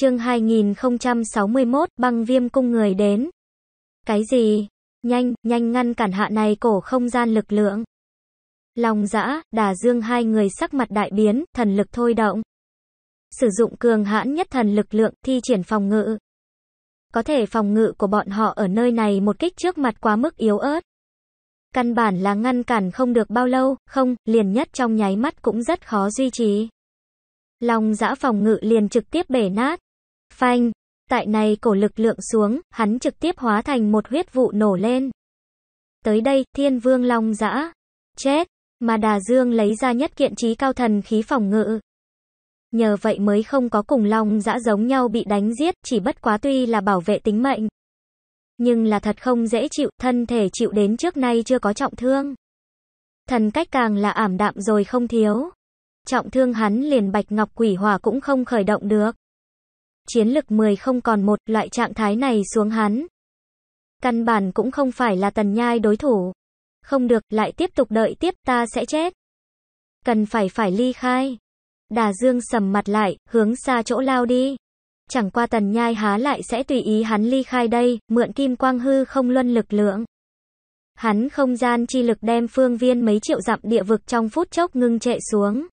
Chương 2061, băng viêm cung người đến. Cái gì? Nhanh, nhanh ngăn cản hạ này cổ không gian lực lượng. Lòng dã, đà dương hai người sắc mặt đại biến, thần lực thôi động. Sử dụng cường hãn nhất thần lực lượng, thi triển phòng ngự. Có thể phòng ngự của bọn họ ở nơi này một kích trước mặt quá mức yếu ớt. Căn bản là ngăn cản không được bao lâu, không, liền nhất trong nháy mắt cũng rất khó duy trì. Lòng dã phòng ngự liền trực tiếp bể nát. Phanh, tại này cổ lực lượng xuống, hắn trực tiếp hóa thành một huyết vụ nổ lên. Tới đây, thiên vương long dã. Chết, mà đà dương lấy ra nhất kiện trí cao thần khí phòng ngự. Nhờ vậy mới không có cùng long dã giống nhau bị đánh giết, chỉ bất quá tuy là bảo vệ tính mệnh. Nhưng là thật không dễ chịu, thân thể chịu đến trước nay chưa có trọng thương. Thần cách càng là ảm đạm rồi không thiếu. Trọng thương hắn liền bạch ngọc quỷ hỏa cũng không khởi động được chiến lực 10 không còn một, loại trạng thái này xuống hắn. Căn bản cũng không phải là tần nhai đối thủ. Không được, lại tiếp tục đợi tiếp, ta sẽ chết. Cần phải phải ly khai. Đà Dương sầm mặt lại, hướng xa chỗ lao đi. Chẳng qua tần nhai há lại sẽ tùy ý hắn ly khai đây, mượn kim quang hư không luân lực lượng. Hắn không gian chi lực đem phương viên mấy triệu dặm địa vực trong phút chốc ngưng trệ xuống.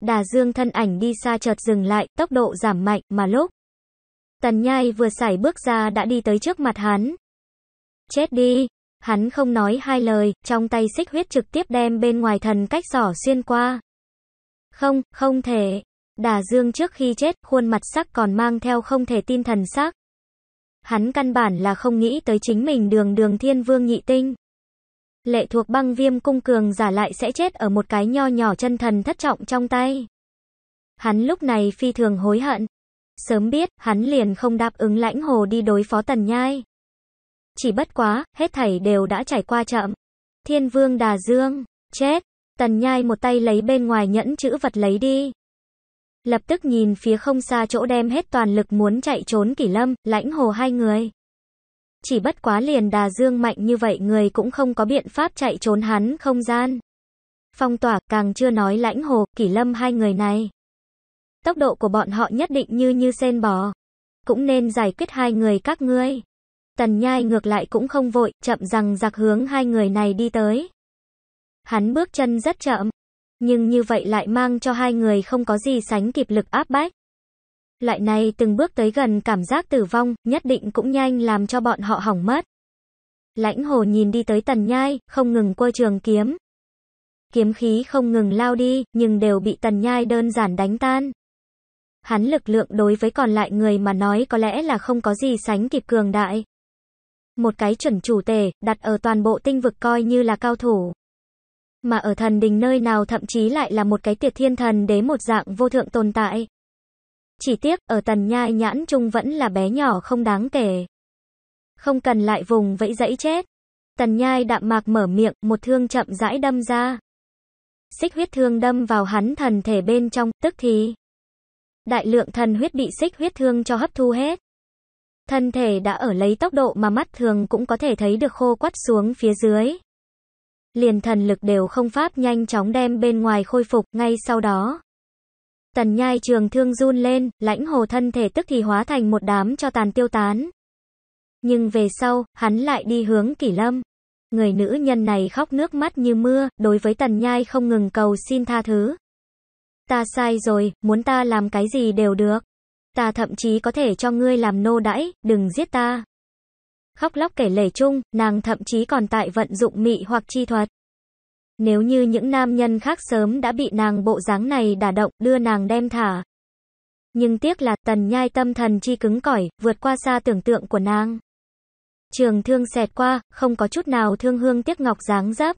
Đà Dương thân ảnh đi xa chợt dừng lại, tốc độ giảm mạnh, mà lúc. Tần nhai vừa xảy bước ra đã đi tới trước mặt hắn. Chết đi! Hắn không nói hai lời, trong tay xích huyết trực tiếp đem bên ngoài thần cách sỏ xuyên qua. Không, không thể. Đà Dương trước khi chết, khuôn mặt sắc còn mang theo không thể tin thần sắc. Hắn căn bản là không nghĩ tới chính mình đường đường thiên vương nhị tinh lệ thuộc băng viêm cung cường giả lại sẽ chết ở một cái nho nhỏ chân thần thất trọng trong tay. Hắn lúc này phi thường hối hận. Sớm biết, hắn liền không đáp ứng lãnh hồ đi đối phó tần nhai. Chỉ bất quá, hết thảy đều đã trải qua chậm. Thiên vương đà dương, chết, tần nhai một tay lấy bên ngoài nhẫn chữ vật lấy đi. Lập tức nhìn phía không xa chỗ đem hết toàn lực muốn chạy trốn kỷ lâm, lãnh hồ hai người chỉ bất quá liền đà dương mạnh như vậy người cũng không có biện pháp chạy trốn hắn không gian. Phong tỏa càng chưa nói lãnh hồ, kỷ lâm hai người này. Tốc độ của bọn họ nhất định như như sen bò. Cũng nên giải quyết hai người các ngươi. Tần nhai ngược lại cũng không vội, chậm rằng giặc hướng hai người này đi tới. Hắn bước chân rất chậm, nhưng như vậy lại mang cho hai người không có gì sánh kịp lực áp bách. Loại này từng bước tới gần cảm giác tử vong, nhất định cũng nhanh làm cho bọn họ hỏng mất. Lãnh hồ nhìn đi tới tần nhai, không ngừng quơ trường kiếm. Kiếm khí không ngừng lao đi, nhưng đều bị tần nhai đơn giản đánh tan. Hắn lực lượng đối với còn lại người mà nói có lẽ là không có gì sánh kịp cường đại. Một cái chuẩn chủ tể, đặt ở toàn bộ tinh vực coi như là cao thủ. Mà ở thần đình nơi nào thậm chí lại là một cái tiệt thiên thần đế một dạng vô thượng tồn tại. Chỉ tiếc, ở tần nhai nhãn trung vẫn là bé nhỏ không đáng kể. Không cần lại vùng vẫy dãy chết. Tần nhai đạm mạc mở miệng, một thương chậm rãi đâm ra. Xích huyết thương đâm vào hắn thần thể bên trong, tức thì. Đại lượng thần huyết bị xích huyết thương cho hấp thu hết. Thân thể đã ở lấy tốc độ mà mắt thường cũng có thể thấy được khô quắt xuống phía dưới. Liền thần lực đều không pháp nhanh chóng đem bên ngoài khôi phục ngay sau đó. Tần nhai trường thương run lên, lãnh hồ thân thể tức thì hóa thành một đám cho tàn tiêu tán. Nhưng về sau, hắn lại đi hướng kỷ lâm. Người nữ nhân này khóc nước mắt như mưa, đối với tần nhai không ngừng cầu xin tha thứ. Ta sai rồi, muốn ta làm cái gì đều được. Ta thậm chí có thể cho ngươi làm nô đãi, đừng giết ta. Khóc lóc kể lể chung, nàng thậm chí còn tại vận dụng mị hoặc chi thuật. Nếu như những nam nhân khác sớm đã bị nàng bộ dáng này đả động, đưa nàng đem thả. Nhưng tiếc là tần nhai tâm thần chi cứng cỏi, vượt qua xa tưởng tượng của nàng. Trường thương xẹt qua, không có chút nào thương hương tiếc ngọc dáng dấp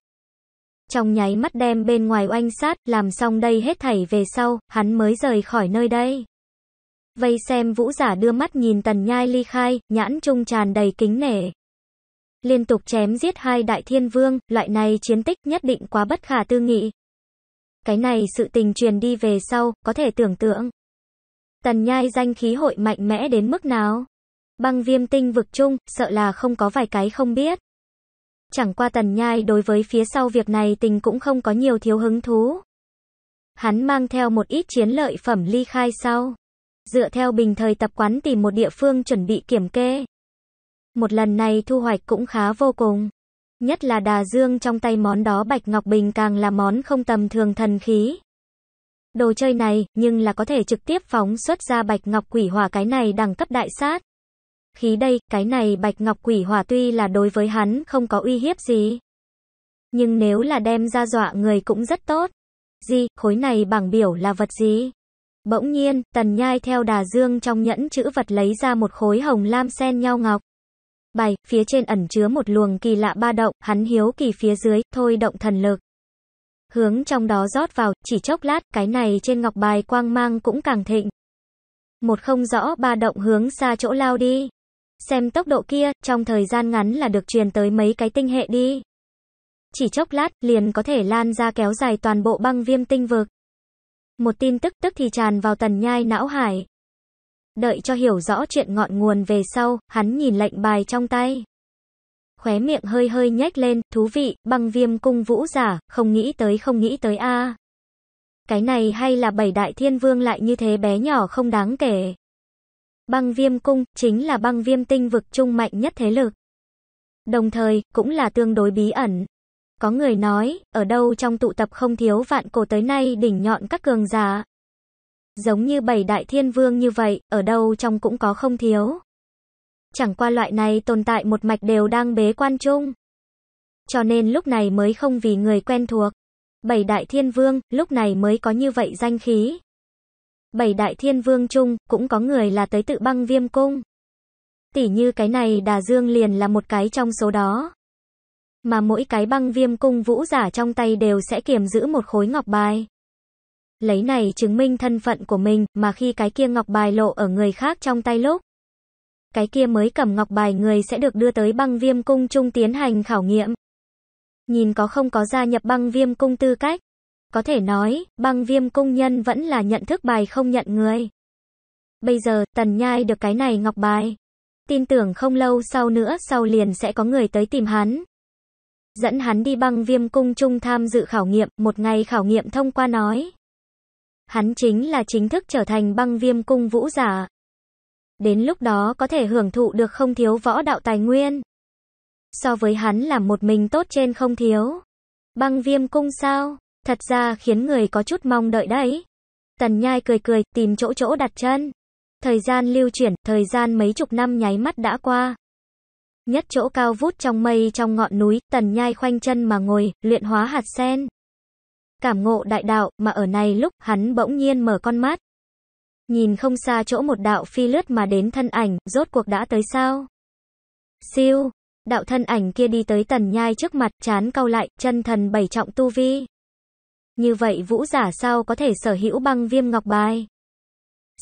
Trong nháy mắt đem bên ngoài oanh sát, làm xong đây hết thảy về sau, hắn mới rời khỏi nơi đây. Vây xem vũ giả đưa mắt nhìn tần nhai ly khai, nhãn trung tràn đầy kính nể liên tục chém giết hai đại thiên vương, loại này chiến tích nhất định quá bất khả tư nghị. Cái này sự tình truyền đi về sau, có thể tưởng tượng. Tần nhai danh khí hội mạnh mẽ đến mức nào? Băng viêm tinh vực chung, sợ là không có vài cái không biết. Chẳng qua tần nhai đối với phía sau việc này tình cũng không có nhiều thiếu hứng thú. Hắn mang theo một ít chiến lợi phẩm ly khai sau. Dựa theo bình thời tập quán tìm một địa phương chuẩn bị kiểm kê. Một lần này thu hoạch cũng khá vô cùng. Nhất là đà dương trong tay món đó Bạch Ngọc Bình càng là món không tầm thường thần khí. Đồ chơi này, nhưng là có thể trực tiếp phóng xuất ra Bạch Ngọc Quỷ Hỏa cái này đẳng cấp đại sát. Khí đây, cái này Bạch Ngọc Quỷ Hỏa tuy là đối với hắn không có uy hiếp gì. Nhưng nếu là đem ra dọa người cũng rất tốt. Gì, khối này bảng biểu là vật gì? Bỗng nhiên, Tần Nhai theo Đà Dương trong nhẫn chữ vật lấy ra một khối hồng lam sen nhau ngọc. Bài, phía trên ẩn chứa một luồng kỳ lạ ba động, hắn hiếu kỳ phía dưới, thôi động thần lực. Hướng trong đó rót vào, chỉ chốc lát, cái này trên ngọc bài quang mang cũng càng thịnh. Một không rõ ba động hướng xa chỗ lao đi. Xem tốc độ kia, trong thời gian ngắn là được truyền tới mấy cái tinh hệ đi. Chỉ chốc lát, liền có thể lan ra kéo dài toàn bộ băng viêm tinh vực. Một tin tức tức thì tràn vào tần nhai não hải. Đợi cho hiểu rõ chuyện ngọn nguồn về sau, hắn nhìn lệnh bài trong tay. Khóe miệng hơi hơi nhếch lên, thú vị, băng viêm cung vũ giả, không nghĩ tới không nghĩ tới a. Cái này hay là bảy đại thiên vương lại như thế bé nhỏ không đáng kể. Băng viêm cung, chính là băng viêm tinh vực trung mạnh nhất thế lực. Đồng thời, cũng là tương đối bí ẩn. Có người nói, ở đâu trong tụ tập không thiếu vạn cổ tới nay đỉnh nhọn các cường giả, Giống như bảy đại thiên vương như vậy, ở đâu trong cũng có không thiếu. Chẳng qua loại này tồn tại một mạch đều đang bế quan chung. Cho nên lúc này mới không vì người quen thuộc. Bảy đại thiên vương, lúc này mới có như vậy danh khí. Bảy đại thiên vương chung, cũng có người là tới tự băng viêm cung. Tỉ như cái này đà dương liền là một cái trong số đó. Mà mỗi cái băng viêm cung vũ giả trong tay đều sẽ kiềm giữ một khối ngọc bài lấy này chứng minh thân phận của mình, mà khi cái kia ngọc bài lộ ở người khác trong tay lúc, cái kia mới cầm ngọc bài người sẽ được đưa tới băng viêm cung trung tiến hành khảo nghiệm. Nhìn có không có gia nhập băng viêm cung tư cách. Có thể nói, băng viêm cung nhân vẫn là nhận thức bài không nhận người. Bây giờ, tần nhai được cái này ngọc bài. Tin tưởng không lâu sau nữa sau liền sẽ có người tới tìm hắn. Dẫn hắn đi băng viêm cung trung tham dự khảo nghiệm, một ngày khảo nghiệm thông qua nói hắn chính là chính thức trở thành băng viêm cung vũ giả. Đến lúc đó có thể hưởng thụ được không thiếu võ đạo tài nguyên. So với hắn làm một mình tốt trên không thiếu. Băng viêm cung sao, thật ra khiến người có chút mong đợi đấy. Tần nhai cười cười, tìm chỗ chỗ đặt chân. Thời gian lưu chuyển, thời gian mấy chục năm nháy mắt đã qua. Nhất chỗ cao vút trong mây trong ngọn núi, tần nhai khoanh chân mà ngồi, luyện hóa hạt sen cảm ngộ đại đạo, mà ở này lúc hắn bỗng nhiên mở con mắt. Nhìn không xa chỗ một đạo phi lướt mà đến thân ảnh, rốt cuộc đã tới sao? Siêu, đạo thân ảnh kia đi tới tần nhai trước mặt, chán cau lại, chân thần bảy trọng tu vi. Như vậy vũ giả sao có thể sở hữu băng viêm ngọc bài?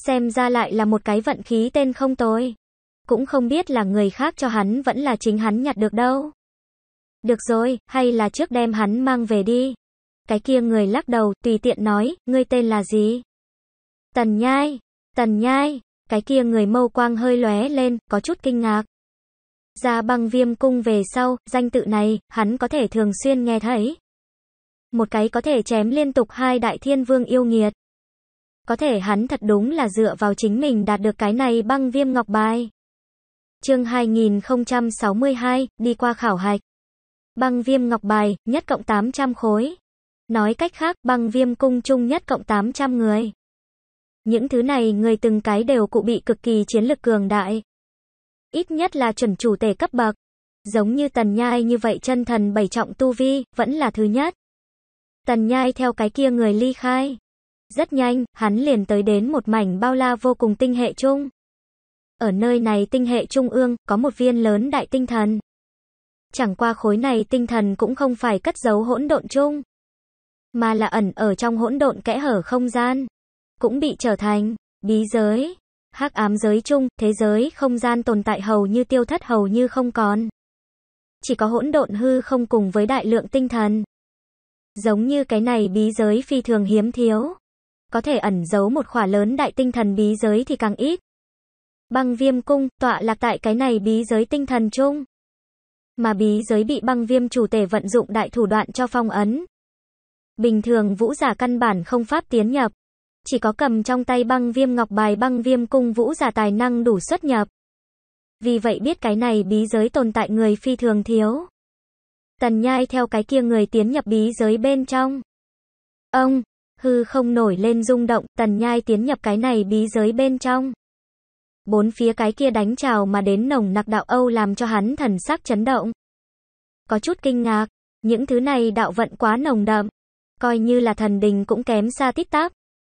Xem ra lại là một cái vận khí tên không tối Cũng không biết là người khác cho hắn vẫn là chính hắn nhặt được đâu. Được rồi, hay là trước đem hắn mang về đi cái kia người lắc đầu, tùy tiện nói, ngươi tên là gì? Tần Nhai, Tần Nhai, cái kia người mâu quang hơi lóe lên, có chút kinh ngạc. Ra băng viêm cung về sau, danh tự này, hắn có thể thường xuyên nghe thấy. Một cái có thể chém liên tục hai đại thiên vương yêu nghiệt. Có thể hắn thật đúng là dựa vào chính mình đạt được cái này băng viêm ngọc bài. Chương 2062, đi qua khảo hạch. Băng viêm ngọc bài, nhất cộng 800 khối. Nói cách khác, băng viêm cung chung nhất cộng 800 người. Những thứ này người từng cái đều cụ bị cực kỳ chiến lực cường đại. Ít nhất là chuẩn chủ tể cấp bậc. Giống như tần nhai như vậy chân thần bảy trọng tu vi, vẫn là thứ nhất. Tần nhai theo cái kia người ly khai. Rất nhanh, hắn liền tới đến một mảnh bao la vô cùng tinh hệ chung. Ở nơi này tinh hệ trung ương, có một viên lớn đại tinh thần. Chẳng qua khối này tinh thần cũng không phải cất giấu hỗn độn chung, mà là ẩn ở trong hỗn độn kẽ hở không gian, cũng bị trở thành bí giới. Hắc ám giới chung, thế giới không gian tồn tại hầu như tiêu thất hầu như không còn. Chỉ có hỗn độn hư không cùng với đại lượng tinh thần. Giống như cái này bí giới phi thường hiếm thiếu. Có thể ẩn giấu một khỏa lớn đại tinh thần bí giới thì càng ít. Băng viêm cung, tọa lạc tại cái này bí giới tinh thần chung. Mà bí giới bị băng viêm chủ tể vận dụng đại thủ đoạn cho phong ấn, Bình thường vũ giả căn bản không pháp tiến nhập. Chỉ có cầm trong tay băng viêm ngọc bài băng viêm cung vũ giả tài năng đủ xuất nhập. Vì vậy biết cái này bí giới tồn tại người phi thường thiếu. Tần nhai theo cái kia người tiến nhập bí giới bên trong. Ông, hư không nổi lên rung động, tần nhai tiến nhập cái này bí giới bên trong. Bốn phía cái kia đánh trào mà đến nồng nặc đạo Âu làm cho hắn thần sắc chấn động. Có chút kinh ngạc, những thứ này đạo vận quá nồng đậm coi như là thần đình cũng kém xa tít táp.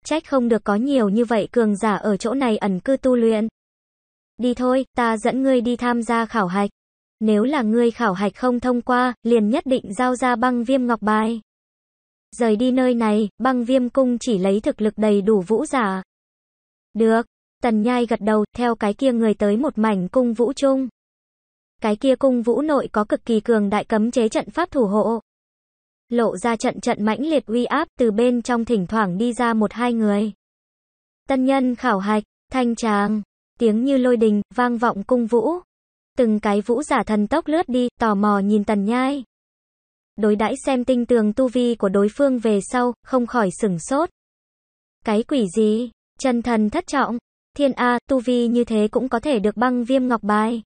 Trách không được có nhiều như vậy cường giả ở chỗ này ẩn cư tu luyện. Đi thôi, ta dẫn ngươi đi tham gia khảo hạch. Nếu là ngươi khảo hạch không thông qua, liền nhất định giao ra băng viêm ngọc bài. Rời đi nơi này, băng viêm cung chỉ lấy thực lực đầy đủ vũ giả. Được, tần nhai gật đầu, theo cái kia người tới một mảnh cung vũ chung. Cái kia cung vũ nội có cực kỳ cường đại cấm chế trận pháp thủ hộ lộ ra trận trận mãnh liệt uy áp từ bên trong thỉnh thoảng đi ra một hai người. Tân nhân khảo hạch, thanh tràng, tiếng như lôi đình, vang vọng cung vũ. Từng cái vũ giả thần tốc lướt đi, tò mò nhìn tần nhai. Đối đãi xem tinh tường tu vi của đối phương về sau, không khỏi sửng sốt. Cái quỷ gì? Chân thần thất trọng. Thiên A, tu vi như thế cũng có thể được băng viêm ngọc bài.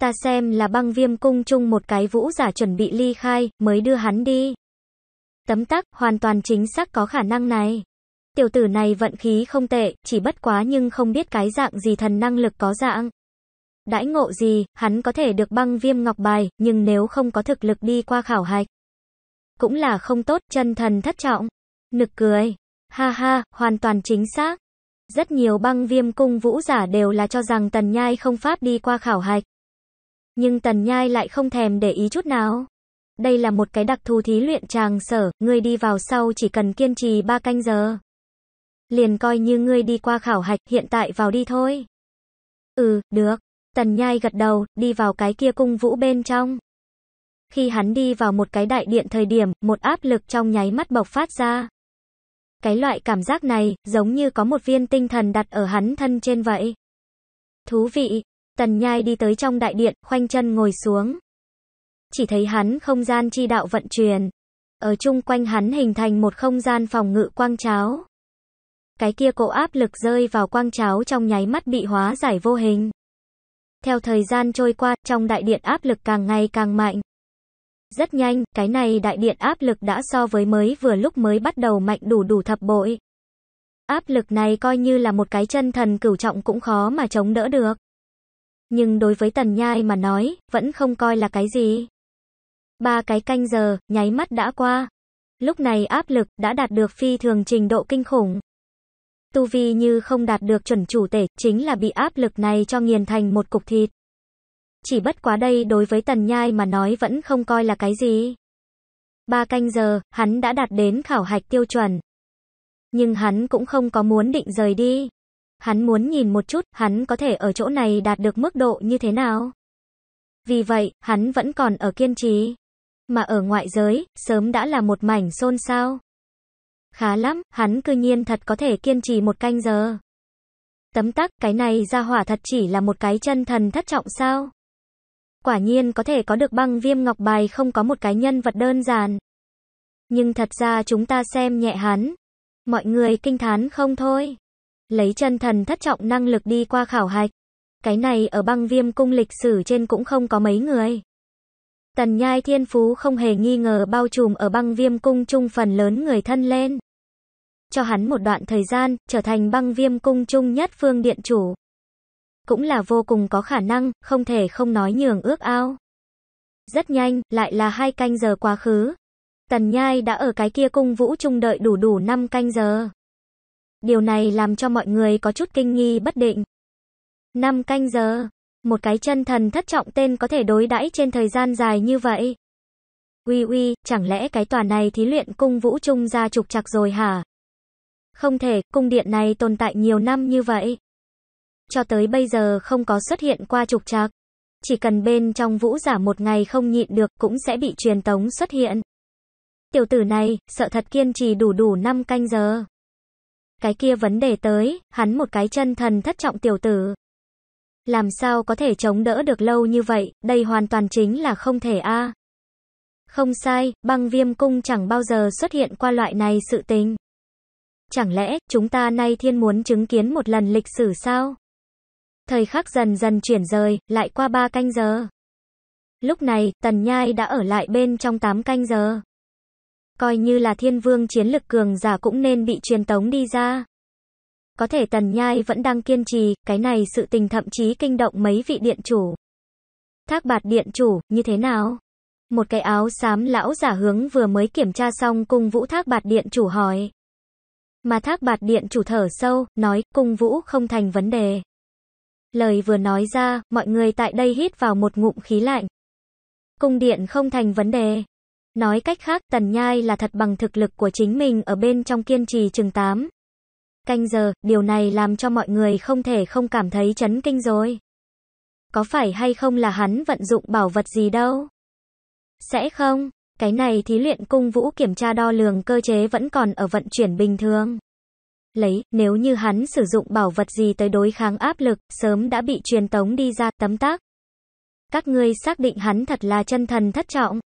Ta xem là băng viêm cung chung một cái vũ giả chuẩn bị ly khai, mới đưa hắn đi. Tấm tắc, hoàn toàn chính xác có khả năng này. Tiểu tử này vận khí không tệ, chỉ bất quá nhưng không biết cái dạng gì thần năng lực có dạng. Đãi ngộ gì, hắn có thể được băng viêm ngọc bài, nhưng nếu không có thực lực đi qua khảo hạch. Cũng là không tốt, chân thần thất trọng. Nực cười. Ha ha, hoàn toàn chính xác. Rất nhiều băng viêm cung vũ giả đều là cho rằng tần nhai không pháp đi qua khảo hạch. Nhưng Tần Nhai lại không thèm để ý chút nào. Đây là một cái đặc thù thí luyện tràng sở, ngươi đi vào sau chỉ cần kiên trì 3 canh giờ. Liền coi như ngươi đi qua khảo hạch, hiện tại vào đi thôi. Ừ, được. Tần Nhai gật đầu, đi vào cái kia cung vũ bên trong. Khi hắn đi vào một cái đại điện thời điểm, một áp lực trong nháy mắt bộc phát ra. Cái loại cảm giác này, giống như có một viên tinh thần đặt ở hắn thân trên vậy. Thú vị, Tần Nhai đi tới trong đại điện, khoanh chân ngồi xuống. Chỉ thấy hắn không gian chi đạo vận chuyển. Ở chung quanh hắn hình thành một không gian phòng ngự quang cháo. Cái kia cổ áp lực rơi vào quang cháo trong nháy mắt bị hóa giải vô hình. Theo thời gian trôi qua, trong đại điện áp lực càng ngày càng mạnh. Rất nhanh, cái này đại điện áp lực đã so với mới vừa lúc mới bắt đầu mạnh đủ đủ thập bội. Áp lực này coi như là một cái chân thần cửu trọng cũng khó mà chống đỡ được nhưng đối với Tần Nhai mà nói, vẫn không coi là cái gì. Ba cái canh giờ, nháy mắt đã qua. Lúc này áp lực đã đạt được phi thường trình độ kinh khủng. Tu vi như không đạt được chuẩn chủ tể, chính là bị áp lực này cho nghiền thành một cục thịt. Chỉ bất quá đây đối với Tần Nhai mà nói vẫn không coi là cái gì. Ba canh giờ, hắn đã đạt đến khảo hạch tiêu chuẩn. Nhưng hắn cũng không có muốn định rời đi hắn muốn nhìn một chút hắn có thể ở chỗ này đạt được mức độ như thế nào. Vì vậy, hắn vẫn còn ở kiên trì. Mà ở ngoại giới, sớm đã là một mảnh xôn xao. Khá lắm, hắn cư nhiên thật có thể kiên trì một canh giờ. Tấm tắc, cái này ra hỏa thật chỉ là một cái chân thần thất trọng sao. Quả nhiên có thể có được băng viêm ngọc bài không có một cái nhân vật đơn giản. Nhưng thật ra chúng ta xem nhẹ hắn. Mọi người kinh thán không thôi. Lấy chân thần thất trọng năng lực đi qua khảo hạch. Cái này ở băng viêm cung lịch sử trên cũng không có mấy người. Tần nhai thiên phú không hề nghi ngờ bao trùm ở băng viêm cung chung phần lớn người thân lên. Cho hắn một đoạn thời gian, trở thành băng viêm cung chung nhất phương điện chủ. Cũng là vô cùng có khả năng, không thể không nói nhường ước ao. Rất nhanh, lại là hai canh giờ quá khứ. Tần nhai đã ở cái kia cung vũ trung đợi đủ đủ 5 canh giờ. Điều này làm cho mọi người có chút kinh nghi bất định. Năm canh giờ, một cái chân thần thất trọng tên có thể đối đãi trên thời gian dài như vậy. Uy uy, chẳng lẽ cái tòa này thí luyện cung vũ trung ra trục trặc rồi hả? Không thể, cung điện này tồn tại nhiều năm như vậy. Cho tới bây giờ không có xuất hiện qua trục trặc. Chỉ cần bên trong vũ giả một ngày không nhịn được cũng sẽ bị truyền tống xuất hiện. Tiểu tử này, sợ thật kiên trì đủ đủ 5 canh giờ cái kia vấn đề tới, hắn một cái chân thần thất trọng tiểu tử. Làm sao có thể chống đỡ được lâu như vậy, đây hoàn toàn chính là không thể a. Không sai, băng viêm cung chẳng bao giờ xuất hiện qua loại này sự tình. Chẳng lẽ, chúng ta nay thiên muốn chứng kiến một lần lịch sử sao? Thời khắc dần dần chuyển rời, lại qua ba canh giờ. Lúc này, Tần Nhai đã ở lại bên trong tám canh giờ. Coi như là thiên vương chiến lực cường giả cũng nên bị truyền tống đi ra. Có thể tần nhai vẫn đang kiên trì, cái này sự tình thậm chí kinh động mấy vị điện chủ. Thác bạt điện chủ, như thế nào? Một cái áo xám lão giả hướng vừa mới kiểm tra xong cung vũ thác bạt điện chủ hỏi. Mà thác bạt điện chủ thở sâu, nói, cung vũ không thành vấn đề. Lời vừa nói ra, mọi người tại đây hít vào một ngụm khí lạnh. Cung điện không thành vấn đề. Nói cách khác, Tần Nhai là thật bằng thực lực của chính mình ở bên trong kiên trì chừng 8. Canh giờ, điều này làm cho mọi người không thể không cảm thấy chấn kinh rồi. Có phải hay không là hắn vận dụng bảo vật gì đâu? Sẽ không, cái này thí luyện cung vũ kiểm tra đo lường cơ chế vẫn còn ở vận chuyển bình thường. Lấy, nếu như hắn sử dụng bảo vật gì tới đối kháng áp lực, sớm đã bị truyền tống đi ra tấm tác. Các ngươi xác định hắn thật là chân thần thất trọng.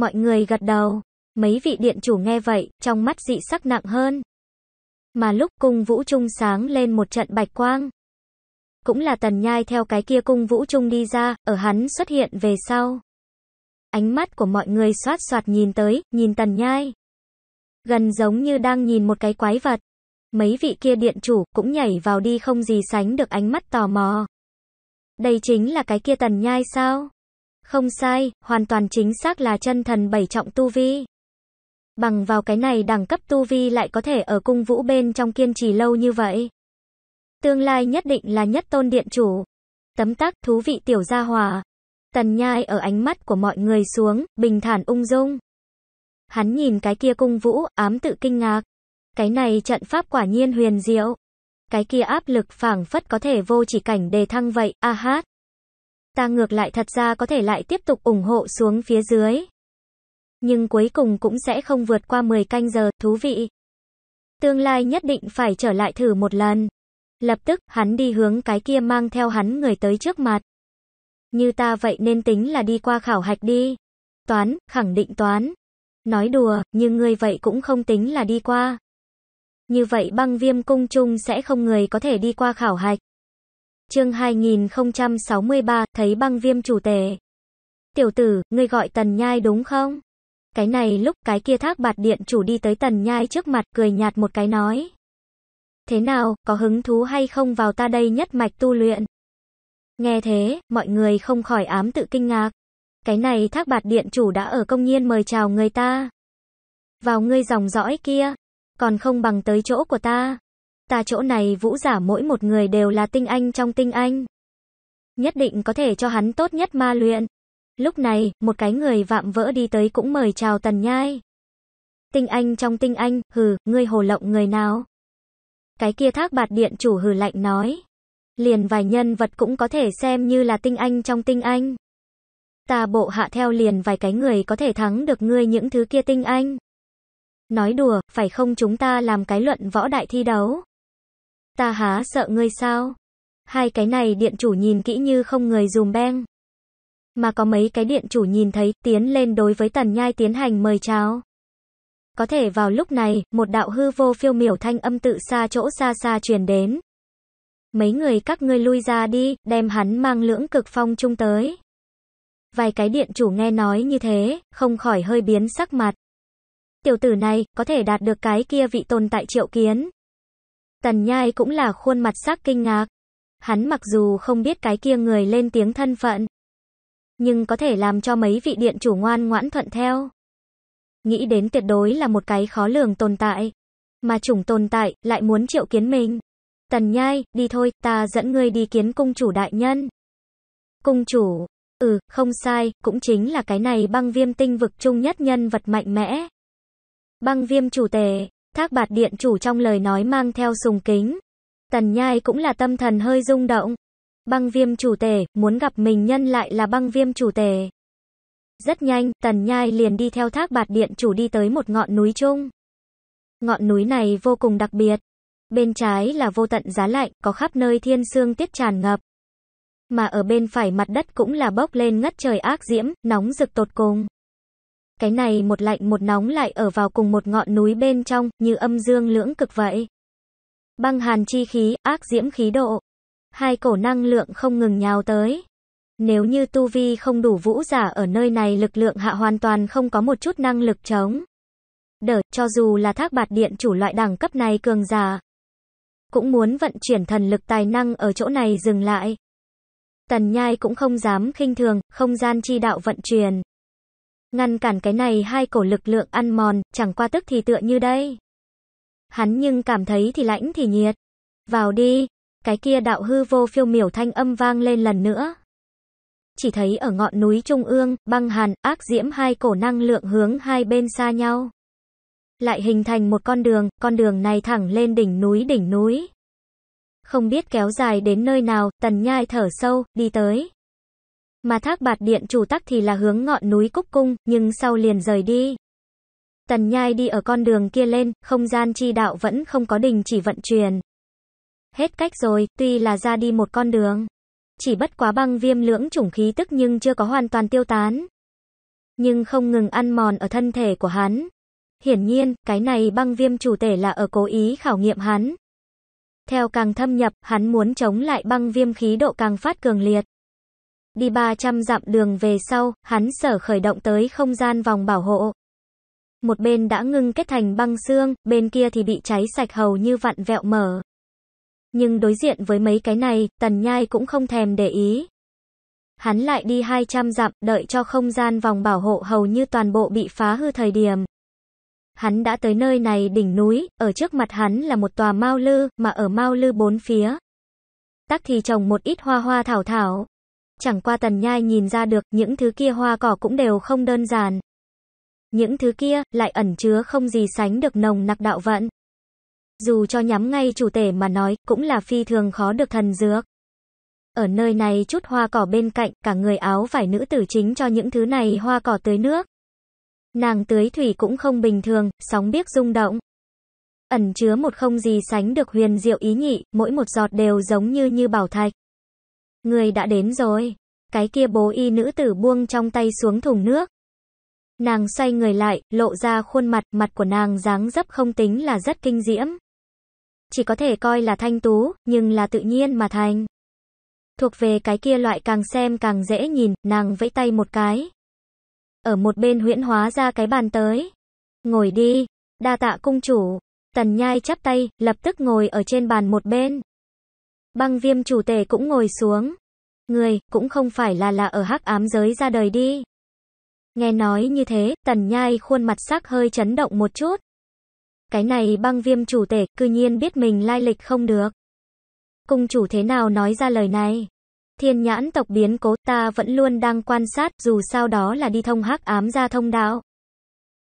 Mọi người gật đầu. Mấy vị điện chủ nghe vậy, trong mắt dị sắc nặng hơn. Mà lúc cung vũ trung sáng lên một trận bạch quang. Cũng là tần nhai theo cái kia cung vũ trung đi ra, ở hắn xuất hiện về sau. Ánh mắt của mọi người xoát xoạt nhìn tới, nhìn tần nhai. Gần giống như đang nhìn một cái quái vật. Mấy vị kia điện chủ cũng nhảy vào đi không gì sánh được ánh mắt tò mò. Đây chính là cái kia tần nhai sao? Không sai, hoàn toàn chính xác là chân thần bảy trọng tu vi. Bằng vào cái này đẳng cấp tu vi lại có thể ở cung vũ bên trong kiên trì lâu như vậy. Tương lai nhất định là nhất tôn điện chủ. Tấm tắc thú vị tiểu gia hòa. Tần nhai ở ánh mắt của mọi người xuống, bình thản ung dung. Hắn nhìn cái kia cung vũ, ám tự kinh ngạc. Cái này trận pháp quả nhiên huyền diệu. Cái kia áp lực phảng phất có thể vô chỉ cảnh đề thăng vậy, a hát ta ngược lại thật ra có thể lại tiếp tục ủng hộ xuống phía dưới. Nhưng cuối cùng cũng sẽ không vượt qua 10 canh giờ, thú vị. Tương lai nhất định phải trở lại thử một lần. Lập tức, hắn đi hướng cái kia mang theo hắn người tới trước mặt. Như ta vậy nên tính là đi qua khảo hạch đi. Toán, khẳng định toán. Nói đùa, nhưng người vậy cũng không tính là đi qua. Như vậy băng viêm cung chung sẽ không người có thể đi qua khảo hạch. Chương 2063, thấy băng viêm chủ tề. Tiểu tử, ngươi gọi Tần Nhai đúng không? Cái này lúc cái kia thác bạt điện chủ đi tới Tần Nhai trước mặt cười nhạt một cái nói. Thế nào, có hứng thú hay không vào ta đây nhất mạch tu luyện? Nghe thế, mọi người không khỏi ám tự kinh ngạc. Cái này thác bạt điện chủ đã ở công nhiên mời chào người ta. Vào ngươi dòng dõi kia, còn không bằng tới chỗ của ta ta chỗ này vũ giả mỗi một người đều là tinh anh trong tinh anh. Nhất định có thể cho hắn tốt nhất ma luyện. Lúc này, một cái người vạm vỡ đi tới cũng mời chào tần nhai. Tinh anh trong tinh anh, hừ, ngươi hồ lộng người nào? Cái kia thác bạt điện chủ hừ lạnh nói. Liền vài nhân vật cũng có thể xem như là tinh anh trong tinh anh. Ta bộ hạ theo liền vài cái người có thể thắng được ngươi những thứ kia tinh anh. Nói đùa, phải không chúng ta làm cái luận võ đại thi đấu? ta há sợ ngươi sao? Hai cái này điện chủ nhìn kỹ như không người dùm beng. Mà có mấy cái điện chủ nhìn thấy, tiến lên đối với tần nhai tiến hành mời chào. Có thể vào lúc này, một đạo hư vô phiêu miểu thanh âm tự xa chỗ xa xa truyền đến. Mấy người các ngươi lui ra đi, đem hắn mang lưỡng cực phong chung tới. Vài cái điện chủ nghe nói như thế, không khỏi hơi biến sắc mặt. Tiểu tử này, có thể đạt được cái kia vị tồn tại triệu kiến, Tần Nhai cũng là khuôn mặt sắc kinh ngạc. Hắn mặc dù không biết cái kia người lên tiếng thân phận, nhưng có thể làm cho mấy vị điện chủ ngoan ngoãn thuận theo. Nghĩ đến tuyệt đối là một cái khó lường tồn tại, mà chủng tồn tại lại muốn triệu kiến mình. Tần Nhai, đi thôi, ta dẫn ngươi đi kiến cung chủ đại nhân. Cung chủ, ừ, không sai, cũng chính là cái này băng viêm tinh vực chung nhất nhân vật mạnh mẽ. Băng viêm chủ tề, Thác bạt điện chủ trong lời nói mang theo sùng kính. Tần nhai cũng là tâm thần hơi rung động. Băng viêm chủ tề muốn gặp mình nhân lại là băng viêm chủ tề. Rất nhanh, tần nhai liền đi theo thác bạt điện chủ đi tới một ngọn núi chung. Ngọn núi này vô cùng đặc biệt. Bên trái là vô tận giá lạnh, có khắp nơi thiên sương tiết tràn ngập. Mà ở bên phải mặt đất cũng là bốc lên ngất trời ác diễm, nóng rực tột cùng. Cái này một lạnh một nóng lại ở vào cùng một ngọn núi bên trong, như âm dương lưỡng cực vậy. Băng hàn chi khí, ác diễm khí độ. Hai cổ năng lượng không ngừng nhào tới. Nếu như tu vi không đủ vũ giả ở nơi này lực lượng hạ hoàn toàn không có một chút năng lực chống. Đỡ, cho dù là thác bạt điện chủ loại đẳng cấp này cường giả. Cũng muốn vận chuyển thần lực tài năng ở chỗ này dừng lại. Tần nhai cũng không dám khinh thường, không gian chi đạo vận chuyển. Ngăn cản cái này hai cổ lực lượng ăn mòn, chẳng qua tức thì tựa như đây. Hắn nhưng cảm thấy thì lạnh thì nhiệt. Vào đi, cái kia đạo hư vô phiêu miểu thanh âm vang lên lần nữa. Chỉ thấy ở ngọn núi trung ương, băng hàn, ác diễm hai cổ năng lượng hướng hai bên xa nhau. Lại hình thành một con đường, con đường này thẳng lên đỉnh núi đỉnh núi. Không biết kéo dài đến nơi nào, tần nhai thở sâu, đi tới. Mà thác bạt điện chủ tắc thì là hướng ngọn núi Cúc Cung, nhưng sau liền rời đi. Tần nhai đi ở con đường kia lên, không gian chi đạo vẫn không có đình chỉ vận chuyển. Hết cách rồi, tuy là ra đi một con đường. Chỉ bất quá băng viêm lưỡng chủng khí tức nhưng chưa có hoàn toàn tiêu tán. Nhưng không ngừng ăn mòn ở thân thể của hắn. Hiển nhiên, cái này băng viêm chủ tể là ở cố ý khảo nghiệm hắn. Theo càng thâm nhập, hắn muốn chống lại băng viêm khí độ càng phát cường liệt. Đi 300 dặm đường về sau, hắn sở khởi động tới không gian vòng bảo hộ. Một bên đã ngưng kết thành băng xương, bên kia thì bị cháy sạch hầu như vặn vẹo mở. Nhưng đối diện với mấy cái này, tần nhai cũng không thèm để ý. Hắn lại đi 200 dặm, đợi cho không gian vòng bảo hộ hầu như toàn bộ bị phá hư thời điểm. Hắn đã tới nơi này đỉnh núi, ở trước mặt hắn là một tòa mau lư, mà ở mau lư bốn phía. Tắc thì trồng một ít hoa hoa thảo thảo, chẳng qua tần nhai nhìn ra được, những thứ kia hoa cỏ cũng đều không đơn giản. Những thứ kia, lại ẩn chứa không gì sánh được nồng nặc đạo vận. Dù cho nhắm ngay chủ tể mà nói, cũng là phi thường khó được thần dược. Ở nơi này chút hoa cỏ bên cạnh, cả người áo vải nữ tử chính cho những thứ này hoa cỏ tưới nước. Nàng tưới thủy cũng không bình thường, sóng biếc rung động. Ẩn chứa một không gì sánh được huyền diệu ý nhị, mỗi một giọt đều giống như như bảo thạch. Người đã đến rồi. Cái kia bố y nữ tử buông trong tay xuống thùng nước. Nàng xoay người lại, lộ ra khuôn mặt, mặt của nàng dáng dấp không tính là rất kinh diễm. Chỉ có thể coi là thanh tú, nhưng là tự nhiên mà thành. Thuộc về cái kia loại càng xem càng dễ nhìn, nàng vẫy tay một cái. Ở một bên huyễn hóa ra cái bàn tới. Ngồi đi, đa tạ cung chủ. Tần nhai chắp tay, lập tức ngồi ở trên bàn một bên. Băng viêm chủ tể cũng ngồi xuống. Người, cũng không phải là là ở hắc ám giới ra đời đi. Nghe nói như thế, tần nhai khuôn mặt sắc hơi chấn động một chút. Cái này băng viêm chủ tể, cư nhiên biết mình lai lịch không được. Cung chủ thế nào nói ra lời này? Thiên nhãn tộc biến cố ta vẫn luôn đang quan sát, dù sao đó là đi thông hắc ám ra thông đạo.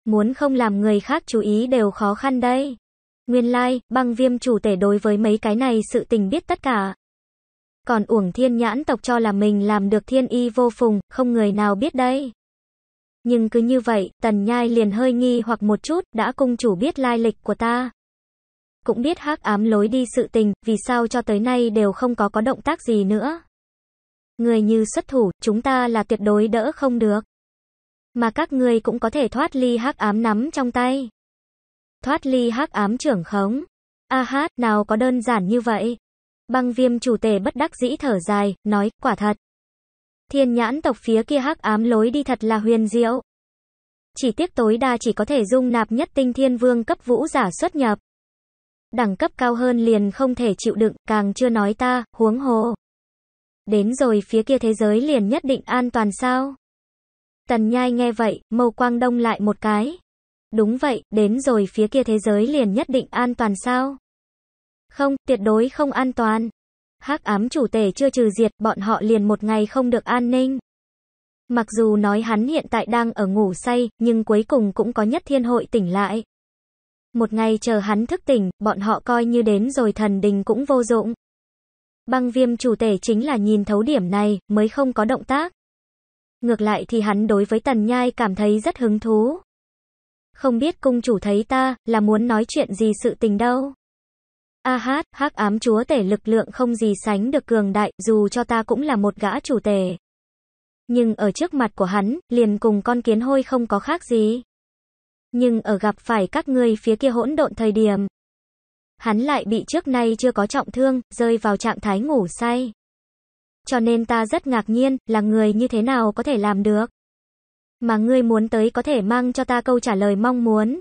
Muốn không làm người khác chú ý đều khó khăn đây. Nguyên lai, like, băng viêm chủ tể đối với mấy cái này sự tình biết tất cả. Còn uổng thiên nhãn tộc cho là mình làm được thiên y vô phùng, không người nào biết đây. Nhưng cứ như vậy, tần nhai liền hơi nghi hoặc một chút, đã cung chủ biết lai lịch của ta. Cũng biết hắc ám lối đi sự tình, vì sao cho tới nay đều không có có động tác gì nữa. Người như xuất thủ, chúng ta là tuyệt đối đỡ không được. Mà các người cũng có thể thoát ly hắc ám nắm trong tay thoát ly hắc ám trưởng khống. A hát, nào có đơn giản như vậy. Băng viêm chủ tể bất đắc dĩ thở dài, nói, quả thật. Thiên nhãn tộc phía kia hắc ám lối đi thật là huyền diệu. Chỉ tiếc tối đa chỉ có thể dung nạp nhất tinh thiên vương cấp vũ giả xuất nhập. Đẳng cấp cao hơn liền không thể chịu đựng, càng chưa nói ta, huống hồ. Đến rồi phía kia thế giới liền nhất định an toàn sao? Tần nhai nghe vậy, mâu quang đông lại một cái. Đúng vậy, đến rồi phía kia thế giới liền nhất định an toàn sao? Không, tuyệt đối không an toàn. Hắc ám chủ tể chưa trừ diệt, bọn họ liền một ngày không được an ninh. Mặc dù nói hắn hiện tại đang ở ngủ say, nhưng cuối cùng cũng có nhất thiên hội tỉnh lại. Một ngày chờ hắn thức tỉnh, bọn họ coi như đến rồi thần đình cũng vô dụng. Băng viêm chủ tể chính là nhìn thấu điểm này, mới không có động tác. Ngược lại thì hắn đối với tần nhai cảm thấy rất hứng thú. Không biết cung chủ thấy ta, là muốn nói chuyện gì sự tình đâu. A hát, hắc ám chúa tể lực lượng không gì sánh được cường đại, dù cho ta cũng là một gã chủ tể. Nhưng ở trước mặt của hắn, liền cùng con kiến hôi không có khác gì. Nhưng ở gặp phải các ngươi phía kia hỗn độn thời điểm. Hắn lại bị trước nay chưa có trọng thương, rơi vào trạng thái ngủ say. Cho nên ta rất ngạc nhiên, là người như thế nào có thể làm được mà ngươi muốn tới có thể mang cho ta câu trả lời mong muốn.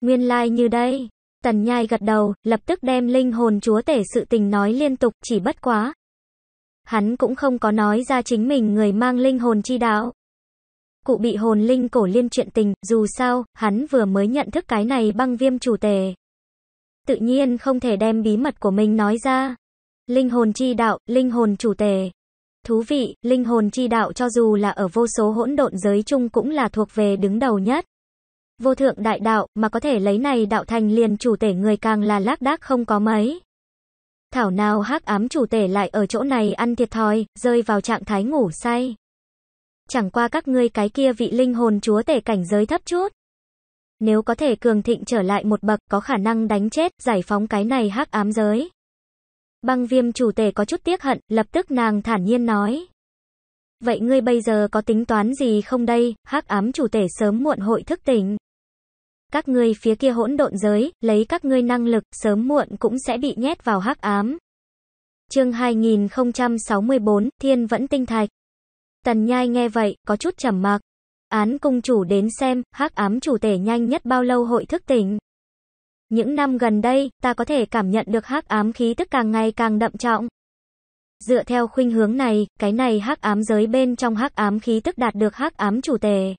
Nguyên lai like như đây. Tần nhai gật đầu, lập tức đem linh hồn chúa tể sự tình nói liên tục, chỉ bất quá. Hắn cũng không có nói ra chính mình người mang linh hồn chi đạo. Cụ bị hồn linh cổ liên chuyện tình, dù sao, hắn vừa mới nhận thức cái này băng viêm chủ tể. Tự nhiên không thể đem bí mật của mình nói ra. Linh hồn chi đạo, linh hồn chủ tể. Thú vị, linh hồn chi đạo cho dù là ở vô số hỗn độn giới chung cũng là thuộc về đứng đầu nhất. Vô thượng đại đạo, mà có thể lấy này đạo thành liền chủ tể người càng là lác đác không có mấy. Thảo nào hắc ám chủ tể lại ở chỗ này ăn thiệt thòi, rơi vào trạng thái ngủ say. Chẳng qua các ngươi cái kia vị linh hồn chúa tể cảnh giới thấp chút. Nếu có thể cường thịnh trở lại một bậc có khả năng đánh chết, giải phóng cái này hắc ám giới. Băng viêm chủ tể có chút tiếc hận, lập tức nàng thản nhiên nói. Vậy ngươi bây giờ có tính toán gì không đây, hắc ám chủ tể sớm muộn hội thức tỉnh. Các ngươi phía kia hỗn độn giới, lấy các ngươi năng lực, sớm muộn cũng sẽ bị nhét vào hắc ám. Chương 2064, Thiên vẫn tinh thạch. Tần Nhai nghe vậy, có chút trầm mặc. Án cung chủ đến xem, hắc ám chủ tể nhanh nhất bao lâu hội thức tỉnh. Những năm gần đây, ta có thể cảm nhận được hắc ám khí tức càng ngày càng đậm trọng. Dựa theo khuynh hướng này, cái này hắc ám giới bên trong hắc ám khí tức đạt được hắc ám chủ tề.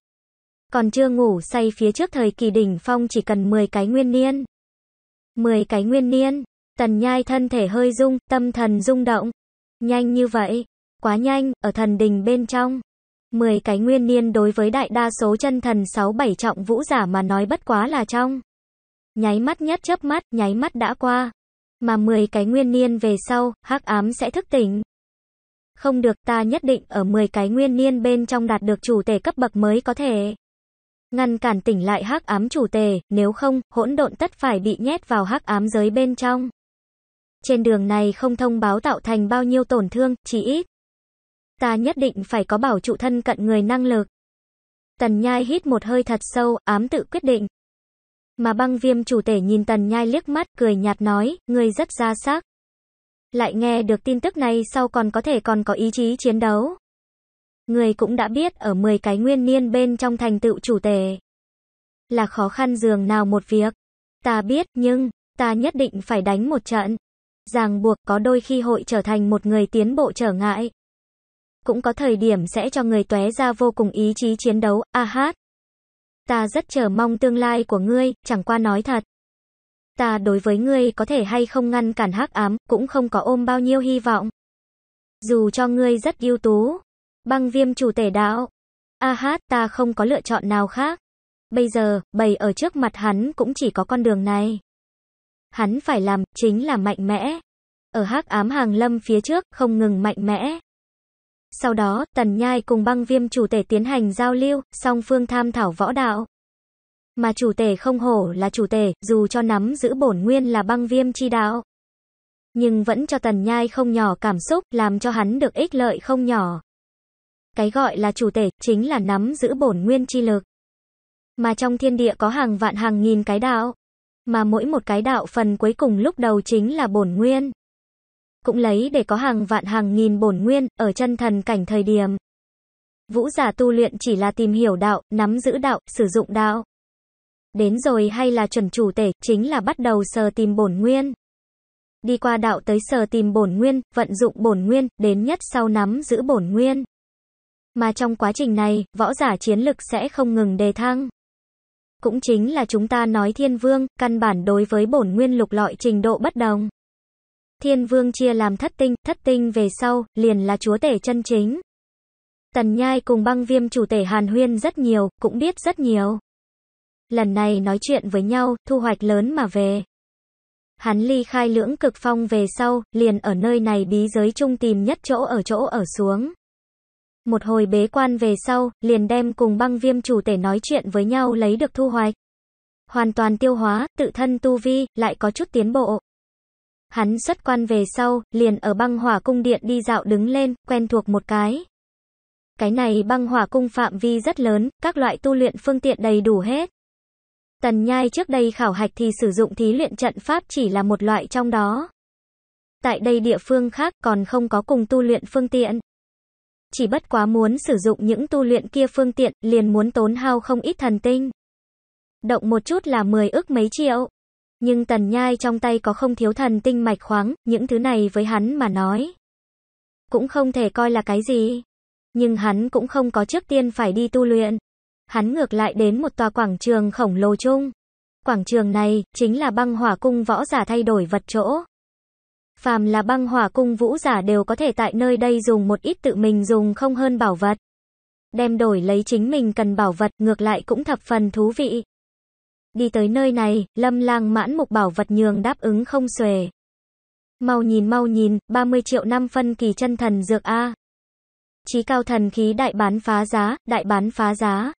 Còn chưa ngủ say phía trước thời kỳ đỉnh phong chỉ cần 10 cái nguyên niên. 10 cái nguyên niên, tần nhai thân thể hơi rung, tâm thần rung động. Nhanh như vậy, quá nhanh, ở thần đình bên trong. 10 cái nguyên niên đối với đại đa số chân thần 6-7 trọng vũ giả mà nói bất quá là trong. Nháy mắt nhất chớp mắt, nháy mắt đã qua. Mà 10 cái nguyên niên về sau, hắc ám sẽ thức tỉnh. Không được ta nhất định ở 10 cái nguyên niên bên trong đạt được chủ tể cấp bậc mới có thể. Ngăn cản tỉnh lại hắc ám chủ tể, nếu không, hỗn độn tất phải bị nhét vào hắc ám giới bên trong. Trên đường này không thông báo tạo thành bao nhiêu tổn thương, chỉ ít. Ta nhất định phải có bảo trụ thân cận người năng lực. Tần Nhai hít một hơi thật sâu, ám tự quyết định. Mà băng viêm chủ tể nhìn tần nhai liếc mắt, cười nhạt nói, ngươi rất ra sắc. Lại nghe được tin tức này sau còn có thể còn có ý chí chiến đấu. Người cũng đã biết ở 10 cái nguyên niên bên trong thành tựu chủ tể. Là khó khăn dường nào một việc. Ta biết nhưng, ta nhất định phải đánh một trận. Ràng buộc có đôi khi hội trở thành một người tiến bộ trở ngại. Cũng có thời điểm sẽ cho người tóe ra vô cùng ý chí chiến đấu, a hát. Ta rất chờ mong tương lai của ngươi, chẳng qua nói thật. Ta đối với ngươi có thể hay không ngăn cản hắc ám, cũng không có ôm bao nhiêu hy vọng. Dù cho ngươi rất ưu tú, băng viêm chủ tể đạo. A hát, ta không có lựa chọn nào khác. Bây giờ, bầy ở trước mặt hắn cũng chỉ có con đường này. Hắn phải làm, chính là mạnh mẽ. Ở hắc ám hàng lâm phía trước, không ngừng mạnh mẽ. Sau đó, Tần Nhai cùng băng viêm chủ tể tiến hành giao lưu, song phương tham thảo võ đạo. Mà chủ tể không hổ là chủ tể, dù cho nắm giữ bổn nguyên là băng viêm chi đạo. Nhưng vẫn cho Tần Nhai không nhỏ cảm xúc, làm cho hắn được ích lợi không nhỏ. Cái gọi là chủ tể, chính là nắm giữ bổn nguyên chi lực. Mà trong thiên địa có hàng vạn hàng nghìn cái đạo. Mà mỗi một cái đạo phần cuối cùng lúc đầu chính là bổn nguyên cũng lấy để có hàng vạn hàng nghìn bổn nguyên ở chân thần cảnh thời điểm. Vũ giả tu luyện chỉ là tìm hiểu đạo, nắm giữ đạo, sử dụng đạo. Đến rồi hay là chuẩn chủ tể, chính là bắt đầu sờ tìm bổn nguyên. Đi qua đạo tới sờ tìm bổn nguyên, vận dụng bổn nguyên, đến nhất sau nắm giữ bổn nguyên. Mà trong quá trình này, võ giả chiến lực sẽ không ngừng đề thăng. Cũng chính là chúng ta nói thiên vương, căn bản đối với bổn nguyên lục lọi trình độ bất đồng thiên vương chia làm thất tinh, thất tinh về sau, liền là chúa tể chân chính. Tần Nhai cùng băng viêm chủ tể Hàn Huyên rất nhiều, cũng biết rất nhiều. Lần này nói chuyện với nhau, thu hoạch lớn mà về. Hắn ly khai lưỡng cực phong về sau, liền ở nơi này bí giới trung tìm nhất chỗ ở chỗ ở xuống. Một hồi bế quan về sau, liền đem cùng băng viêm chủ tể nói chuyện với nhau lấy được thu hoạch. Hoàn toàn tiêu hóa, tự thân tu vi, lại có chút tiến bộ. Hắn xuất quan về sau, liền ở băng hỏa cung điện đi dạo đứng lên, quen thuộc một cái. Cái này băng hỏa cung phạm vi rất lớn, các loại tu luyện phương tiện đầy đủ hết. Tần Nhai trước đây khảo hạch thì sử dụng thí luyện trận pháp chỉ là một loại trong đó. Tại đây địa phương khác còn không có cùng tu luyện phương tiện. Chỉ bất quá muốn sử dụng những tu luyện kia phương tiện, liền muốn tốn hao không ít thần tinh. Động một chút là 10 ức mấy triệu nhưng tần nhai trong tay có không thiếu thần tinh mạch khoáng, những thứ này với hắn mà nói. Cũng không thể coi là cái gì. Nhưng hắn cũng không có trước tiên phải đi tu luyện. Hắn ngược lại đến một tòa quảng trường khổng lồ chung. Quảng trường này, chính là băng hỏa cung võ giả thay đổi vật chỗ. Phàm là băng hỏa cung vũ giả đều có thể tại nơi đây dùng một ít tự mình dùng không hơn bảo vật. Đem đổi lấy chính mình cần bảo vật ngược lại cũng thập phần thú vị. Đi tới nơi này, lâm lang mãn mục bảo vật nhường đáp ứng không xuề. Mau nhìn mau nhìn, 30 triệu năm phân kỳ chân thần dược A. Chí cao thần khí đại bán phá giá, đại bán phá giá.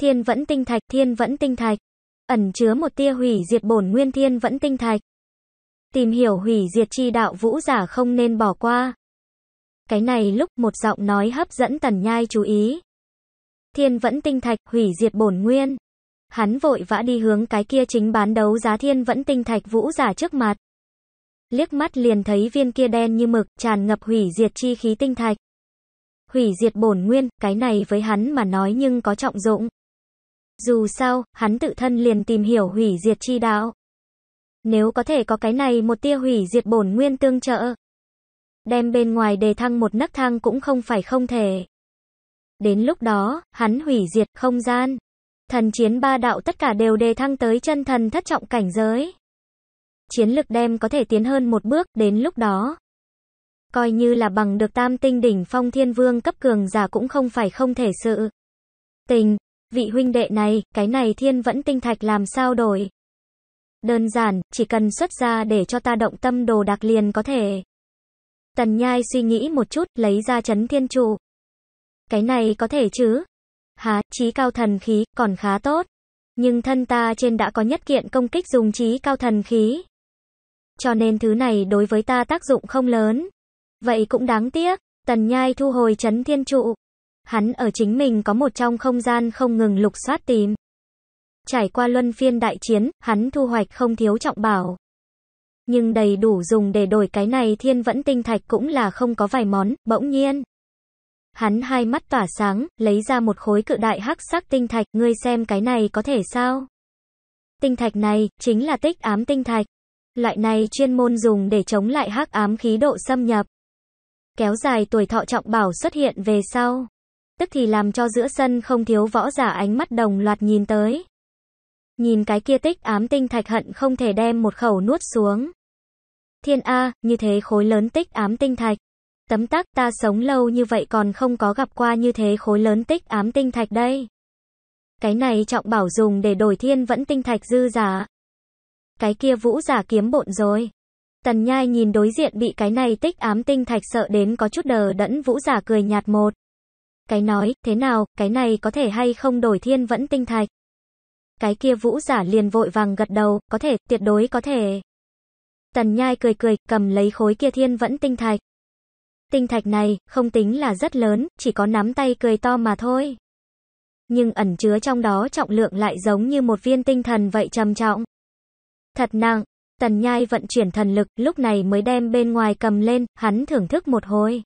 Thiên vẫn tinh thạch, thiên vẫn tinh thạch. Ẩn chứa một tia hủy diệt bổn nguyên thiên vẫn tinh thạch. Tìm hiểu hủy diệt chi đạo vũ giả không nên bỏ qua. Cái này lúc một giọng nói hấp dẫn tần nhai chú ý. Thiên vẫn tinh thạch, hủy diệt bổn nguyên. Hắn vội vã đi hướng cái kia chính bán đấu giá thiên vẫn tinh thạch vũ giả trước mặt. Liếc mắt liền thấy viên kia đen như mực, tràn ngập hủy diệt chi khí tinh thạch. Hủy diệt bổn nguyên, cái này với hắn mà nói nhưng có trọng dụng. Dù sao, hắn tự thân liền tìm hiểu hủy diệt chi đạo. Nếu có thể có cái này một tia hủy diệt bổn nguyên tương trợ, đem bên ngoài đề thăng một nấc thang cũng không phải không thể. Đến lúc đó, hắn hủy diệt không gian, Thần chiến ba đạo tất cả đều đề thăng tới chân thần thất trọng cảnh giới. Chiến lực đem có thể tiến hơn một bước, đến lúc đó. Coi như là bằng được tam tinh đỉnh phong thiên vương cấp cường giả cũng không phải không thể sự. Tình, vị huynh đệ này, cái này thiên vẫn tinh thạch làm sao đổi. Đơn giản, chỉ cần xuất ra để cho ta động tâm đồ đạc liền có thể. Tần Nhai suy nghĩ một chút, lấy ra chấn thiên trụ. Cái này có thể chứ? Há, trí cao thần khí, còn khá tốt. Nhưng thân ta trên đã có nhất kiện công kích dùng trí cao thần khí. Cho nên thứ này đối với ta tác dụng không lớn. Vậy cũng đáng tiếc, tần nhai thu hồi chấn thiên trụ. Hắn ở chính mình có một trong không gian không ngừng lục soát tìm. Trải qua luân phiên đại chiến, hắn thu hoạch không thiếu trọng bảo. Nhưng đầy đủ dùng để đổi cái này thiên vẫn tinh thạch cũng là không có vài món, bỗng nhiên. Hắn hai mắt tỏa sáng, lấy ra một khối cự đại hắc sắc tinh thạch, ngươi xem cái này có thể sao? Tinh thạch này, chính là tích ám tinh thạch. Loại này chuyên môn dùng để chống lại hắc ám khí độ xâm nhập. Kéo dài tuổi thọ trọng bảo xuất hiện về sau. Tức thì làm cho giữa sân không thiếu võ giả ánh mắt đồng loạt nhìn tới. Nhìn cái kia tích ám tinh thạch hận không thể đem một khẩu nuốt xuống. Thiên A, như thế khối lớn tích ám tinh thạch. Tấm tắc ta sống lâu như vậy còn không có gặp qua như thế khối lớn tích ám tinh thạch đây. Cái này trọng bảo dùng để đổi thiên vẫn tinh thạch dư giả. Cái kia vũ giả kiếm bộn rồi. Tần nhai nhìn đối diện bị cái này tích ám tinh thạch sợ đến có chút đờ đẫn vũ giả cười nhạt một. Cái nói, thế nào, cái này có thể hay không đổi thiên vẫn tinh thạch. Cái kia vũ giả liền vội vàng gật đầu, có thể, tuyệt đối có thể. Tần nhai cười cười, cầm lấy khối kia thiên vẫn tinh thạch. Tinh thạch này, không tính là rất lớn, chỉ có nắm tay cười to mà thôi. Nhưng ẩn chứa trong đó trọng lượng lại giống như một viên tinh thần vậy trầm trọng. Thật nặng, tần nhai vận chuyển thần lực, lúc này mới đem bên ngoài cầm lên, hắn thưởng thức một hồi.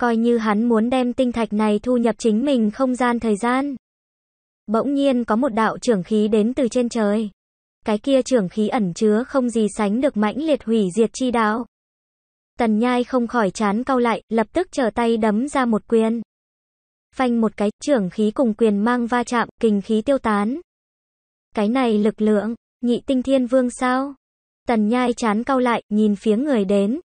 Coi như hắn muốn đem tinh thạch này thu nhập chính mình không gian thời gian. Bỗng nhiên có một đạo trưởng khí đến từ trên trời. Cái kia trưởng khí ẩn chứa không gì sánh được mãnh liệt hủy diệt chi đạo. Tần nhai không khỏi chán cau lại, lập tức trở tay đấm ra một quyền. Phanh một cái, trưởng khí cùng quyền mang va chạm, kình khí tiêu tán. Cái này lực lượng, nhị tinh thiên vương sao? Tần nhai chán cau lại, nhìn phía người đến.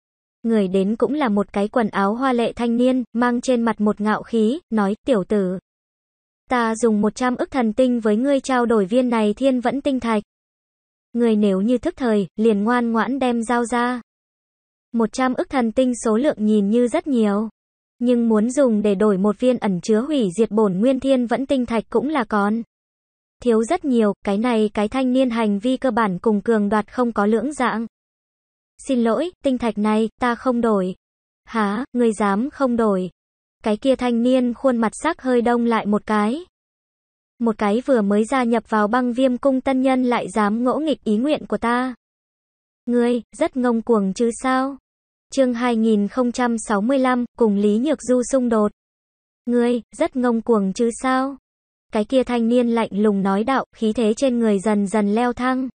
Người đến cũng là một cái quần áo hoa lệ thanh niên, mang trên mặt một ngạo khí, nói, tiểu tử. Ta dùng 100 ức thần tinh với ngươi trao đổi viên này thiên vẫn tinh thạch. Người nếu như thức thời, liền ngoan ngoãn đem giao ra. 100 ức thần tinh số lượng nhìn như rất nhiều. Nhưng muốn dùng để đổi một viên ẩn chứa hủy diệt bổn nguyên thiên vẫn tinh thạch cũng là còn. Thiếu rất nhiều, cái này cái thanh niên hành vi cơ bản cùng cường đoạt không có lưỡng dạng. Xin lỗi, tinh thạch này, ta không đổi. Hả, người dám không đổi. Cái kia thanh niên khuôn mặt sắc hơi đông lại một cái. Một cái vừa mới gia nhập vào băng viêm cung tân nhân lại dám ngỗ nghịch ý nguyện của ta. Ngươi, rất ngông cuồng chứ sao? Chương 2065, cùng Lý Nhược Du xung đột. Ngươi, rất ngông cuồng chứ sao? Cái kia thanh niên lạnh lùng nói đạo, khí thế trên người dần dần leo thăng.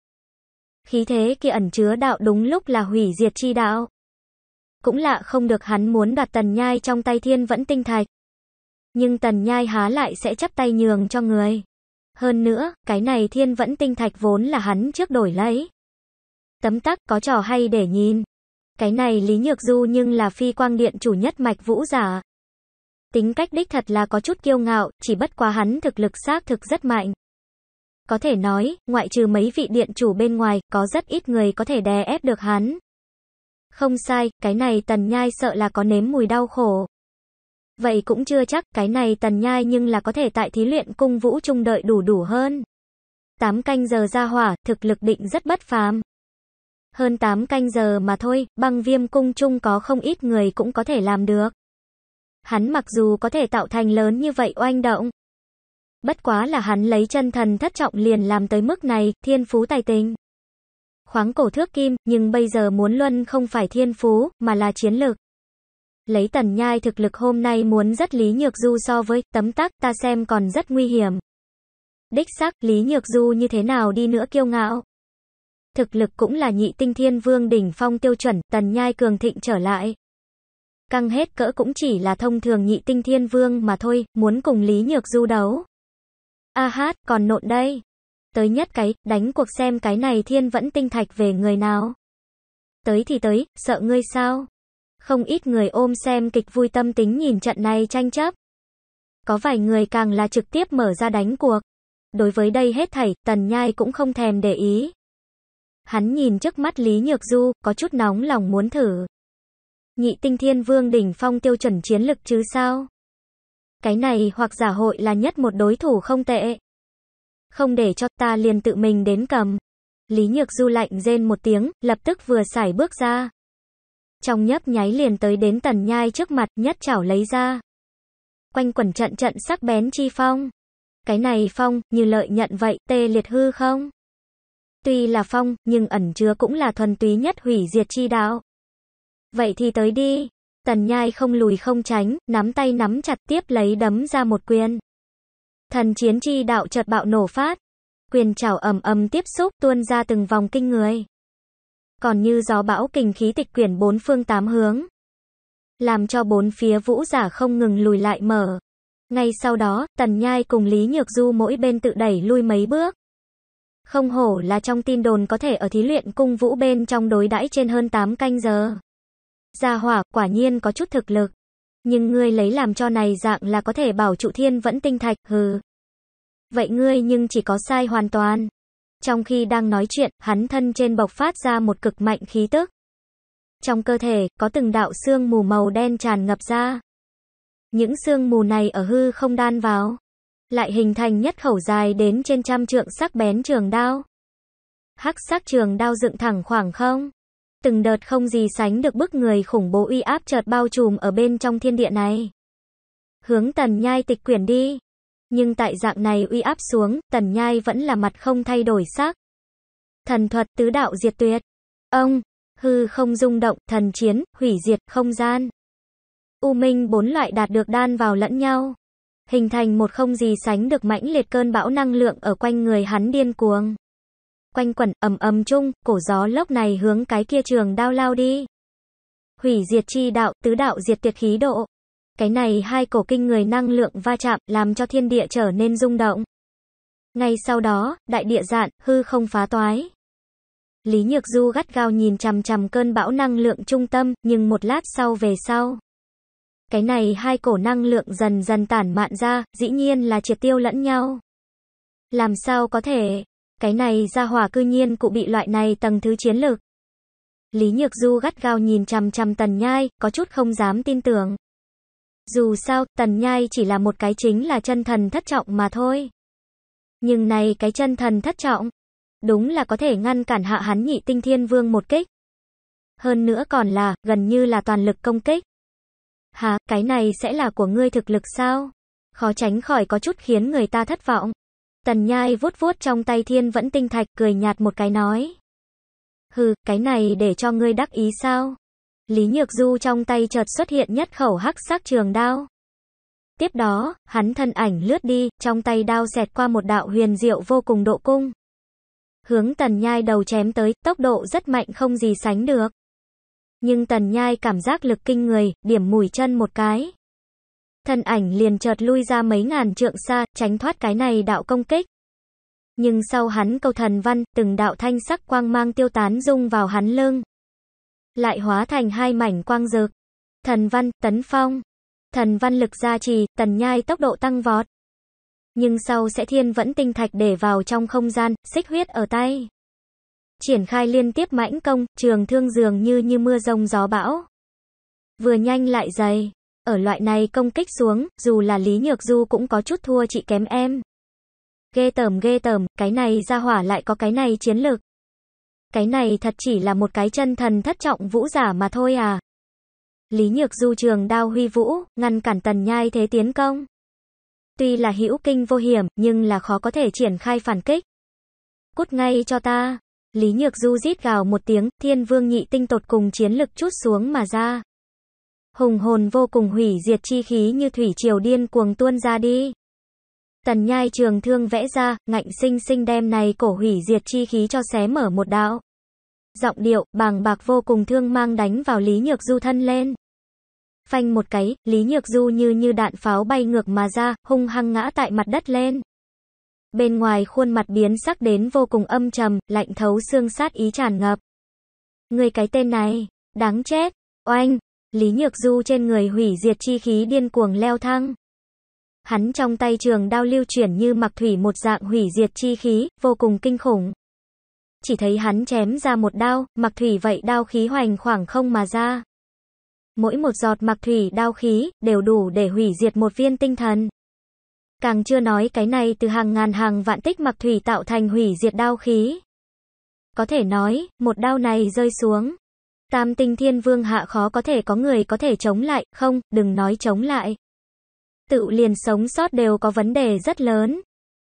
Khí thế kia ẩn chứa đạo đúng lúc là hủy diệt chi đạo. Cũng lạ không được hắn muốn đoạt tần nhai trong tay thiên vẫn tinh thạch. Nhưng tần nhai há lại sẽ chấp tay nhường cho người. Hơn nữa, cái này thiên vẫn tinh thạch vốn là hắn trước đổi lấy. Tấm tắc có trò hay để nhìn. Cái này Lý Nhược Du nhưng là phi quang điện chủ nhất mạch vũ giả. Tính cách đích thật là có chút kiêu ngạo, chỉ bất quá hắn thực lực xác thực rất mạnh. Có thể nói, ngoại trừ mấy vị điện chủ bên ngoài, có rất ít người có thể đè ép được hắn. Không sai, cái này tần nhai sợ là có nếm mùi đau khổ. Vậy cũng chưa chắc, cái này tần nhai nhưng là có thể tại thí luyện cung vũ trung đợi đủ đủ hơn. Tám canh giờ ra hỏa, thực lực định rất bất phàm. Hơn 8 canh giờ mà thôi, băng viêm cung chung có không ít người cũng có thể làm được. Hắn mặc dù có thể tạo thành lớn như vậy oanh động. Bất quá là hắn lấy chân thần thất trọng liền làm tới mức này, thiên phú tài tình. Khoáng cổ thước kim, nhưng bây giờ muốn luân không phải thiên phú, mà là chiến lược Lấy tần nhai thực lực hôm nay muốn rất Lý Nhược Du so với tấm tắc ta xem còn rất nguy hiểm. Đích xác, Lý Nhược Du như thế nào đi nữa kiêu ngạo thực lực cũng là nhị tinh thiên vương đỉnh phong tiêu chuẩn, tần nhai cường thịnh trở lại. Căng hết cỡ cũng chỉ là thông thường nhị tinh thiên vương mà thôi, muốn cùng Lý Nhược Du đấu. A hát, còn nộn đây. Tới nhất cái, đánh cuộc xem cái này thiên vẫn tinh thạch về người nào. Tới thì tới, sợ ngươi sao? Không ít người ôm xem kịch vui tâm tính nhìn trận này tranh chấp. Có vài người càng là trực tiếp mở ra đánh cuộc. Đối với đây hết thảy, tần nhai cũng không thèm để ý. Hắn nhìn trước mắt Lý Nhược Du, có chút nóng lòng muốn thử. Nhị tinh thiên vương đỉnh phong tiêu chuẩn chiến lực chứ sao? Cái này hoặc giả hội là nhất một đối thủ không tệ. Không để cho ta liền tự mình đến cầm. Lý Nhược Du lạnh rên một tiếng, lập tức vừa xải bước ra. Trong nhấp nháy liền tới đến tần nhai trước mặt, nhất chảo lấy ra. Quanh quẩn trận trận sắc bén chi phong. Cái này phong, như lợi nhận vậy, tê liệt hư không? tuy là phong, nhưng ẩn chứa cũng là thuần túy nhất hủy diệt chi đạo. Vậy thì tới đi. Tần nhai không lùi không tránh, nắm tay nắm chặt tiếp lấy đấm ra một quyền. Thần chiến chi đạo chợt bạo nổ phát. Quyền chảo ầm ầm tiếp xúc tuôn ra từng vòng kinh người. Còn như gió bão kình khí tịch quyển bốn phương tám hướng. Làm cho bốn phía vũ giả không ngừng lùi lại mở. Ngay sau đó, Tần Nhai cùng Lý Nhược Du mỗi bên tự đẩy lui mấy bước. Không hổ là trong tin đồn có thể ở thí luyện cung vũ bên trong đối đãi trên hơn 8 canh giờ. Gia hỏa, quả nhiên có chút thực lực. Nhưng ngươi lấy làm cho này dạng là có thể bảo trụ thiên vẫn tinh thạch, hừ. Vậy ngươi nhưng chỉ có sai hoàn toàn. Trong khi đang nói chuyện, hắn thân trên bộc phát ra một cực mạnh khí tức. Trong cơ thể, có từng đạo xương mù màu đen tràn ngập ra. Những xương mù này ở hư không đan vào lại hình thành nhất khẩu dài đến trên trăm trượng sắc bén trường đao. Hắc sắc trường đao dựng thẳng khoảng không. Từng đợt không gì sánh được bức người khủng bố uy áp chợt bao trùm ở bên trong thiên địa này. Hướng tần nhai tịch quyển đi. Nhưng tại dạng này uy áp xuống, tần nhai vẫn là mặt không thay đổi sắc. Thần thuật tứ đạo diệt tuyệt. Ông, hư không rung động, thần chiến, hủy diệt, không gian. U minh bốn loại đạt được đan vào lẫn nhau hình thành một không gì sánh được mãnh liệt cơn bão năng lượng ở quanh người hắn điên cuồng. Quanh quẩn ầm ầm chung, cổ gió lốc này hướng cái kia trường đao lao đi. Hủy diệt chi đạo, tứ đạo diệt tiệt khí độ. Cái này hai cổ kinh người năng lượng va chạm, làm cho thiên địa trở nên rung động. Ngay sau đó, đại địa dạn, hư không phá toái. Lý Nhược Du gắt gao nhìn chằm chằm cơn bão năng lượng trung tâm, nhưng một lát sau về sau. Cái này hai cổ năng lượng dần dần tản mạn ra, dĩ nhiên là triệt tiêu lẫn nhau. Làm sao có thể, cái này ra hỏa cư nhiên cụ bị loại này tầng thứ chiến lược. Lý Nhược Du gắt gao nhìn chằm chằm Tần Nhai, có chút không dám tin tưởng. Dù sao, Tần Nhai chỉ là một cái chính là chân thần thất trọng mà thôi. Nhưng này cái chân thần thất trọng, đúng là có thể ngăn cản hạ hắn nhị tinh thiên vương một kích. Hơn nữa còn là, gần như là toàn lực công kích. Hả, cái này sẽ là của ngươi thực lực sao? Khó tránh khỏi có chút khiến người ta thất vọng. Tần nhai vuốt vuốt trong tay thiên vẫn tinh thạch cười nhạt một cái nói. Hừ, cái này để cho ngươi đắc ý sao? Lý Nhược Du trong tay chợt xuất hiện nhất khẩu hắc sắc trường đao. Tiếp đó, hắn thân ảnh lướt đi, trong tay đao xẹt qua một đạo huyền diệu vô cùng độ cung. Hướng tần nhai đầu chém tới, tốc độ rất mạnh không gì sánh được nhưng tần nhai cảm giác lực kinh người, điểm mùi chân một cái. thần ảnh liền chợt lui ra mấy ngàn trượng xa, tránh thoát cái này đạo công kích. Nhưng sau hắn câu thần văn, từng đạo thanh sắc quang mang tiêu tán dung vào hắn lưng. Lại hóa thành hai mảnh quang dược. Thần văn, tấn phong. Thần văn lực gia trì, tần nhai tốc độ tăng vọt. Nhưng sau sẽ thiên vẫn tinh thạch để vào trong không gian, xích huyết ở tay. Triển khai liên tiếp mãnh công, trường thương dường như như mưa rông gió bão. Vừa nhanh lại dày. Ở loại này công kích xuống, dù là Lý Nhược Du cũng có chút thua chị kém em. Ghê tởm ghê tởm, cái này ra hỏa lại có cái này chiến lược. Cái này thật chỉ là một cái chân thần thất trọng vũ giả mà thôi à. Lý Nhược Du trường đao huy vũ, ngăn cản tần nhai thế tiến công. Tuy là hữu kinh vô hiểm, nhưng là khó có thể triển khai phản kích. Cút ngay cho ta. Lý Nhược Du rít gào một tiếng, thiên vương nhị tinh tột cùng chiến lực chút xuống mà ra. Hùng hồn vô cùng hủy diệt chi khí như thủy triều điên cuồng tuôn ra đi. Tần nhai trường thương vẽ ra, ngạnh sinh sinh đem này cổ hủy diệt chi khí cho xé mở một đạo. Giọng điệu, bàng bạc vô cùng thương mang đánh vào Lý Nhược Du thân lên. Phanh một cái, Lý Nhược Du như như đạn pháo bay ngược mà ra, hung hăng ngã tại mặt đất lên bên ngoài khuôn mặt biến sắc đến vô cùng âm trầm, lạnh thấu xương sát ý tràn ngập. Người cái tên này, đáng chết, oanh, Lý Nhược Du trên người hủy diệt chi khí điên cuồng leo thăng. Hắn trong tay trường đao lưu chuyển như mặc thủy một dạng hủy diệt chi khí, vô cùng kinh khủng. Chỉ thấy hắn chém ra một đao, mặc thủy vậy đao khí hoành khoảng không mà ra. Mỗi một giọt mặc thủy đao khí, đều đủ để hủy diệt một viên tinh thần càng chưa nói cái này từ hàng ngàn hàng vạn tích mặc thủy tạo thành hủy diệt đao khí. Có thể nói, một đao này rơi xuống. Tam tinh thiên vương hạ khó có thể có người có thể chống lại, không, đừng nói chống lại. Tự liền sống sót đều có vấn đề rất lớn.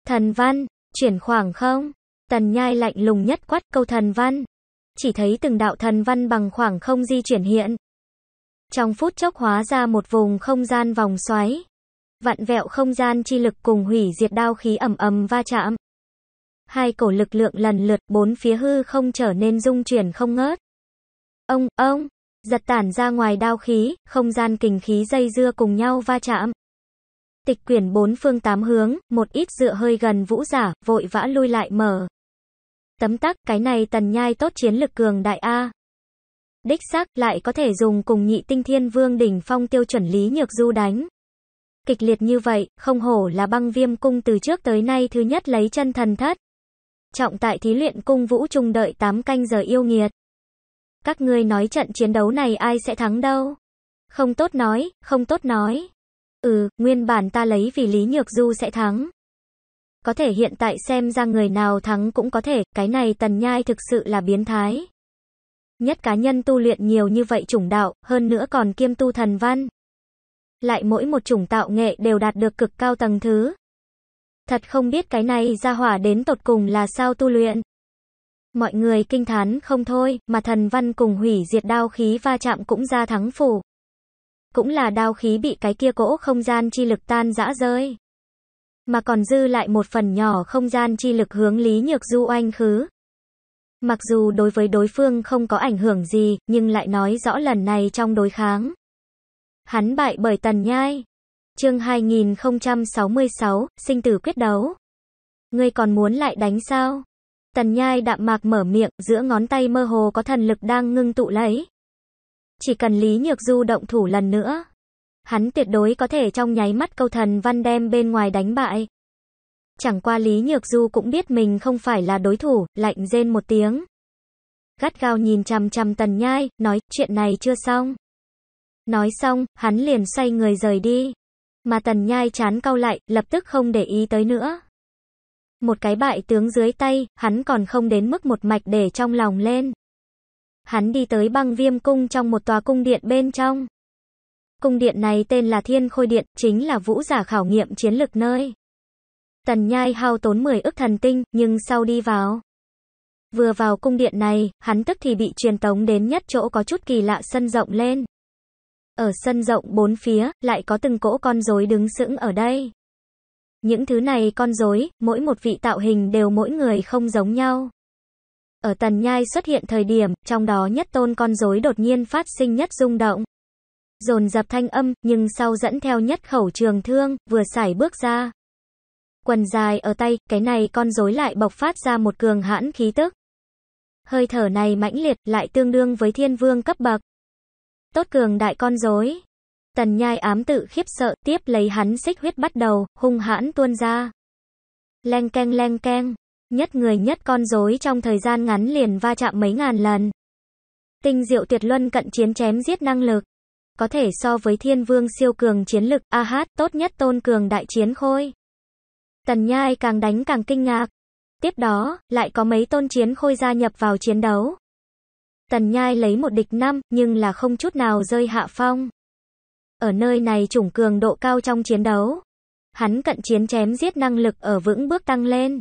Thần văn, chuyển khoảng không? Tần nhai lạnh lùng nhất quát câu thần văn. Chỉ thấy từng đạo thần văn bằng khoảng không di chuyển hiện. Trong phút chốc hóa ra một vùng không gian vòng xoáy vặn vẹo không gian chi lực cùng hủy diệt đao khí ầm ầm va chạm. Hai cổ lực lượng lần lượt bốn phía hư không trở nên dung chuyển không ngớt. Ông, ông, giật tản ra ngoài đao khí, không gian kình khí dây dưa cùng nhau va chạm. Tịch quyển bốn phương tám hướng, một ít dựa hơi gần vũ giả, vội vã lui lại mở. Tấm tắc, cái này tần nhai tốt chiến lực cường đại A. Đích xác, lại có thể dùng cùng nhị tinh thiên vương đỉnh phong tiêu chuẩn lý nhược du đánh kịch liệt như vậy, không hổ là băng viêm cung từ trước tới nay thứ nhất lấy chân thần thất. Trọng tại thí luyện cung vũ trùng đợi 8 canh giờ yêu nghiệt. Các ngươi nói trận chiến đấu này ai sẽ thắng đâu? Không tốt nói, không tốt nói. Ừ, nguyên bản ta lấy vì Lý Nhược Du sẽ thắng. Có thể hiện tại xem ra người nào thắng cũng có thể, cái này tần nhai thực sự là biến thái. Nhất cá nhân tu luyện nhiều như vậy chủng đạo, hơn nữa còn kiêm tu thần văn lại mỗi một chủng tạo nghệ đều đạt được cực cao tầng thứ. Thật không biết cái này ra hỏa đến tột cùng là sao tu luyện. Mọi người kinh thán không thôi, mà thần văn cùng hủy diệt đao khí va chạm cũng ra thắng phủ. Cũng là đao khí bị cái kia cỗ không gian chi lực tan dã rơi. Mà còn dư lại một phần nhỏ không gian chi lực hướng Lý Nhược Du oanh khứ. Mặc dù đối với đối phương không có ảnh hưởng gì, nhưng lại nói rõ lần này trong đối kháng. Hắn bại bởi Tần Nhai. Chương 2066, sinh tử quyết đấu. Ngươi còn muốn lại đánh sao? Tần Nhai đạm mạc mở miệng, giữa ngón tay mơ hồ có thần lực đang ngưng tụ lấy. Chỉ cần Lý Nhược Du động thủ lần nữa, hắn tuyệt đối có thể trong nháy mắt câu thần văn đem bên ngoài đánh bại. Chẳng qua Lý Nhược Du cũng biết mình không phải là đối thủ, lạnh rên một tiếng. Gắt gao nhìn chằm chằm Tần Nhai, nói, chuyện này chưa xong. Nói xong, hắn liền xoay người rời đi. Mà tần nhai chán cau lại, lập tức không để ý tới nữa. Một cái bại tướng dưới tay, hắn còn không đến mức một mạch để trong lòng lên. Hắn đi tới băng viêm cung trong một tòa cung điện bên trong. Cung điện này tên là Thiên Khôi Điện, chính là vũ giả khảo nghiệm chiến lực nơi. Tần nhai hao tốn 10 ức thần tinh, nhưng sau đi vào. Vừa vào cung điện này, hắn tức thì bị truyền tống đến nhất chỗ có chút kỳ lạ sân rộng lên. Ở sân rộng bốn phía, lại có từng cỗ con rối đứng sững ở đây. Những thứ này con rối, mỗi một vị tạo hình đều mỗi người không giống nhau. Ở tần nhai xuất hiện thời điểm, trong đó nhất tôn con rối đột nhiên phát sinh nhất rung động. Dồn dập thanh âm, nhưng sau dẫn theo nhất khẩu trường thương, vừa xải bước ra. Quần dài ở tay, cái này con rối lại bộc phát ra một cường hãn khí tức. Hơi thở này mãnh liệt, lại tương đương với thiên vương cấp bậc tốt cường đại con rối. Tần nhai ám tự khiếp sợ, tiếp lấy hắn xích huyết bắt đầu, hung hãn tuôn ra. Leng keng leng keng, nhất người nhất con rối trong thời gian ngắn liền va chạm mấy ngàn lần. Tinh diệu tuyệt luân cận chiến chém giết năng lực. Có thể so với thiên vương siêu cường chiến lực, a hát, tốt nhất tôn cường đại chiến khôi. Tần nhai càng đánh càng kinh ngạc. Tiếp đó, lại có mấy tôn chiến khôi gia nhập vào chiến đấu. Tần Nhai lấy một địch năm, nhưng là không chút nào rơi hạ phong. Ở nơi này chủng cường độ cao trong chiến đấu. Hắn cận chiến chém giết năng lực ở vững bước tăng lên.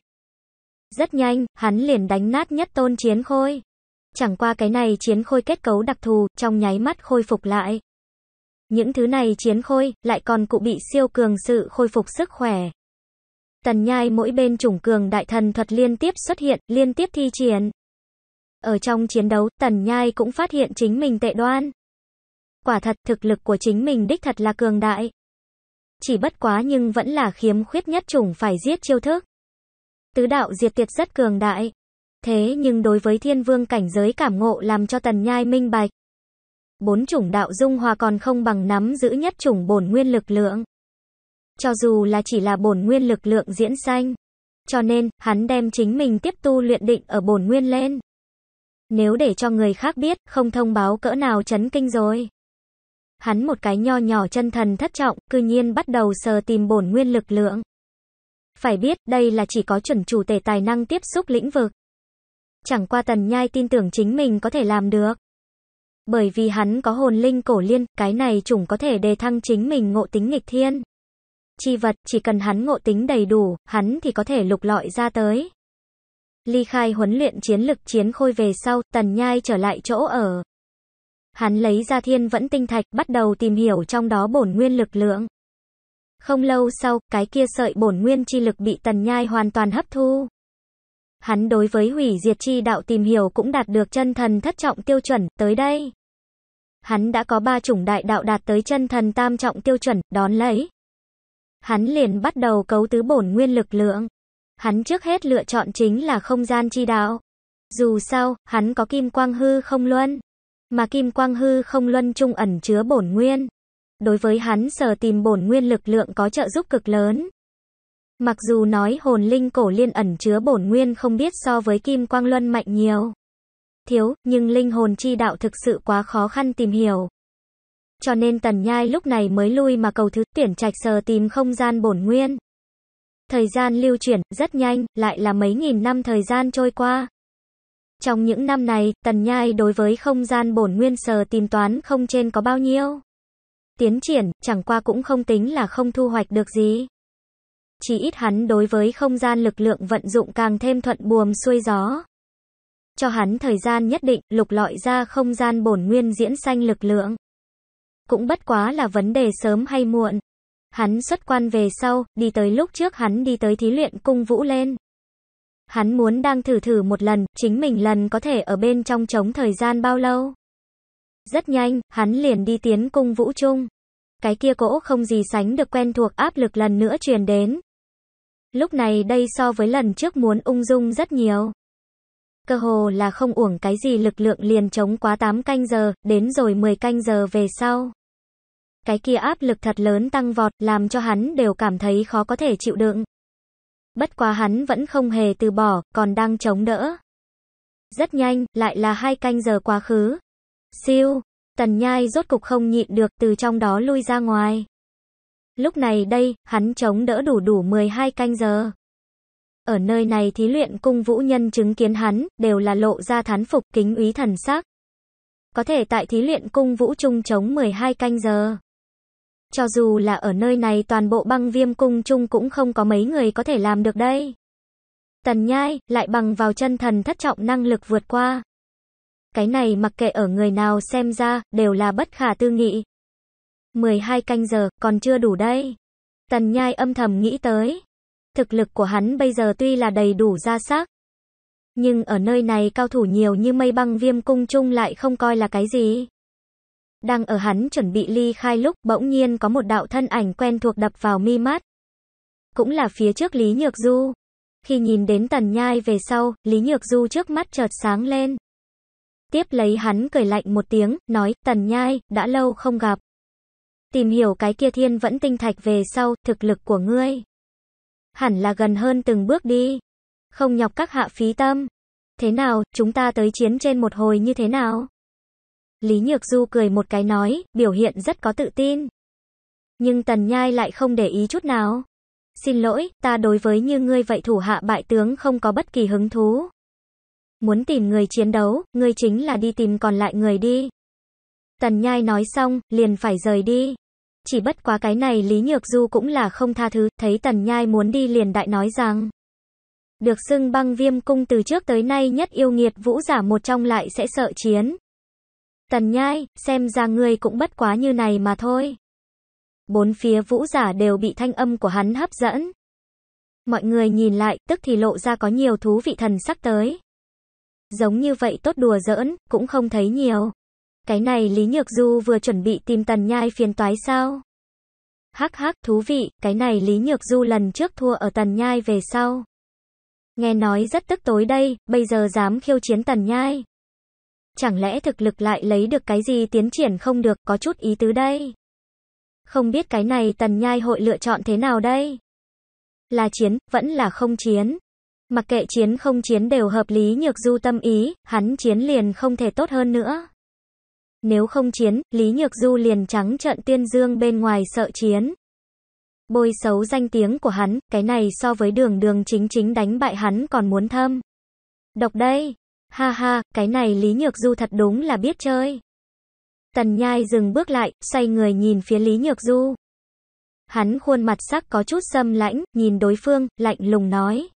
Rất nhanh, hắn liền đánh nát nhất tôn chiến khôi. Chẳng qua cái này chiến khôi kết cấu đặc thù, trong nháy mắt khôi phục lại. Những thứ này chiến khôi, lại còn cụ bị siêu cường sự khôi phục sức khỏe. Tần nhai mỗi bên chủng cường đại thần thuật liên tiếp xuất hiện, liên tiếp thi triển. Ở trong chiến đấu, Tần Nhai cũng phát hiện chính mình tệ đoan. Quả thật, thực lực của chính mình đích thật là cường đại. Chỉ bất quá nhưng vẫn là khiếm khuyết nhất chủng phải giết chiêu thức. Tứ đạo diệt tuyệt rất cường đại. Thế nhưng đối với thiên vương cảnh giới cảm ngộ làm cho Tần Nhai minh bạch. Bốn chủng đạo dung hòa còn không bằng nắm giữ nhất chủng bổn nguyên lực lượng. Cho dù là chỉ là bổn nguyên lực lượng diễn sanh. Cho nên, hắn đem chính mình tiếp tu luyện định ở bổn nguyên lên. Nếu để cho người khác biết, không thông báo cỡ nào chấn kinh rồi. Hắn một cái nho nhỏ chân thần thất trọng, cư nhiên bắt đầu sờ tìm bổn nguyên lực lượng. Phải biết, đây là chỉ có chuẩn chủ tể tài năng tiếp xúc lĩnh vực. Chẳng qua tần nhai tin tưởng chính mình có thể làm được. Bởi vì hắn có hồn linh cổ liên, cái này chủng có thể đề thăng chính mình ngộ tính nghịch thiên. Chi vật, chỉ cần hắn ngộ tính đầy đủ, hắn thì có thể lục lọi ra tới. Ly khai huấn luyện chiến lực chiến khôi về sau, tần nhai trở lại chỗ ở. Hắn lấy ra thiên vẫn tinh thạch, bắt đầu tìm hiểu trong đó bổn nguyên lực lượng. Không lâu sau, cái kia sợi bổn nguyên chi lực bị tần nhai hoàn toàn hấp thu. Hắn đối với hủy diệt chi đạo tìm hiểu cũng đạt được chân thần thất trọng tiêu chuẩn, tới đây. Hắn đã có ba chủng đại đạo đạt tới chân thần tam trọng tiêu chuẩn, đón lấy. Hắn liền bắt đầu cấu tứ bổn nguyên lực lượng. Hắn trước hết lựa chọn chính là không gian chi đạo. Dù sao, hắn có kim quang hư không luân, mà kim quang hư không luân trung ẩn chứa bổn nguyên. Đối với hắn sờ tìm bổn nguyên lực lượng có trợ giúp cực lớn. Mặc dù nói hồn linh cổ liên ẩn chứa bổn nguyên không biết so với kim quang luân mạnh nhiều. Thiếu, nhưng linh hồn chi đạo thực sự quá khó khăn tìm hiểu. Cho nên tần nhai lúc này mới lui mà cầu thứ tuyển trạch sờ tìm không gian bổn nguyên. Thời gian lưu chuyển rất nhanh, lại là mấy nghìn năm thời gian trôi qua. Trong những năm này, Tần Nhai đối với không gian bổn nguyên sờ tìm toán không trên có bao nhiêu. Tiến triển, chẳng qua cũng không tính là không thu hoạch được gì. Chỉ ít hắn đối với không gian lực lượng vận dụng càng thêm thuận buồm xuôi gió. Cho hắn thời gian nhất định, lục lọi ra không gian bổn nguyên diễn sanh lực lượng. Cũng bất quá là vấn đề sớm hay muộn. Hắn xuất quan về sau, đi tới lúc trước hắn đi tới thí luyện cung vũ lên. Hắn muốn đang thử thử một lần, chính mình lần có thể ở bên trong chống thời gian bao lâu. Rất nhanh, hắn liền đi tiến cung vũ chung. Cái kia cỗ không gì sánh được quen thuộc áp lực lần nữa truyền đến. Lúc này đây so với lần trước muốn ung dung rất nhiều. Cơ hồ là không uổng cái gì lực lượng liền chống quá 8 canh giờ, đến rồi 10 canh giờ về sau cái kia áp lực thật lớn tăng vọt, làm cho hắn đều cảm thấy khó có thể chịu đựng. Bất quá hắn vẫn không hề từ bỏ, còn đang chống đỡ. Rất nhanh, lại là hai canh giờ quá khứ. Siêu, tần nhai rốt cục không nhịn được từ trong đó lui ra ngoài. Lúc này đây, hắn chống đỡ đủ đủ 12 canh giờ. Ở nơi này thí luyện cung vũ nhân chứng kiến hắn, đều là lộ ra thán phục kính úy thần sắc. Có thể tại thí luyện cung vũ trung chống 12 canh giờ cho dù là ở nơi này toàn bộ băng viêm cung chung cũng không có mấy người có thể làm được đây. Tần nhai, lại bằng vào chân thần thất trọng năng lực vượt qua. Cái này mặc kệ ở người nào xem ra, đều là bất khả tư nghị. 12 canh giờ, còn chưa đủ đây. Tần nhai âm thầm nghĩ tới. Thực lực của hắn bây giờ tuy là đầy đủ ra sắc. Nhưng ở nơi này cao thủ nhiều như mây băng viêm cung chung lại không coi là cái gì. Đang ở hắn chuẩn bị ly khai lúc bỗng nhiên có một đạo thân ảnh quen thuộc đập vào mi mắt. Cũng là phía trước Lý Nhược Du. Khi nhìn đến tần nhai về sau, Lý Nhược Du trước mắt chợt sáng lên. Tiếp lấy hắn cười lạnh một tiếng, nói, tần nhai, đã lâu không gặp. Tìm hiểu cái kia thiên vẫn tinh thạch về sau, thực lực của ngươi. Hẳn là gần hơn từng bước đi. Không nhọc các hạ phí tâm. Thế nào, chúng ta tới chiến trên một hồi như thế nào? Lý Nhược Du cười một cái nói, biểu hiện rất có tự tin. Nhưng Tần Nhai lại không để ý chút nào. Xin lỗi, ta đối với như ngươi vậy thủ hạ bại tướng không có bất kỳ hứng thú. Muốn tìm người chiến đấu, ngươi chính là đi tìm còn lại người đi. Tần Nhai nói xong, liền phải rời đi. Chỉ bất quá cái này Lý Nhược Du cũng là không tha thứ, thấy Tần Nhai muốn đi liền đại nói rằng. Được xưng băng viêm cung từ trước tới nay nhất yêu nghiệt vũ giả một trong lại sẽ sợ chiến. Tần nhai, xem ra ngươi cũng bất quá như này mà thôi. Bốn phía vũ giả đều bị thanh âm của hắn hấp dẫn. Mọi người nhìn lại, tức thì lộ ra có nhiều thú vị thần sắc tới. Giống như vậy tốt đùa giỡn, cũng không thấy nhiều. Cái này Lý Nhược Du vừa chuẩn bị tìm tần nhai phiền toái sao? Hắc hắc, thú vị, cái này Lý Nhược Du lần trước thua ở tần nhai về sau. Nghe nói rất tức tối đây, bây giờ dám khiêu chiến tần nhai. Chẳng lẽ thực lực lại lấy được cái gì tiến triển không được, có chút ý tứ đây? Không biết cái này tần nhai hội lựa chọn thế nào đây? Là chiến, vẫn là không chiến. Mặc kệ chiến không chiến đều hợp lý nhược du tâm ý, hắn chiến liền không thể tốt hơn nữa. Nếu không chiến, Lý Nhược Du liền trắng trận tuyên dương bên ngoài sợ chiến. Bôi xấu danh tiếng của hắn, cái này so với đường đường chính chính đánh bại hắn còn muốn thâm. Độc đây, Ha ha, cái này Lý Nhược Du thật đúng là biết chơi. Tần Nhai dừng bước lại, xoay người nhìn phía Lý Nhược Du. Hắn khuôn mặt sắc có chút xâm lãnh, nhìn đối phương, lạnh lùng nói.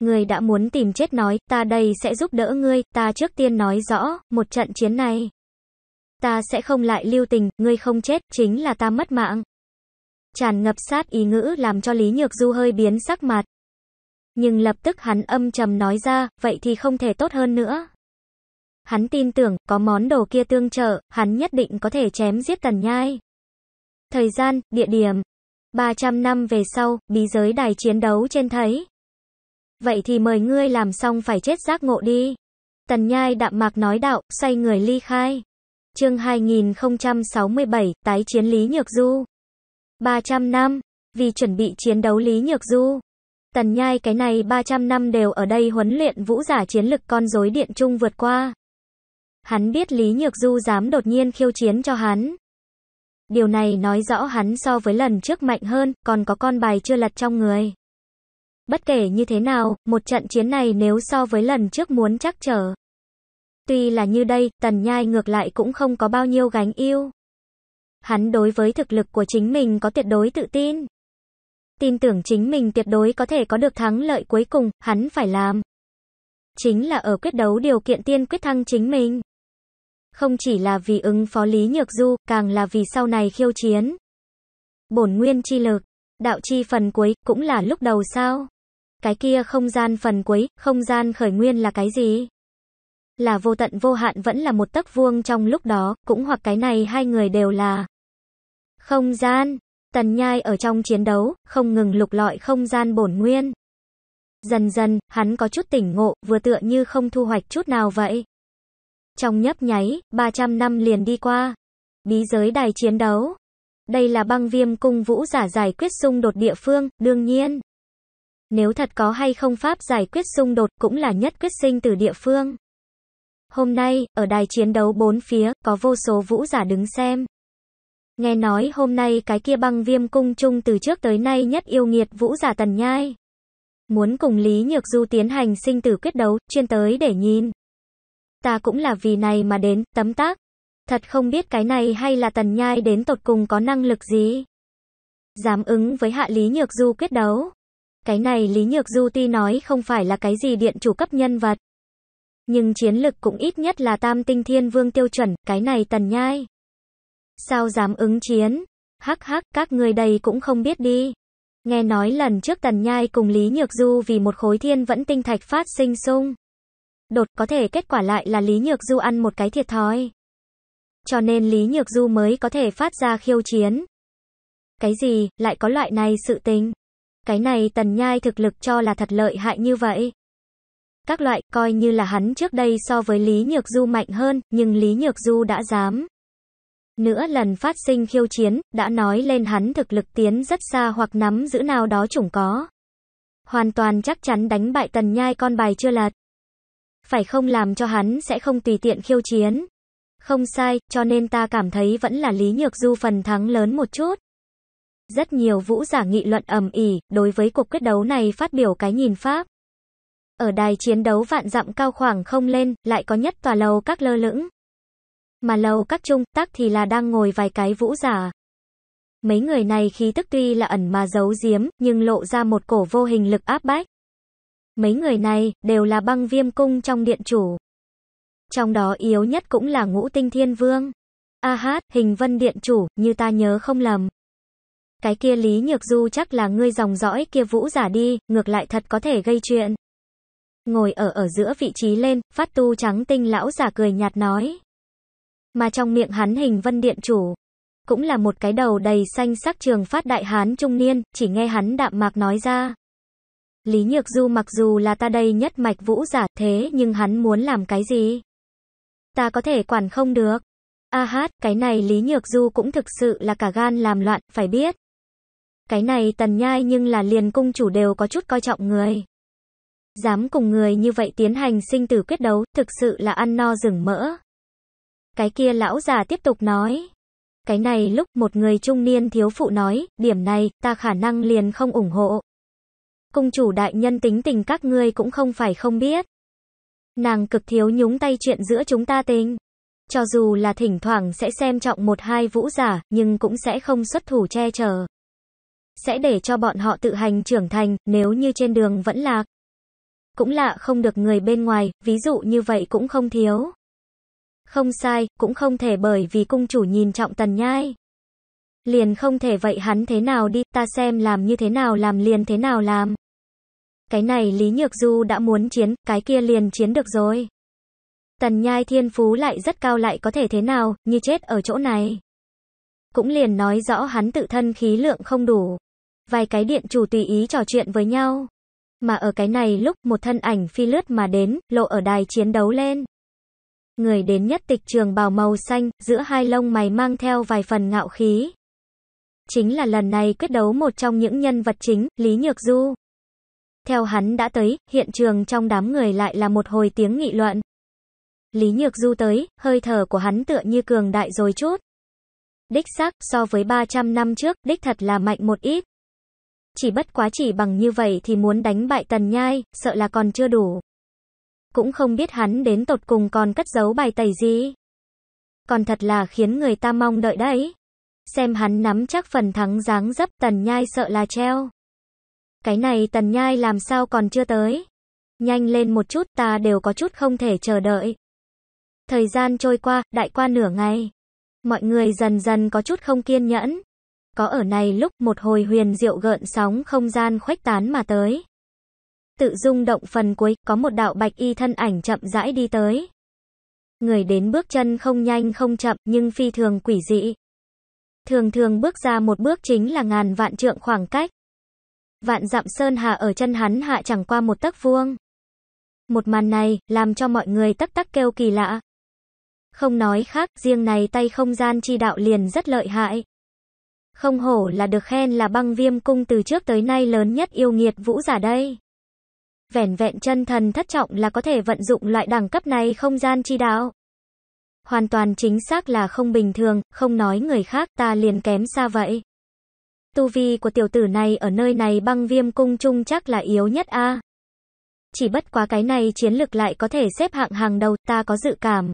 Ngươi đã muốn tìm chết nói, ta đây sẽ giúp đỡ ngươi, ta trước tiên nói rõ, một trận chiến này. Ta sẽ không lại lưu tình, ngươi không chết, chính là ta mất mạng. Tràn ngập sát ý ngữ làm cho Lý Nhược Du hơi biến sắc mặt. Nhưng lập tức hắn âm trầm nói ra, vậy thì không thể tốt hơn nữa. Hắn tin tưởng, có món đồ kia tương trợ, hắn nhất định có thể chém giết tần nhai. Thời gian, địa điểm. 300 năm về sau, bí giới đài chiến đấu trên thấy. Vậy thì mời ngươi làm xong phải chết giác ngộ đi. Tần nhai đạm mạc nói đạo, say người ly khai. Chương 2067, tái chiến Lý Nhược Du. 300 năm, vì chuẩn bị chiến đấu Lý Nhược Du, Tần nhai cái này 300 năm đều ở đây huấn luyện vũ giả chiến lực con rối điện trung vượt qua. Hắn biết Lý Nhược Du dám đột nhiên khiêu chiến cho hắn. Điều này nói rõ hắn so với lần trước mạnh hơn, còn có con bài chưa lật trong người. Bất kể như thế nào, một trận chiến này nếu so với lần trước muốn chắc trở. Tuy là như đây, tần nhai ngược lại cũng không có bao nhiêu gánh yêu. Hắn đối với thực lực của chính mình có tuyệt đối tự tin. Tin tưởng chính mình tuyệt đối có thể có được thắng lợi cuối cùng, hắn phải làm. Chính là ở quyết đấu điều kiện tiên quyết thăng chính mình. Không chỉ là vì ứng phó Lý Nhược Du, càng là vì sau này khiêu chiến. Bổn nguyên chi lực, đạo chi phần cuối, cũng là lúc đầu sao? Cái kia không gian phần cuối, không gian khởi nguyên là cái gì? Là vô tận vô hạn vẫn là một tấc vuông trong lúc đó, cũng hoặc cái này hai người đều là không gian. Tần Nhai ở trong chiến đấu, không ngừng lục lọi không gian bổn nguyên. Dần dần, hắn có chút tỉnh ngộ, vừa tựa như không thu hoạch chút nào vậy. Trong nhấp nháy, 300 năm liền đi qua. Bí giới đài chiến đấu. Đây là băng viêm cung vũ giả giải quyết xung đột địa phương, đương nhiên. Nếu thật có hay không pháp giải quyết xung đột cũng là nhất quyết sinh từ địa phương. Hôm nay, ở đài chiến đấu bốn phía, có vô số vũ giả đứng xem. Nghe nói hôm nay cái kia băng viêm cung chung từ trước tới nay nhất yêu nghiệt vũ giả tần nhai. Muốn cùng Lý Nhược Du tiến hành sinh tử quyết đấu, chuyên tới để nhìn. Ta cũng là vì này mà đến, tấm tác. Thật không biết cái này hay là tần nhai đến tột cùng có năng lực gì. Dám ứng với hạ Lý Nhược Du quyết đấu. Cái này Lý Nhược Du tuy nói không phải là cái gì điện chủ cấp nhân vật. Nhưng chiến lực cũng ít nhất là tam tinh thiên vương tiêu chuẩn, cái này tần nhai. Sao dám ứng chiến? Hắc hắc, các ngươi đây cũng không biết đi. Nghe nói lần trước Tần Nhai cùng Lý Nhược Du vì một khối thiên vẫn tinh thạch phát sinh xung. Đột có thể kết quả lại là Lý Nhược Du ăn một cái thiệt thòi. Cho nên Lý Nhược Du mới có thể phát ra khiêu chiến. Cái gì, lại có loại này sự tình. Cái này Tần Nhai thực lực cho là thật lợi hại như vậy. Các loại, coi như là hắn trước đây so với Lý Nhược Du mạnh hơn, nhưng Lý Nhược Du đã dám. Nữa lần phát sinh khiêu chiến, đã nói lên hắn thực lực tiến rất xa hoặc nắm giữ nào đó chủng có. Hoàn toàn chắc chắn đánh bại tần nhai con bài chưa lật. Phải không làm cho hắn sẽ không tùy tiện khiêu chiến. Không sai, cho nên ta cảm thấy vẫn là Lý Nhược Du phần thắng lớn một chút. Rất nhiều vũ giả nghị luận ầm ỉ, đối với cuộc quyết đấu này phát biểu cái nhìn pháp. Ở đài chiến đấu vạn dặm cao khoảng không lên, lại có nhất tòa lầu các lơ lửng mà lầu các trung tác thì là đang ngồi vài cái vũ giả. Mấy người này khí tức tuy là ẩn mà giấu giếm, nhưng lộ ra một cổ vô hình lực áp bách. Mấy người này đều là băng viêm cung trong điện chủ. Trong đó yếu nhất cũng là ngũ tinh thiên vương. A hát, hình vân điện chủ, như ta nhớ không lầm. Cái kia Lý Nhược Du chắc là ngươi dòng dõi kia vũ giả đi, ngược lại thật có thể gây chuyện. Ngồi ở ở giữa vị trí lên, phát tu trắng tinh lão giả cười nhạt nói. Mà trong miệng hắn hình vân điện chủ, cũng là một cái đầu đầy xanh sắc trường phát đại hán trung niên, chỉ nghe hắn đạm mạc nói ra. Lý Nhược Du mặc dù là ta đây nhất mạch vũ giả thế nhưng hắn muốn làm cái gì? Ta có thể quản không được. A à hát, cái này Lý Nhược Du cũng thực sự là cả gan làm loạn, phải biết. Cái này tần nhai nhưng là liền cung chủ đều có chút coi trọng người. Dám cùng người như vậy tiến hành sinh tử quyết đấu, thực sự là ăn no rừng mỡ. Cái kia lão già tiếp tục nói. Cái này lúc một người trung niên thiếu phụ nói, điểm này, ta khả năng liền không ủng hộ. Cung chủ đại nhân tính tình các ngươi cũng không phải không biết. Nàng cực thiếu nhúng tay chuyện giữa chúng ta tình. Cho dù là thỉnh thoảng sẽ xem trọng một hai vũ giả, nhưng cũng sẽ không xuất thủ che chở. Sẽ để cho bọn họ tự hành trưởng thành, nếu như trên đường vẫn lạc. Cũng lạ không được người bên ngoài, ví dụ như vậy cũng không thiếu. Không sai, cũng không thể bởi vì cung chủ nhìn trọng tần nhai. Liền không thể vậy hắn thế nào đi, ta xem làm như thế nào làm liền thế nào làm. Cái này Lý Nhược Du đã muốn chiến, cái kia liền chiến được rồi. Tần nhai thiên phú lại rất cao lại có thể thế nào, như chết ở chỗ này. Cũng liền nói rõ hắn tự thân khí lượng không đủ. Vài cái điện chủ tùy ý trò chuyện với nhau. Mà ở cái này lúc một thân ảnh phi lướt mà đến, lộ ở đài chiến đấu lên. Người đến nhất tịch trường bào màu xanh, giữa hai lông mày mang theo vài phần ngạo khí. Chính là lần này quyết đấu một trong những nhân vật chính, Lý Nhược Du. Theo hắn đã tới, hiện trường trong đám người lại là một hồi tiếng nghị luận. Lý Nhược Du tới, hơi thở của hắn tựa như cường đại rồi chút. Đích xác, so với 300 năm trước, đích thật là mạnh một ít. Chỉ bất quá chỉ bằng như vậy thì muốn đánh bại Tần Nhai, sợ là còn chưa đủ cũng không biết hắn đến tột cùng còn cất giấu bài tẩy gì. Còn thật là khiến người ta mong đợi đấy. Xem hắn nắm chắc phần thắng dáng dấp tần nhai sợ là treo. Cái này tần nhai làm sao còn chưa tới. Nhanh lên một chút ta đều có chút không thể chờ đợi. Thời gian trôi qua, đại qua nửa ngày. Mọi người dần dần có chút không kiên nhẫn. Có ở này lúc một hồi huyền diệu gợn sóng không gian khuếch tán mà tới tự rung động phần cuối, có một đạo bạch y thân ảnh chậm rãi đi tới. Người đến bước chân không nhanh không chậm nhưng phi thường quỷ dị. Thường thường bước ra một bước chính là ngàn vạn trượng khoảng cách. Vạn dặm sơn hà ở chân hắn hạ chẳng qua một tấc vuông. Một màn này, làm cho mọi người tắc tắc kêu kỳ lạ. Không nói khác, riêng này tay không gian chi đạo liền rất lợi hại. Không hổ là được khen là băng viêm cung từ trước tới nay lớn nhất yêu nghiệt vũ giả đây vẻn vẹn chân thần thất trọng là có thể vận dụng loại đẳng cấp này không gian chi đạo. Hoàn toàn chính xác là không bình thường, không nói người khác ta liền kém xa vậy. Tu vi của tiểu tử này ở nơi này băng viêm cung chung chắc là yếu nhất a. Chỉ bất quá cái này chiến lực lại có thể xếp hạng hàng đầu, ta có dự cảm.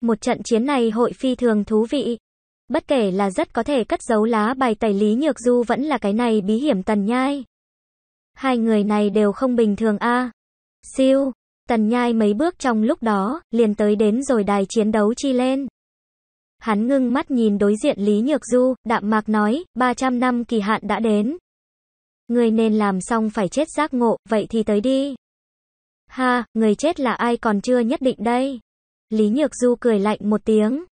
Một trận chiến này hội phi thường thú vị. Bất kể là rất có thể cất giấu lá bài tẩy Lý Nhược Du vẫn là cái này bí hiểm tần nhai hai người này đều không bình thường a. Siêu, Tần Nhai mấy bước trong lúc đó, liền tới đến rồi đài chiến đấu chi lên. Hắn ngưng mắt nhìn đối diện Lý Nhược Du, đạm mạc nói, 300 năm kỳ hạn đã đến. Người nên làm xong phải chết giác ngộ, vậy thì tới đi. Ha, người chết là ai còn chưa nhất định đây. Lý Nhược Du cười lạnh một tiếng.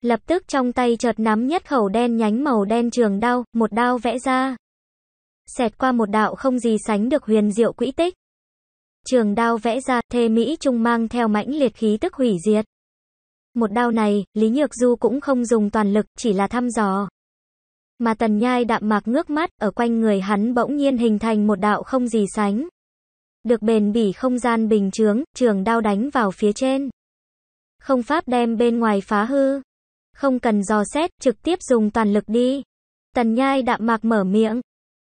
Lập tức trong tay chợt nắm nhất khẩu đen nhánh màu đen trường đao, một đao vẽ ra xẹt qua một đạo không gì sánh được huyền diệu quỹ tích. Trường đao vẽ ra, thê Mỹ Trung mang theo mãnh liệt khí tức hủy diệt. Một đao này, Lý Nhược Du cũng không dùng toàn lực, chỉ là thăm dò. Mà tần nhai đạm mạc ngước mắt, ở quanh người hắn bỗng nhiên hình thành một đạo không gì sánh. Được bền bỉ không gian bình chướng, trường đao đánh vào phía trên. Không pháp đem bên ngoài phá hư. Không cần dò xét, trực tiếp dùng toàn lực đi. Tần nhai đạm mạc mở miệng,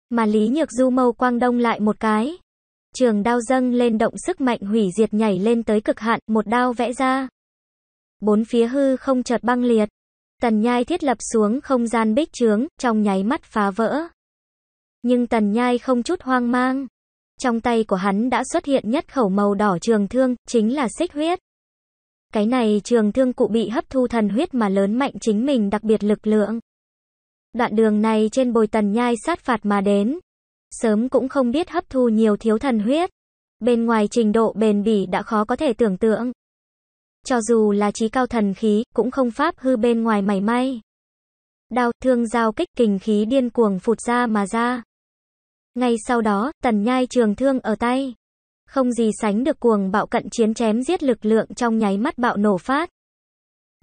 mà Lý Nhược Du mâu quang đông lại một cái. Trường đao dâng lên động sức mạnh hủy diệt nhảy lên tới cực hạn, một đao vẽ ra. Bốn phía hư không chợt băng liệt. Tần nhai thiết lập xuống không gian bích trướng, trong nháy mắt phá vỡ. Nhưng tần nhai không chút hoang mang. Trong tay của hắn đã xuất hiện nhất khẩu màu đỏ trường thương, chính là xích huyết. Cái này trường thương cụ bị hấp thu thần huyết mà lớn mạnh chính mình đặc biệt lực lượng. Đoạn đường này trên bồi tần nhai sát phạt mà đến. Sớm cũng không biết hấp thu nhiều thiếu thần huyết. Bên ngoài trình độ bền bỉ đã khó có thể tưởng tượng. Cho dù là trí cao thần khí, cũng không pháp hư bên ngoài mảy may. đau thương giao kích kình khí điên cuồng phụt ra mà ra. Ngay sau đó, tần nhai trường thương ở tay. Không gì sánh được cuồng bạo cận chiến chém giết lực lượng trong nháy mắt bạo nổ phát.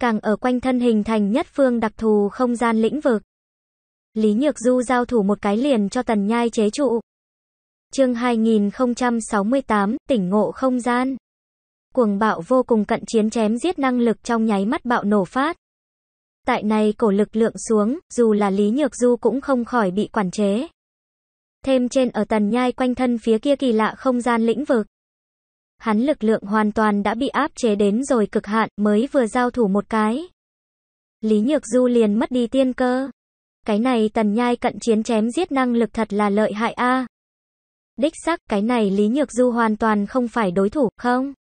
Càng ở quanh thân hình thành nhất phương đặc thù không gian lĩnh vực. Lý Nhược Du giao thủ một cái liền cho Tần Nhai chế trụ. Chương 2068, tỉnh ngộ không gian. Cuồng bạo vô cùng cận chiến chém giết năng lực trong nháy mắt bạo nổ phát. Tại này cổ lực lượng xuống, dù là Lý Nhược Du cũng không khỏi bị quản chế. Thêm trên ở tần nhai quanh thân phía kia kỳ lạ không gian lĩnh vực. Hắn lực lượng hoàn toàn đã bị áp chế đến rồi cực hạn mới vừa giao thủ một cái. Lý Nhược Du liền mất đi tiên cơ. Cái này tần nhai cận chiến chém giết năng lực thật là lợi hại a. Đích xác, cái này Lý Nhược Du hoàn toàn không phải đối thủ, không?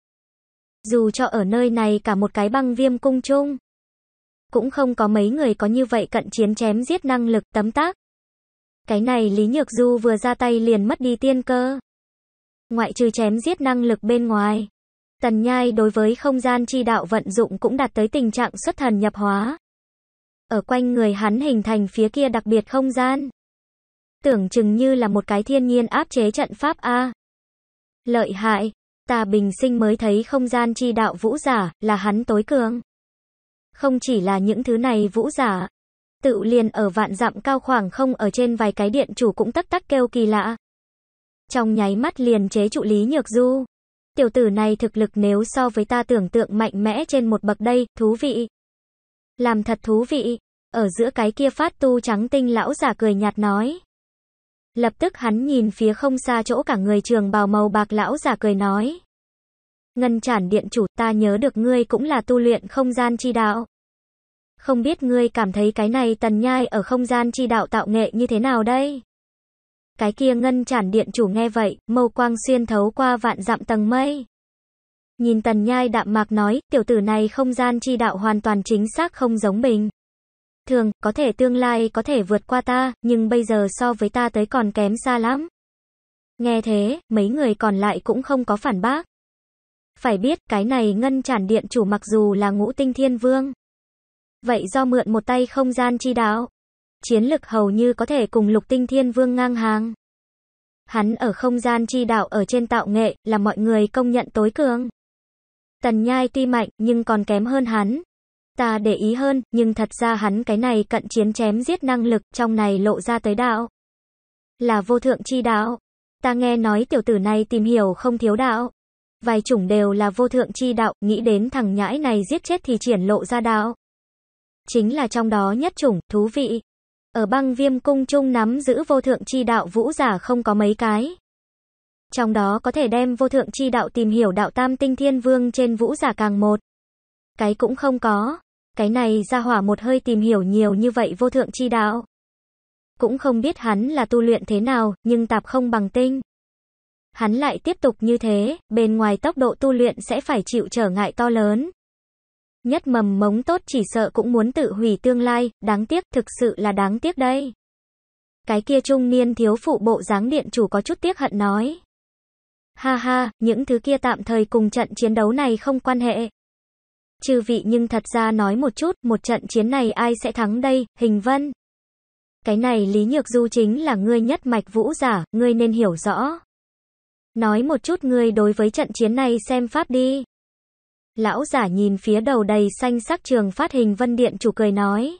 Dù cho ở nơi này cả một cái băng viêm cung chung, cũng không có mấy người có như vậy cận chiến chém giết năng lực tấm tác. Cái này Lý Nhược Du vừa ra tay liền mất đi tiên cơ. Ngoại trừ chém giết năng lực bên ngoài, Tần Nhai đối với không gian chi đạo vận dụng cũng đạt tới tình trạng xuất thần nhập hóa ở quanh người hắn hình thành phía kia đặc biệt không gian. Tưởng chừng như là một cái thiên nhiên áp chế trận pháp A. Lợi hại, ta bình sinh mới thấy không gian chi đạo vũ giả là hắn tối cường. Không chỉ là những thứ này vũ giả, tự liền ở vạn dặm cao khoảng không ở trên vài cái điện chủ cũng tắc tắc kêu kỳ lạ. Trong nháy mắt liền chế trụ lý nhược du. Tiểu tử này thực lực nếu so với ta tưởng tượng mạnh mẽ trên một bậc đây, thú vị. Làm thật thú vị. Ở giữa cái kia phát tu trắng tinh lão giả cười nhạt nói. Lập tức hắn nhìn phía không xa chỗ cả người trường bào màu bạc lão giả cười nói. Ngân chản điện chủ ta nhớ được ngươi cũng là tu luyện không gian chi đạo. Không biết ngươi cảm thấy cái này tần nhai ở không gian chi đạo tạo nghệ như thế nào đây? Cái kia ngân chản điện chủ nghe vậy, mâu quang xuyên thấu qua vạn dặm tầng mây. Nhìn tần nhai đạm mạc nói, tiểu tử này không gian chi đạo hoàn toàn chính xác không giống mình. Thường, có thể tương lai có thể vượt qua ta, nhưng bây giờ so với ta tới còn kém xa lắm. Nghe thế, mấy người còn lại cũng không có phản bác. Phải biết, cái này ngân chản điện chủ mặc dù là ngũ tinh thiên vương. Vậy do mượn một tay không gian chi đạo, chiến lực hầu như có thể cùng lục tinh thiên vương ngang hàng. Hắn ở không gian chi đạo ở trên tạo nghệ là mọi người công nhận tối cường. Tần nhai tuy mạnh nhưng còn kém hơn hắn. Ta để ý hơn, nhưng thật ra hắn cái này cận chiến chém giết năng lực trong này lộ ra tới đạo. Là vô thượng chi đạo. Ta nghe nói tiểu tử này tìm hiểu không thiếu đạo. Vài chủng đều là vô thượng chi đạo, nghĩ đến thằng nhãi này giết chết thì triển lộ ra đạo. Chính là trong đó nhất chủng, thú vị. Ở băng viêm cung chung nắm giữ vô thượng chi đạo vũ giả không có mấy cái trong đó có thể đem vô thượng chi đạo tìm hiểu đạo tam tinh thiên vương trên vũ giả càng một. Cái cũng không có, cái này ra hỏa một hơi tìm hiểu nhiều như vậy vô thượng chi đạo. Cũng không biết hắn là tu luyện thế nào, nhưng tạp không bằng tinh. Hắn lại tiếp tục như thế, bên ngoài tốc độ tu luyện sẽ phải chịu trở ngại to lớn. Nhất mầm mống tốt chỉ sợ cũng muốn tự hủy tương lai, đáng tiếc, thực sự là đáng tiếc đây. Cái kia trung niên thiếu phụ bộ dáng điện chủ có chút tiếc hận nói. Ha ha, những thứ kia tạm thời cùng trận chiến đấu này không quan hệ. Chư vị nhưng thật ra nói một chút, một trận chiến này ai sẽ thắng đây, hình vân. Cái này Lý Nhược Du chính là ngươi nhất mạch vũ giả, ngươi nên hiểu rõ. Nói một chút ngươi đối với trận chiến này xem pháp đi. Lão giả nhìn phía đầu đầy xanh sắc trường phát hình vân điện chủ cười nói.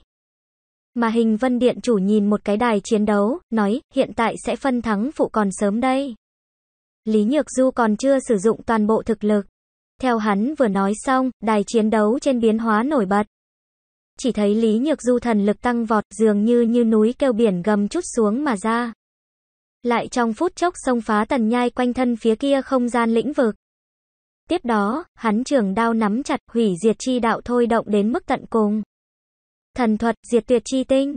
Mà hình vân điện chủ nhìn một cái đài chiến đấu, nói, hiện tại sẽ phân thắng phụ còn sớm đây. Lý Nhược Du còn chưa sử dụng toàn bộ thực lực. Theo hắn vừa nói xong, đài chiến đấu trên biến hóa nổi bật. Chỉ thấy Lý Nhược Du thần lực tăng vọt dường như như núi kêu biển gầm chút xuống mà ra. Lại trong phút chốc xông phá tần nhai quanh thân phía kia không gian lĩnh vực. Tiếp đó, hắn trường đao nắm chặt hủy diệt chi đạo thôi động đến mức tận cùng. Thần thuật diệt tuyệt chi tinh.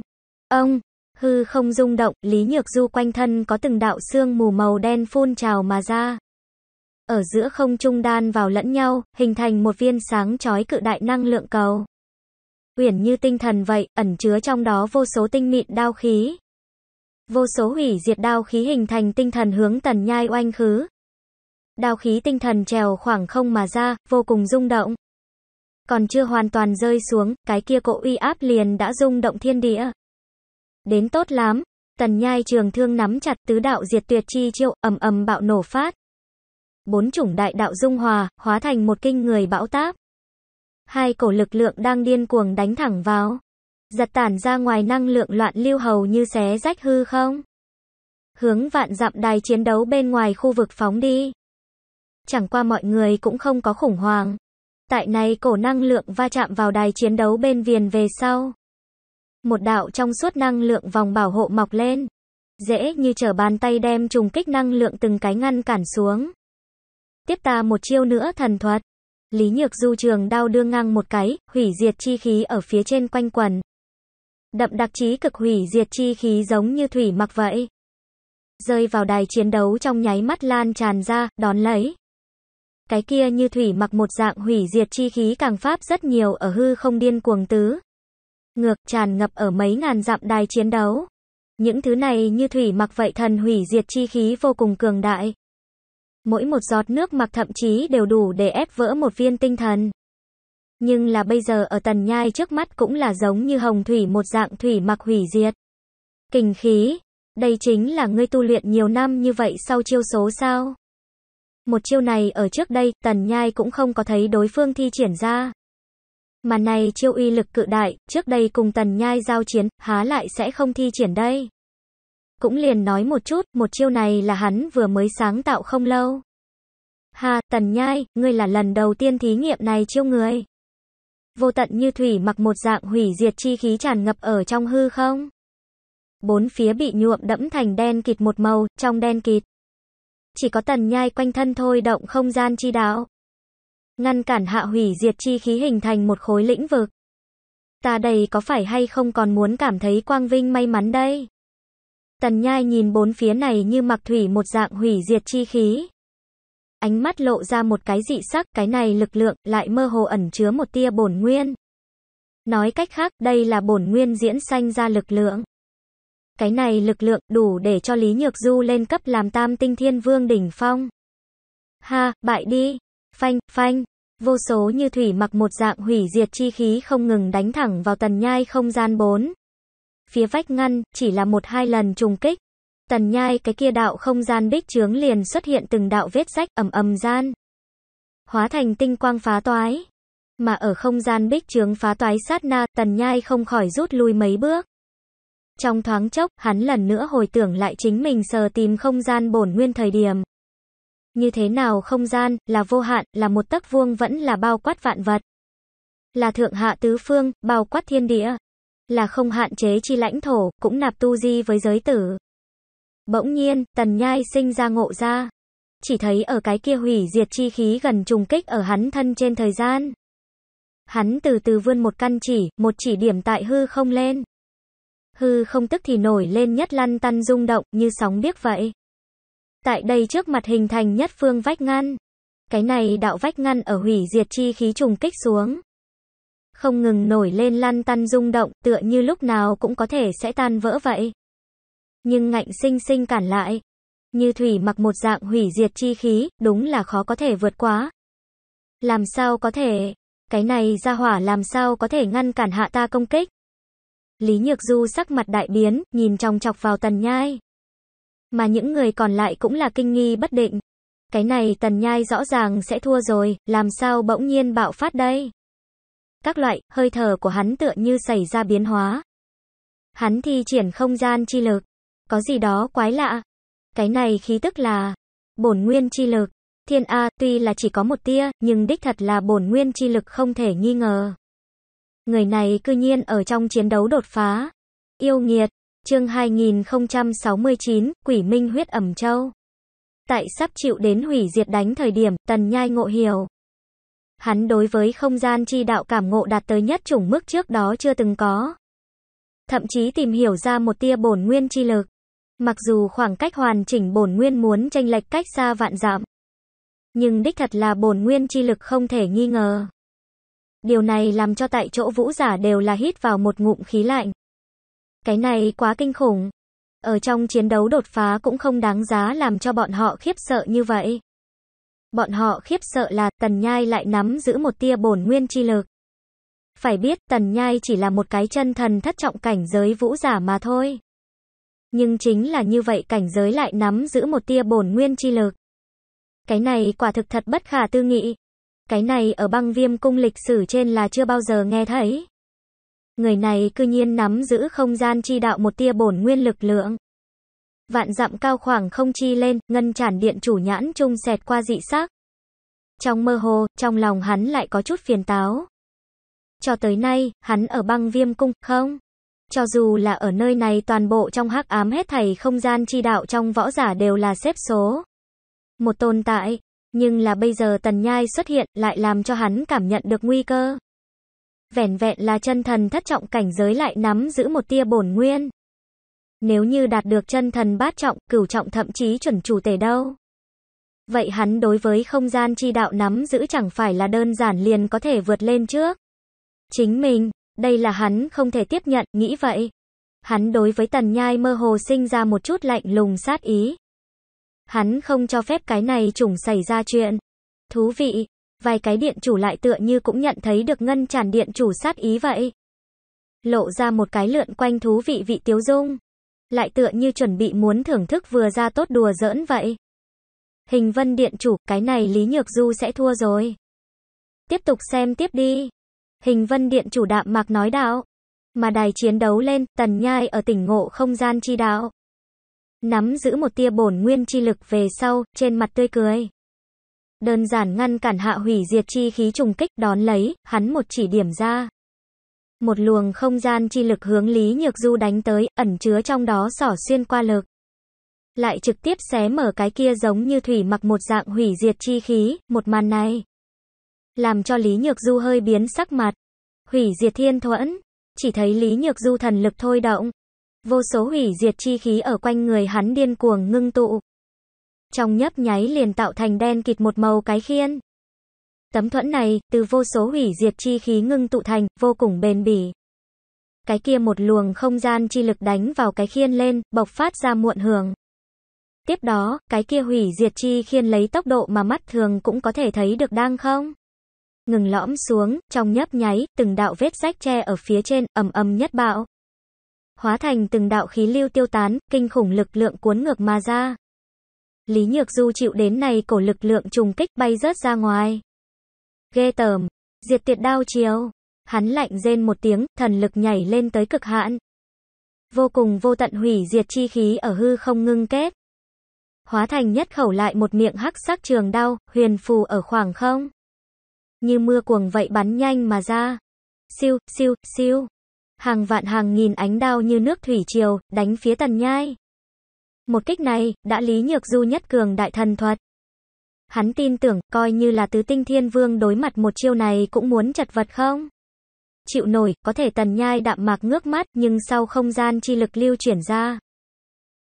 Ông, hư không rung động, Lý Nhược Du quanh thân có từng đạo xương mù màu đen phun trào mà ra. Ở giữa không trung đan vào lẫn nhau, hình thành một viên sáng chói cự đại năng lượng cầu. Uyển như tinh thần vậy, ẩn chứa trong đó vô số tinh mịn đao khí. Vô số hủy diệt đao khí hình thành tinh thần hướng tần nhai oanh khứ. Đao khí tinh thần trèo khoảng không mà ra, vô cùng rung động. Còn chưa hoàn toàn rơi xuống, cái kia cỗ uy áp liền đã rung động thiên địa. Đến tốt lắm. Tần nhai trường thương nắm chặt tứ đạo diệt tuyệt chi triệu, ầm ầm bạo nổ phát. Bốn chủng đại đạo dung hòa, hóa thành một kinh người bão táp. Hai cổ lực lượng đang điên cuồng đánh thẳng vào. Giật tản ra ngoài năng lượng loạn lưu hầu như xé rách hư không. Hướng vạn dặm đài chiến đấu bên ngoài khu vực phóng đi. Chẳng qua mọi người cũng không có khủng hoảng. Tại này cổ năng lượng va chạm vào đài chiến đấu bên viền về sau. Một đạo trong suốt năng lượng vòng bảo hộ mọc lên. Dễ như trở bàn tay đem trùng kích năng lượng từng cái ngăn cản xuống. Tiếp ta một chiêu nữa thần thuật. Lý Nhược Du trường đao đưa ngang một cái, hủy diệt chi khí ở phía trên quanh quần. Đậm đặc trí cực hủy diệt chi khí giống như thủy mặc vậy. Rơi vào đài chiến đấu trong nháy mắt lan tràn ra, đón lấy. Cái kia như thủy mặc một dạng hủy diệt chi khí càng pháp rất nhiều ở hư không điên cuồng tứ, ngược tràn ngập ở mấy ngàn dặm đài chiến đấu. Những thứ này như thủy mặc vậy thần hủy diệt chi khí vô cùng cường đại. Mỗi một giọt nước mặc thậm chí đều đủ để ép vỡ một viên tinh thần. Nhưng là bây giờ ở tần nhai trước mắt cũng là giống như hồng thủy một dạng thủy mặc hủy diệt. Kình khí, đây chính là ngươi tu luyện nhiều năm như vậy sau chiêu số sao? Một chiêu này ở trước đây, tần nhai cũng không có thấy đối phương thi triển ra. Mà này chiêu uy lực cự đại, trước đây cùng tần nhai giao chiến, há lại sẽ không thi triển đây. Cũng liền nói một chút, một chiêu này là hắn vừa mới sáng tạo không lâu. Hà, tần nhai, ngươi là lần đầu tiên thí nghiệm này chiêu người. Vô tận như thủy mặc một dạng hủy diệt chi khí tràn ngập ở trong hư không. Bốn phía bị nhuộm đẫm thành đen kịt một màu, trong đen kịt. Chỉ có tần nhai quanh thân thôi động không gian chi đạo ngăn cản hạ hủy diệt chi khí hình thành một khối lĩnh vực. Ta đây có phải hay không còn muốn cảm thấy quang vinh may mắn đây? Tần nhai nhìn bốn phía này như mặc thủy một dạng hủy diệt chi khí. Ánh mắt lộ ra một cái dị sắc, cái này lực lượng lại mơ hồ ẩn chứa một tia bổn nguyên. Nói cách khác, đây là bổn nguyên diễn sanh ra lực lượng. Cái này lực lượng đủ để cho Lý Nhược Du lên cấp làm tam tinh thiên vương đỉnh phong. Ha, bại đi. Phanh, phanh, vô số như thủy mặc một dạng hủy diệt chi khí không ngừng đánh thẳng vào tần nhai không gian bốn Phía vách ngăn, chỉ là một hai lần trùng kích. Tần nhai cái kia đạo không gian bích trướng liền xuất hiện từng đạo vết rách ầm ầm gian. Hóa thành tinh quang phá toái. Mà ở không gian bích trướng phá toái sát na, tần nhai không khỏi rút lui mấy bước. Trong thoáng chốc, hắn lần nữa hồi tưởng lại chính mình sờ tìm không gian bổn nguyên thời điểm. Như thế nào không gian, là vô hạn, là một tấc vuông vẫn là bao quát vạn vật. Là thượng hạ tứ phương, bao quát thiên địa. Là không hạn chế chi lãnh thổ, cũng nạp tu di với giới tử. Bỗng nhiên, tần nhai sinh ra ngộ ra. Chỉ thấy ở cái kia hủy diệt chi khí gần trùng kích ở hắn thân trên thời gian. Hắn từ từ vươn một căn chỉ, một chỉ điểm tại hư không lên. Hư không tức thì nổi lên nhất lăn tăn rung động như sóng biếc vậy. Tại đây trước mặt hình thành nhất phương vách ngăn. Cái này đạo vách ngăn ở hủy diệt chi khí trùng kích xuống. Không ngừng nổi lên lăn tăn rung động, tựa như lúc nào cũng có thể sẽ tan vỡ vậy. Nhưng ngạnh sinh sinh cản lại. Như thủy mặc một dạng hủy diệt chi khí, đúng là khó có thể vượt quá. Làm sao có thể, cái này ra hỏa làm sao có thể ngăn cản hạ ta công kích. Lý Nhược Du sắc mặt đại biến, nhìn trong chọc vào tần nhai mà những người còn lại cũng là kinh nghi bất định. Cái này tần nhai rõ ràng sẽ thua rồi, làm sao bỗng nhiên bạo phát đây? Các loại, hơi thở của hắn tựa như xảy ra biến hóa. Hắn thi triển không gian chi lực. Có gì đó quái lạ. Cái này khí tức là bổn nguyên chi lực. Thiên A tuy là chỉ có một tia, nhưng đích thật là bổn nguyên chi lực không thể nghi ngờ. Người này cư nhiên ở trong chiến đấu đột phá. Yêu nghiệt, Chương 2069, Quỷ Minh huyết ẩm châu. Tại sắp chịu đến hủy diệt đánh thời điểm, Tần Nhai ngộ hiểu. Hắn đối với không gian chi đạo cảm ngộ đạt tới nhất chủng mức trước đó chưa từng có. Thậm chí tìm hiểu ra một tia bổn nguyên chi lực. Mặc dù khoảng cách hoàn chỉnh bổn nguyên muốn tranh lệch cách xa vạn dặm Nhưng đích thật là bổn nguyên chi lực không thể nghi ngờ. Điều này làm cho tại chỗ vũ giả đều là hít vào một ngụm khí lạnh. Cái này quá kinh khủng. Ở trong chiến đấu đột phá cũng không đáng giá làm cho bọn họ khiếp sợ như vậy. Bọn họ khiếp sợ là Tần Nhai lại nắm giữ một tia bổn nguyên chi lực. Phải biết Tần Nhai chỉ là một cái chân thần thất trọng cảnh giới vũ giả mà thôi. Nhưng chính là như vậy cảnh giới lại nắm giữ một tia bổn nguyên chi lực. Cái này quả thực thật bất khả tư nghị. Cái này ở băng viêm cung lịch sử trên là chưa bao giờ nghe thấy. Người này cư nhiên nắm giữ không gian chi đạo một tia bổn nguyên lực lượng. Vạn dặm cao khoảng không chi lên, ngân chản điện chủ nhãn trung xẹt qua dị sắc. Trong mơ hồ, trong lòng hắn lại có chút phiền táo. Cho tới nay, hắn ở băng viêm cung, không? Cho dù là ở nơi này toàn bộ trong hắc ám hết thầy không gian chi đạo trong võ giả đều là xếp số. Một tồn tại, nhưng là bây giờ tần nhai xuất hiện lại làm cho hắn cảm nhận được nguy cơ vẻn vẹn là chân thần thất trọng cảnh giới lại nắm giữ một tia bổn nguyên. Nếu như đạt được chân thần bát trọng, cửu trọng thậm chí chuẩn chủ tể đâu. Vậy hắn đối với không gian chi đạo nắm giữ chẳng phải là đơn giản liền có thể vượt lên trước. Chính mình, đây là hắn không thể tiếp nhận, nghĩ vậy. Hắn đối với tần nhai mơ hồ sinh ra một chút lạnh lùng sát ý. Hắn không cho phép cái này trùng xảy ra chuyện. Thú vị, vài cái điện chủ lại tựa như cũng nhận thấy được ngân tràn điện chủ sát ý vậy. Lộ ra một cái lượn quanh thú vị vị tiếu dung. Lại tựa như chuẩn bị muốn thưởng thức vừa ra tốt đùa giỡn vậy. Hình vân điện chủ, cái này Lý Nhược Du sẽ thua rồi. Tiếp tục xem tiếp đi. Hình vân điện chủ đạm mạc nói đạo. Mà đài chiến đấu lên, tần nhai ở tỉnh ngộ không gian chi đạo. Nắm giữ một tia bổn nguyên chi lực về sau, trên mặt tươi cười đơn giản ngăn cản hạ hủy diệt chi khí trùng kích đón lấy, hắn một chỉ điểm ra. Một luồng không gian chi lực hướng Lý Nhược Du đánh tới, ẩn chứa trong đó sỏ xuyên qua lực. Lại trực tiếp xé mở cái kia giống như thủy mặc một dạng hủy diệt chi khí, một màn này. Làm cho Lý Nhược Du hơi biến sắc mặt. Hủy diệt thiên thuẫn, chỉ thấy Lý Nhược Du thần lực thôi động. Vô số hủy diệt chi khí ở quanh người hắn điên cuồng ngưng tụ, trong nhấp nháy liền tạo thành đen kịt một màu cái khiên. Tấm thuẫn này, từ vô số hủy diệt chi khí ngưng tụ thành, vô cùng bền bỉ. Cái kia một luồng không gian chi lực đánh vào cái khiên lên, bộc phát ra muộn hưởng. Tiếp đó, cái kia hủy diệt chi khiên lấy tốc độ mà mắt thường cũng có thể thấy được đang không? Ngừng lõm xuống, trong nhấp nháy, từng đạo vết rách tre ở phía trên, ầm ầm nhất bạo. Hóa thành từng đạo khí lưu tiêu tán, kinh khủng lực lượng cuốn ngược mà ra. Lý Nhược Du chịu đến này cổ lực lượng trùng kích bay rớt ra ngoài. Ghê tởm, diệt tuyệt đao chiếu. Hắn lạnh rên một tiếng, thần lực nhảy lên tới cực hạn. Vô cùng vô tận hủy diệt chi khí ở hư không ngưng kết. Hóa thành nhất khẩu lại một miệng hắc sắc trường đao, huyền phù ở khoảng không. Như mưa cuồng vậy bắn nhanh mà ra. Siêu, siêu, siêu. Hàng vạn hàng nghìn ánh đao như nước thủy triều, đánh phía tần nhai. Một kích này, đã Lý Nhược Du nhất cường đại thần thuật. Hắn tin tưởng, coi như là tứ tinh thiên vương đối mặt một chiêu này cũng muốn chật vật không? Chịu nổi, có thể tần nhai đạm mạc ngước mắt, nhưng sau không gian chi lực lưu chuyển ra.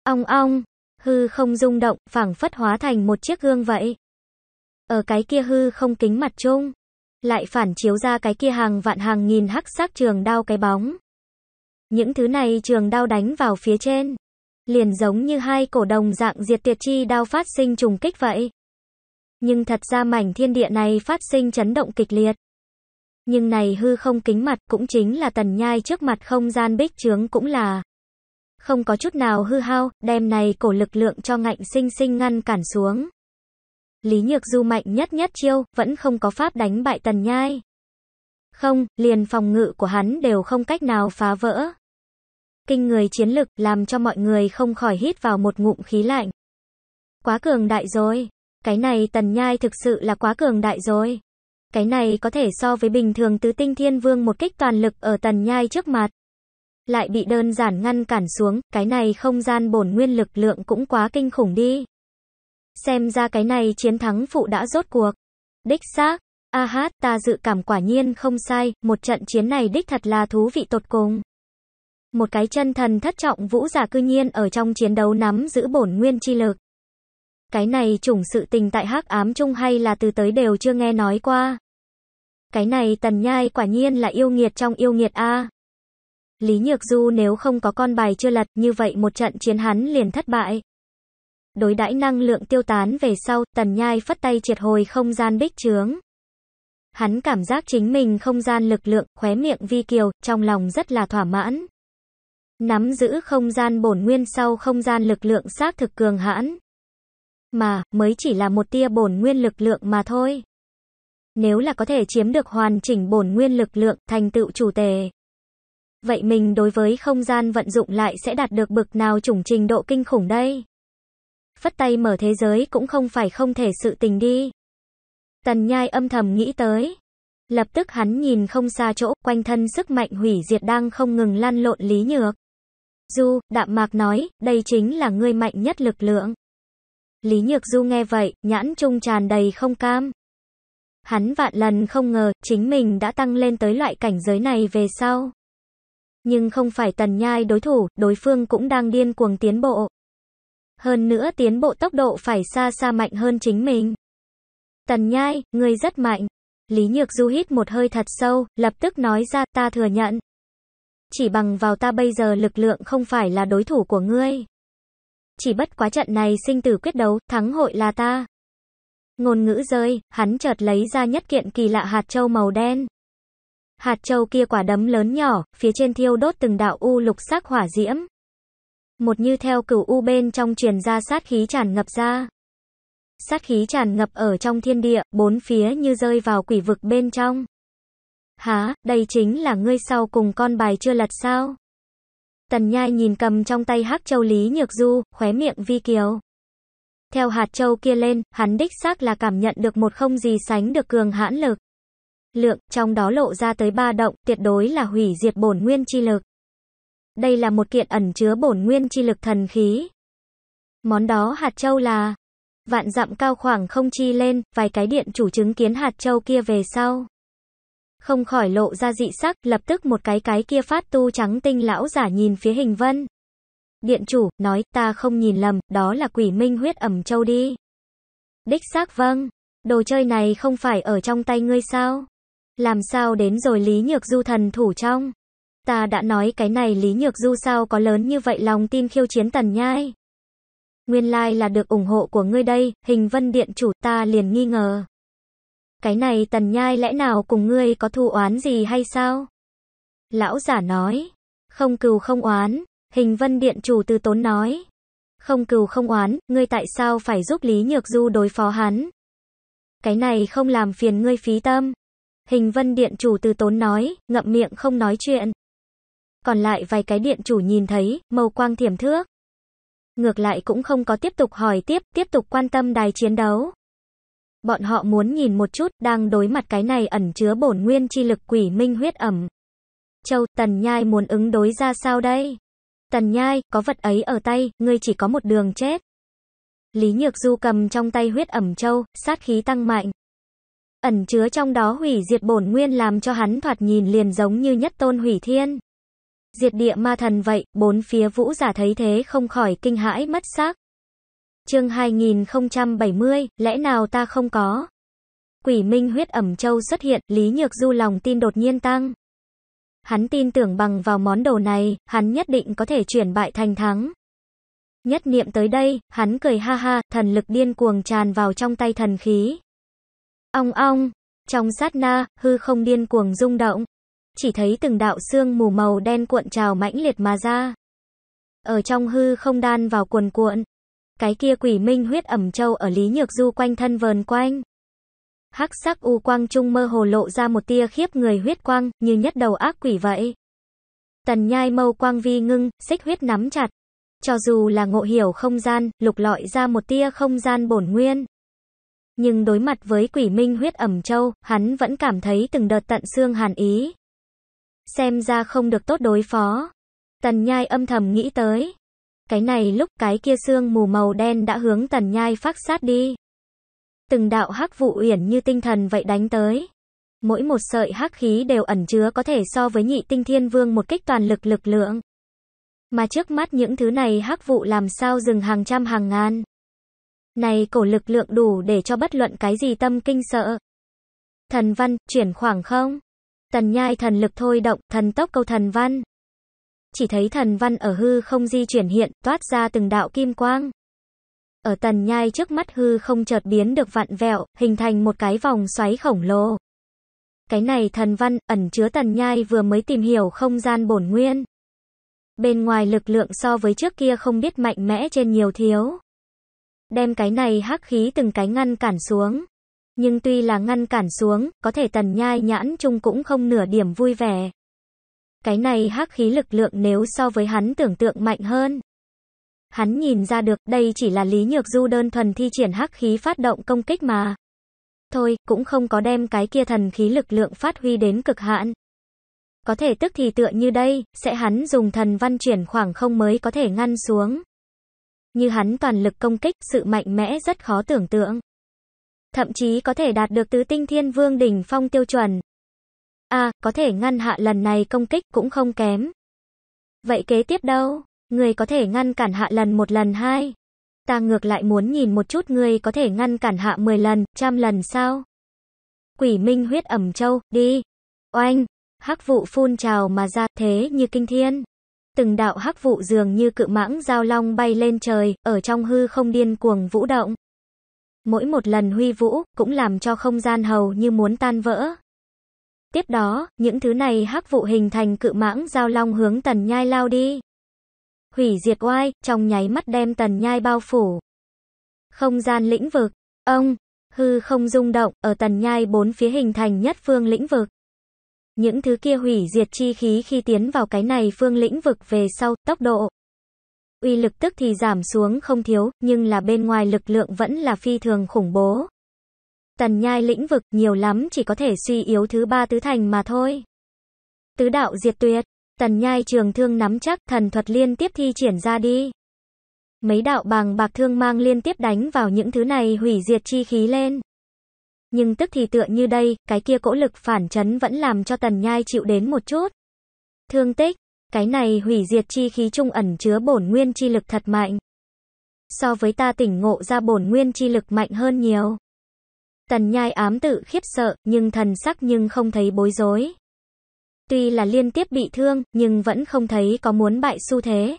Ong ong, hư không rung động, phảng phất hóa thành một chiếc gương vậy. Ở cái kia hư không kính mặt chung, lại phản chiếu ra cái kia hàng vạn hàng nghìn hắc sắc trường đao cái bóng. Những thứ này trường đao đánh vào phía trên liền giống như hai cổ đồng dạng diệt tiệt chi đao phát sinh trùng kích vậy. Nhưng thật ra mảnh thiên địa này phát sinh chấn động kịch liệt. Nhưng này hư không kính mặt cũng chính là tần nhai trước mặt không gian bích trướng cũng là không có chút nào hư hao, đem này cổ lực lượng cho ngạnh sinh sinh ngăn cản xuống. Lý Nhược Du mạnh nhất nhất chiêu, vẫn không có pháp đánh bại tần nhai. Không, liền phòng ngự của hắn đều không cách nào phá vỡ kinh người chiến lực làm cho mọi người không khỏi hít vào một ngụm khí lạnh. Quá cường đại rồi. Cái này tần nhai thực sự là quá cường đại rồi. Cái này có thể so với bình thường tứ tinh thiên vương một kích toàn lực ở tần nhai trước mặt. Lại bị đơn giản ngăn cản xuống, cái này không gian bổn nguyên lực lượng cũng quá kinh khủng đi. Xem ra cái này chiến thắng phụ đã rốt cuộc. Đích xác, a hát ta dự cảm quả nhiên không sai, một trận chiến này đích thật là thú vị tột cùng. Một cái chân thần thất trọng vũ giả cư nhiên ở trong chiến đấu nắm giữ bổn nguyên chi lực. Cái này chủng sự tình tại hắc ám chung hay là từ tới đều chưa nghe nói qua. Cái này tần nhai quả nhiên là yêu nghiệt trong yêu nghiệt A. Lý Nhược Du nếu không có con bài chưa lật như vậy một trận chiến hắn liền thất bại. Đối đãi năng lượng tiêu tán về sau, tần nhai phất tay triệt hồi không gian bích trướng. Hắn cảm giác chính mình không gian lực lượng, khóe miệng vi kiều, trong lòng rất là thỏa mãn nắm giữ không gian bổn nguyên sau không gian lực lượng xác thực cường hãn. Mà, mới chỉ là một tia bổn nguyên lực lượng mà thôi. Nếu là có thể chiếm được hoàn chỉnh bổn nguyên lực lượng thành tựu chủ tề. Vậy mình đối với không gian vận dụng lại sẽ đạt được bực nào chủng trình độ kinh khủng đây? Phất tay mở thế giới cũng không phải không thể sự tình đi. Tần nhai âm thầm nghĩ tới. Lập tức hắn nhìn không xa chỗ, quanh thân sức mạnh hủy diệt đang không ngừng lan lộn Lý Nhược. Du, đạm mạc nói, đây chính là ngươi mạnh nhất lực lượng. Lý Nhược Du nghe vậy, nhãn trung tràn đầy không cam. Hắn vạn lần không ngờ, chính mình đã tăng lên tới loại cảnh giới này về sau. Nhưng không phải tần nhai đối thủ, đối phương cũng đang điên cuồng tiến bộ. Hơn nữa tiến bộ tốc độ phải xa xa mạnh hơn chính mình. Tần nhai, ngươi rất mạnh. Lý Nhược Du hít một hơi thật sâu, lập tức nói ra ta thừa nhận. Chỉ bằng vào ta bây giờ lực lượng không phải là đối thủ của ngươi. Chỉ bất quá trận này sinh tử quyết đấu, thắng hội là ta. Ngôn ngữ rơi, hắn chợt lấy ra nhất kiện kỳ lạ hạt châu màu đen. Hạt châu kia quả đấm lớn nhỏ, phía trên thiêu đốt từng đạo u lục sắc hỏa diễm. Một như theo cửu u bên trong truyền ra sát khí tràn ngập ra. Sát khí tràn ngập ở trong thiên địa, bốn phía như rơi vào quỷ vực bên trong. Hả, đây chính là ngươi sau cùng con bài chưa lật sao? Tần Nhai nhìn cầm trong tay hắc châu Lý Nhược Du, khóe miệng vi kiều. Theo hạt châu kia lên, hắn đích xác là cảm nhận được một không gì sánh được cường hãn lực. Lượng, trong đó lộ ra tới ba động, tuyệt đối là hủy diệt bổn nguyên chi lực. Đây là một kiện ẩn chứa bổn nguyên chi lực thần khí. Món đó hạt châu là vạn dặm cao khoảng không chi lên, vài cái điện chủ chứng kiến hạt châu kia về sau. Không khỏi lộ ra dị sắc, lập tức một cái cái kia phát tu trắng tinh lão giả nhìn phía hình vân. Điện chủ, nói, ta không nhìn lầm, đó là quỷ minh huyết ẩm châu đi. Đích xác vâng, đồ chơi này không phải ở trong tay ngươi sao? Làm sao đến rồi Lý Nhược Du thần thủ trong? Ta đã nói cái này Lý Nhược Du sao có lớn như vậy lòng tin khiêu chiến tần nhai. Nguyên lai like là được ủng hộ của ngươi đây, hình vân điện chủ ta liền nghi ngờ. Cái này tần nhai lẽ nào cùng ngươi có thù oán gì hay sao? Lão giả nói. Không cừu không oán, hình vân điện chủ tư tốn nói. Không cừu không oán, ngươi tại sao phải giúp Lý Nhược Du đối phó hắn? Cái này không làm phiền ngươi phí tâm. Hình vân điện chủ tư tốn nói, ngậm miệng không nói chuyện. Còn lại vài cái điện chủ nhìn thấy, màu quang thiểm thước. Ngược lại cũng không có tiếp tục hỏi tiếp, tiếp tục quan tâm đài chiến đấu. Bọn họ muốn nhìn một chút, đang đối mặt cái này ẩn chứa bổn nguyên chi lực quỷ minh huyết ẩm. Châu, Tần Nhai muốn ứng đối ra sao đây? Tần Nhai, có vật ấy ở tay, ngươi chỉ có một đường chết. Lý Nhược Du cầm trong tay huyết ẩm châu, sát khí tăng mạnh. Ẩn chứa trong đó hủy diệt bổn nguyên làm cho hắn thoạt nhìn liền giống như nhất tôn hủy thiên. Diệt địa ma thần vậy, bốn phía vũ giả thấy thế không khỏi kinh hãi mất xác. Chương 2070, lẽ nào ta không có? Quỷ minh huyết ẩm châu xuất hiện, Lý Nhược Du lòng tin đột nhiên tăng. Hắn tin tưởng bằng vào món đồ này, hắn nhất định có thể chuyển bại thành thắng. Nhất niệm tới đây, hắn cười ha ha, thần lực điên cuồng tràn vào trong tay thần khí. Ong ong, trong sát na, hư không điên cuồng rung động. Chỉ thấy từng đạo xương mù màu đen cuộn trào mãnh liệt mà ra. Ở trong hư không đan vào cuồn cuộn, cái kia quỷ minh huyết ẩm châu ở Lý Nhược Du quanh thân vờn quanh. Hắc sắc u quang trung mơ hồ lộ ra một tia khiếp người huyết quang, như nhất đầu ác quỷ vậy. Tần nhai mâu quang vi ngưng, xích huyết nắm chặt. Cho dù là ngộ hiểu không gian, lục lọi ra một tia không gian bổn nguyên. Nhưng đối mặt với quỷ minh huyết ẩm châu, hắn vẫn cảm thấy từng đợt tận xương hàn ý. Xem ra không được tốt đối phó. Tần nhai âm thầm nghĩ tới. Cái này lúc cái kia xương mù màu đen đã hướng tần nhai phát sát đi. Từng đạo hắc vụ uyển như tinh thần vậy đánh tới. Mỗi một sợi hắc khí đều ẩn chứa có thể so với nhị tinh thiên vương một kích toàn lực lực lượng. Mà trước mắt những thứ này hắc vụ làm sao dừng hàng trăm hàng ngàn. Này cổ lực lượng đủ để cho bất luận cái gì tâm kinh sợ. Thần văn, chuyển khoảng không. Tần nhai thần lực thôi động, thần tốc câu thần văn. Chỉ thấy thần văn ở hư không di chuyển hiện, toát ra từng đạo kim quang. Ở tần nhai trước mắt hư không chợt biến được vặn vẹo, hình thành một cái vòng xoáy khổng lồ. Cái này thần văn, ẩn chứa tần nhai vừa mới tìm hiểu không gian bổn nguyên. Bên ngoài lực lượng so với trước kia không biết mạnh mẽ trên nhiều thiếu. Đem cái này hắc khí từng cái ngăn cản xuống. Nhưng tuy là ngăn cản xuống, có thể tần nhai nhãn chung cũng không nửa điểm vui vẻ. Cái này hắc khí lực lượng nếu so với hắn tưởng tượng mạnh hơn. Hắn nhìn ra được đây chỉ là Lý Nhược Du đơn thuần thi triển hắc khí phát động công kích mà. Thôi, cũng không có đem cái kia thần khí lực lượng phát huy đến cực hạn. Có thể tức thì tựa như đây, sẽ hắn dùng thần văn chuyển khoảng không mới có thể ngăn xuống. Như hắn toàn lực công kích, sự mạnh mẽ rất khó tưởng tượng. Thậm chí có thể đạt được tứ tinh thiên vương đỉnh phong tiêu chuẩn. A, à, có thể ngăn hạ lần này công kích cũng không kém. Vậy kế tiếp đâu? Người có thể ngăn cản hạ lần một lần hai. Ta ngược lại muốn nhìn một chút người có thể ngăn cản hạ 10 lần, trăm lần sao? Quỷ minh huyết ẩm châu, đi. Oanh, hắc vụ phun trào mà ra thế như kinh thiên. Từng đạo hắc vụ dường như cự mãng giao long bay lên trời, ở trong hư không điên cuồng vũ động. Mỗi một lần huy vũ, cũng làm cho không gian hầu như muốn tan vỡ. Tiếp đó, những thứ này hắc vụ hình thành cự mãng giao long hướng tần nhai lao đi. Hủy diệt oai, trong nháy mắt đem tần nhai bao phủ. Không gian lĩnh vực, ông, hư không rung động, ở tần nhai bốn phía hình thành nhất phương lĩnh vực. Những thứ kia hủy diệt chi khí khi tiến vào cái này phương lĩnh vực về sau, tốc độ. Uy lực tức thì giảm xuống không thiếu, nhưng là bên ngoài lực lượng vẫn là phi thường khủng bố tần nhai lĩnh vực nhiều lắm chỉ có thể suy yếu thứ ba tứ thành mà thôi. Tứ đạo diệt tuyệt, tần nhai trường thương nắm chắc thần thuật liên tiếp thi triển ra đi. Mấy đạo bàng bạc thương mang liên tiếp đánh vào những thứ này hủy diệt chi khí lên. Nhưng tức thì tựa như đây, cái kia cỗ lực phản chấn vẫn làm cho tần nhai chịu đến một chút. Thương tích, cái này hủy diệt chi khí trung ẩn chứa bổn nguyên chi lực thật mạnh. So với ta tỉnh ngộ ra bổn nguyên chi lực mạnh hơn nhiều. Tần nhai ám tự khiếp sợ, nhưng thần sắc nhưng không thấy bối rối. Tuy là liên tiếp bị thương, nhưng vẫn không thấy có muốn bại xu thế.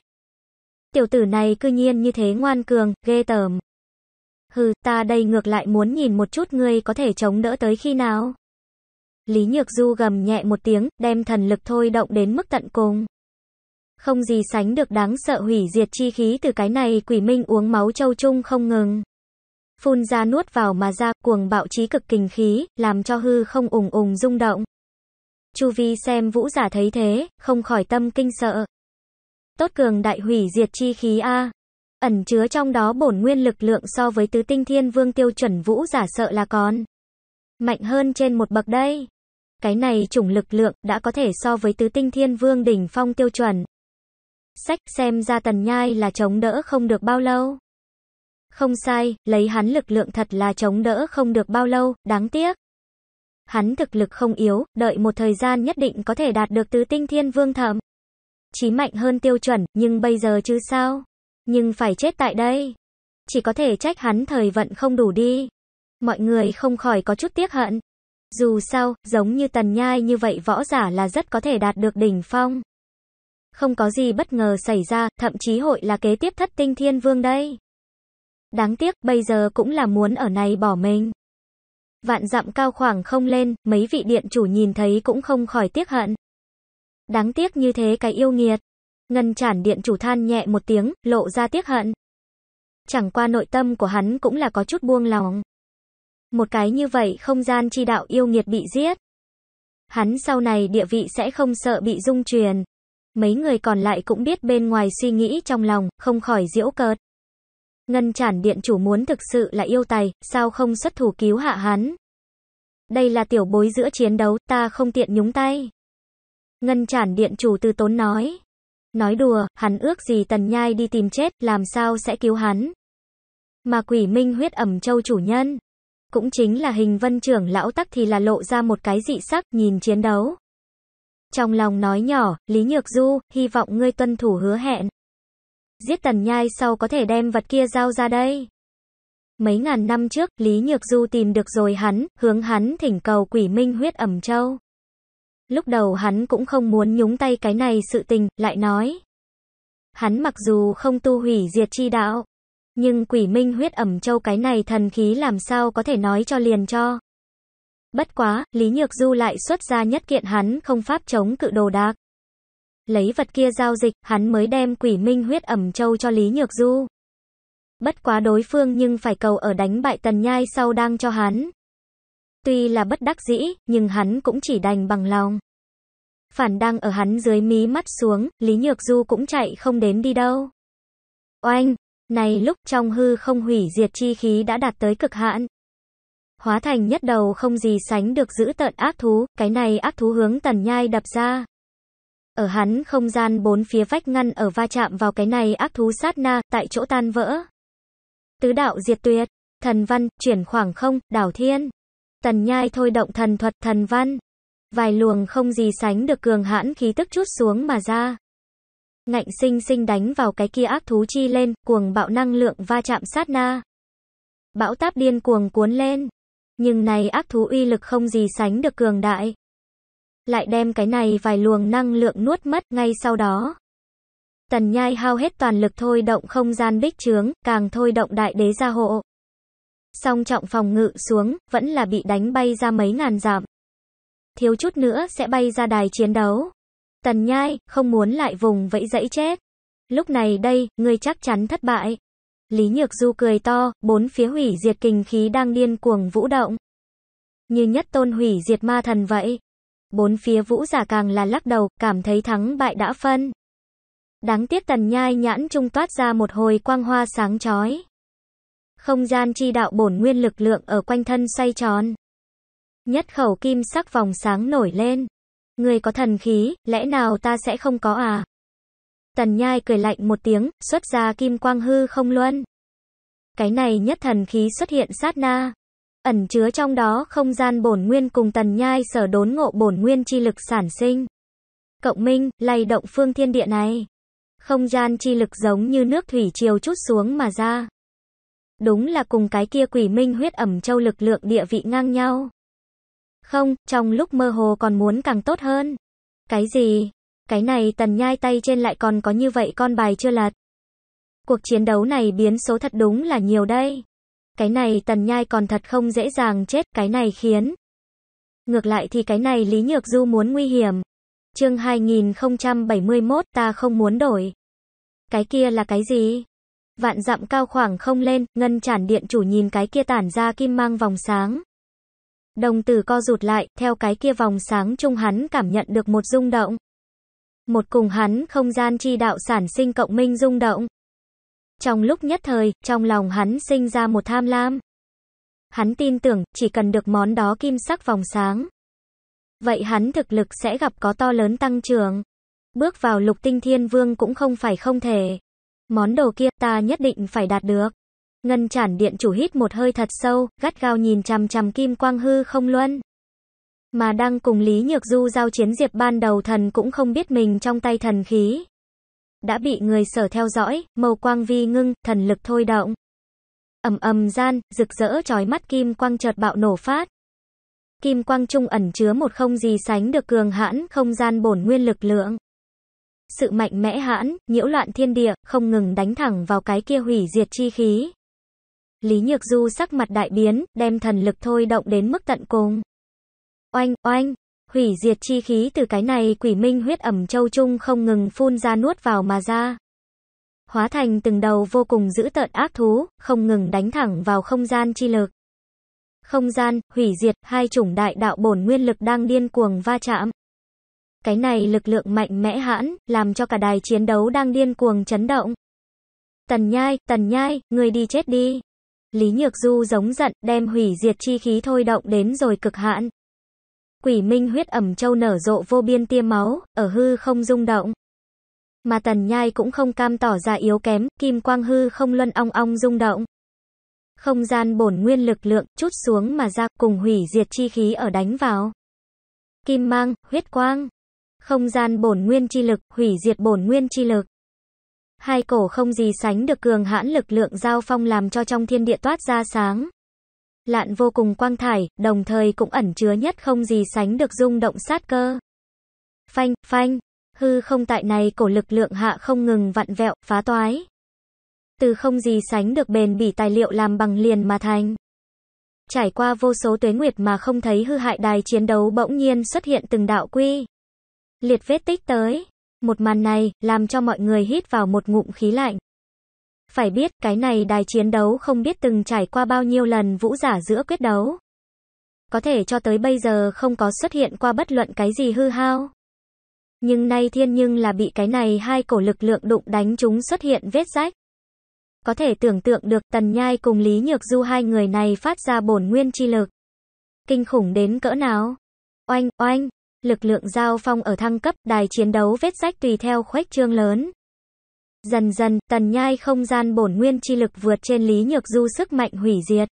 Tiểu tử này cư nhiên như thế ngoan cường, ghê tởm. Hừ, ta đây ngược lại muốn nhìn một chút ngươi có thể chống đỡ tới khi nào. Lý Nhược Du gầm nhẹ một tiếng, đem thần lực thôi động đến mức tận cùng. Không gì sánh được đáng sợ hủy diệt chi khí từ cái này quỷ minh uống máu châu trung không ngừng phun ra nuốt vào mà ra, cuồng bạo chí cực kình khí, làm cho hư không ủng ủng rung động. Chu vi xem vũ giả thấy thế, không khỏi tâm kinh sợ. Tốt cường đại hủy diệt chi khí A. Ẩn chứa trong đó bổn nguyên lực lượng so với tứ tinh thiên vương tiêu chuẩn vũ giả sợ là còn. Mạnh hơn trên một bậc đây. Cái này chủng lực lượng đã có thể so với tứ tinh thiên vương đỉnh phong tiêu chuẩn. Sách xem ra tần nhai là chống đỡ không được bao lâu. Không sai, lấy hắn lực lượng thật là chống đỡ không được bao lâu, đáng tiếc. Hắn thực lực không yếu, đợi một thời gian nhất định có thể đạt được tứ tinh thiên vương thẩm. Chí mạnh hơn tiêu chuẩn, nhưng bây giờ chứ sao? Nhưng phải chết tại đây. Chỉ có thể trách hắn thời vận không đủ đi. Mọi người không khỏi có chút tiếc hận. Dù sao, giống như tần nhai như vậy võ giả là rất có thể đạt được đỉnh phong. Không có gì bất ngờ xảy ra, thậm chí hội là kế tiếp thất tinh thiên vương đây. Đáng tiếc, bây giờ cũng là muốn ở này bỏ mình. Vạn dặm cao khoảng không lên, mấy vị điện chủ nhìn thấy cũng không khỏi tiếc hận. Đáng tiếc như thế cái yêu nghiệt. Ngân chản điện chủ than nhẹ một tiếng, lộ ra tiếc hận. Chẳng qua nội tâm của hắn cũng là có chút buông lòng. Một cái như vậy không gian chi đạo yêu nghiệt bị giết. Hắn sau này địa vị sẽ không sợ bị dung truyền. Mấy người còn lại cũng biết bên ngoài suy nghĩ trong lòng, không khỏi diễu cợt. Ngân chản điện chủ muốn thực sự là yêu tài, sao không xuất thủ cứu hạ hắn. Đây là tiểu bối giữa chiến đấu, ta không tiện nhúng tay. Ngân chản điện chủ từ tốn nói. Nói đùa, hắn ước gì tần nhai đi tìm chết, làm sao sẽ cứu hắn. Mà quỷ minh huyết ẩm châu chủ nhân. Cũng chính là hình vân trưởng lão tắc thì là lộ ra một cái dị sắc, nhìn chiến đấu. Trong lòng nói nhỏ, Lý Nhược Du, hy vọng ngươi tuân thủ hứa hẹn. Giết tần nhai sau có thể đem vật kia giao ra đây. Mấy ngàn năm trước, Lý Nhược Du tìm được rồi hắn, hướng hắn thỉnh cầu quỷ minh huyết ẩm châu. Lúc đầu hắn cũng không muốn nhúng tay cái này sự tình, lại nói. Hắn mặc dù không tu hủy diệt chi đạo, nhưng quỷ minh huyết ẩm châu cái này thần khí làm sao có thể nói cho liền cho. Bất quá, Lý Nhược Du lại xuất ra nhất kiện hắn không pháp chống cự đồ đạc lấy vật kia giao dịch, hắn mới đem quỷ minh huyết ẩm châu cho Lý Nhược Du. Bất quá đối phương nhưng phải cầu ở đánh bại tần nhai sau đang cho hắn. Tuy là bất đắc dĩ, nhưng hắn cũng chỉ đành bằng lòng. Phản đang ở hắn dưới mí mắt xuống, Lý Nhược Du cũng chạy không đến đi đâu. Oanh! Này lúc trong hư không hủy diệt chi khí đã đạt tới cực hạn. Hóa thành nhất đầu không gì sánh được giữ tận ác thú, cái này ác thú hướng tần nhai đập ra ở hắn không gian bốn phía vách ngăn ở va chạm vào cái này ác thú sát na, tại chỗ tan vỡ. Tứ đạo diệt tuyệt, thần văn, chuyển khoảng không, đảo thiên. Tần nhai thôi động thần thuật thần văn. Vài luồng không gì sánh được cường hãn khí tức chút xuống mà ra. Ngạnh sinh sinh đánh vào cái kia ác thú chi lên, cuồng bạo năng lượng va chạm sát na. Bão táp điên cuồng cuốn lên. Nhưng này ác thú uy lực không gì sánh được cường đại lại đem cái này vài luồng năng lượng nuốt mất ngay sau đó. Tần nhai hao hết toàn lực thôi động không gian bích trướng, càng thôi động đại đế gia hộ. Song trọng phòng ngự xuống, vẫn là bị đánh bay ra mấy ngàn dặm. Thiếu chút nữa sẽ bay ra đài chiến đấu. Tần nhai, không muốn lại vùng vẫy dẫy chết. Lúc này đây, ngươi chắc chắn thất bại. Lý Nhược Du cười to, bốn phía hủy diệt kình khí đang điên cuồng vũ động. Như nhất tôn hủy diệt ma thần vậy. Bốn phía vũ giả càng là lắc đầu, cảm thấy thắng bại đã phân. Đáng tiếc tần nhai nhãn trung toát ra một hồi quang hoa sáng chói. Không gian chi đạo bổn nguyên lực lượng ở quanh thân xoay tròn. Nhất khẩu kim sắc vòng sáng nổi lên. Người có thần khí, lẽ nào ta sẽ không có à? Tần nhai cười lạnh một tiếng, xuất ra kim quang hư không luân. Cái này nhất thần khí xuất hiện sát na ẩn chứa trong đó không gian bổn nguyên cùng tần nhai sở đốn ngộ bổn nguyên chi lực sản sinh. Cộng minh, lay động phương thiên địa này. Không gian chi lực giống như nước thủy triều chút xuống mà ra. Đúng là cùng cái kia quỷ minh huyết ẩm châu lực lượng địa vị ngang nhau. Không, trong lúc mơ hồ còn muốn càng tốt hơn. Cái gì? Cái này tần nhai tay trên lại còn có như vậy con bài chưa lật. Cuộc chiến đấu này biến số thật đúng là nhiều đây cái này tần nhai còn thật không dễ dàng chết, cái này khiến. Ngược lại thì cái này Lý Nhược Du muốn nguy hiểm. Chương 2071 ta không muốn đổi. Cái kia là cái gì? Vạn dặm cao khoảng không lên, ngân chản điện chủ nhìn cái kia tản ra kim mang vòng sáng. Đồng tử co rụt lại, theo cái kia vòng sáng trung hắn cảm nhận được một rung động. Một cùng hắn không gian chi đạo sản sinh cộng minh rung động. Trong lúc nhất thời, trong lòng hắn sinh ra một tham lam. Hắn tin tưởng, chỉ cần được món đó kim sắc vòng sáng. Vậy hắn thực lực sẽ gặp có to lớn tăng trưởng. Bước vào lục tinh thiên vương cũng không phải không thể. Món đồ kia ta nhất định phải đạt được. Ngân chản điện chủ hít một hơi thật sâu, gắt gao nhìn chằm chằm kim quang hư không luân. Mà đang cùng Lý Nhược Du giao chiến diệp ban đầu thần cũng không biết mình trong tay thần khí đã bị người sở theo dõi, màu quang vi ngưng, thần lực thôi động. Ầm ầm gian, rực rỡ trói mắt kim quang chợt bạo nổ phát. Kim quang trung ẩn chứa một không gì sánh được cường hãn không gian bổn nguyên lực lượng. Sự mạnh mẽ hãn, nhiễu loạn thiên địa, không ngừng đánh thẳng vào cái kia hủy diệt chi khí. Lý Nhược Du sắc mặt đại biến, đem thần lực thôi động đến mức tận cùng. Oanh, oanh, hủy diệt chi khí từ cái này quỷ minh huyết ẩm châu trung không ngừng phun ra nuốt vào mà ra. Hóa thành từng đầu vô cùng dữ tợn ác thú, không ngừng đánh thẳng vào không gian chi lực. Không gian, hủy diệt, hai chủng đại đạo bổn nguyên lực đang điên cuồng va chạm. Cái này lực lượng mạnh mẽ hãn, làm cho cả đài chiến đấu đang điên cuồng chấn động. Tần nhai, tần nhai, người đi chết đi. Lý Nhược Du giống giận, đem hủy diệt chi khí thôi động đến rồi cực hạn. Quỷ minh huyết ẩm châu nở rộ vô biên tia máu, ở hư không rung động. Mà tần nhai cũng không cam tỏ ra yếu kém, kim quang hư không luân ong ong rung động. Không gian bổn nguyên lực lượng, chút xuống mà ra, cùng hủy diệt chi khí ở đánh vào. Kim mang, huyết quang. Không gian bổn nguyên chi lực, hủy diệt bổn nguyên chi lực. Hai cổ không gì sánh được cường hãn lực lượng giao phong làm cho trong thiên địa toát ra sáng lạn vô cùng quang thải, đồng thời cũng ẩn chứa nhất không gì sánh được rung động sát cơ. Phanh, phanh, hư không tại này cổ lực lượng hạ không ngừng vặn vẹo, phá toái. Từ không gì sánh được bền bỉ tài liệu làm bằng liền mà thành. Trải qua vô số tuế nguyệt mà không thấy hư hại đài chiến đấu bỗng nhiên xuất hiện từng đạo quy. Liệt vết tích tới. Một màn này, làm cho mọi người hít vào một ngụm khí lạnh. Phải biết, cái này đài chiến đấu không biết từng trải qua bao nhiêu lần vũ giả giữa quyết đấu. Có thể cho tới bây giờ không có xuất hiện qua bất luận cái gì hư hao. Nhưng nay thiên nhưng là bị cái này hai cổ lực lượng đụng đánh chúng xuất hiện vết rách. Có thể tưởng tượng được Tần Nhai cùng Lý Nhược Du hai người này phát ra bổn nguyên chi lực. Kinh khủng đến cỡ nào? Oanh, oanh, lực lượng giao phong ở thăng cấp đài chiến đấu vết rách tùy theo khuếch trương lớn. Dần dần, tần nhai không gian bổn nguyên chi lực vượt trên Lý Nhược Du sức mạnh hủy diệt.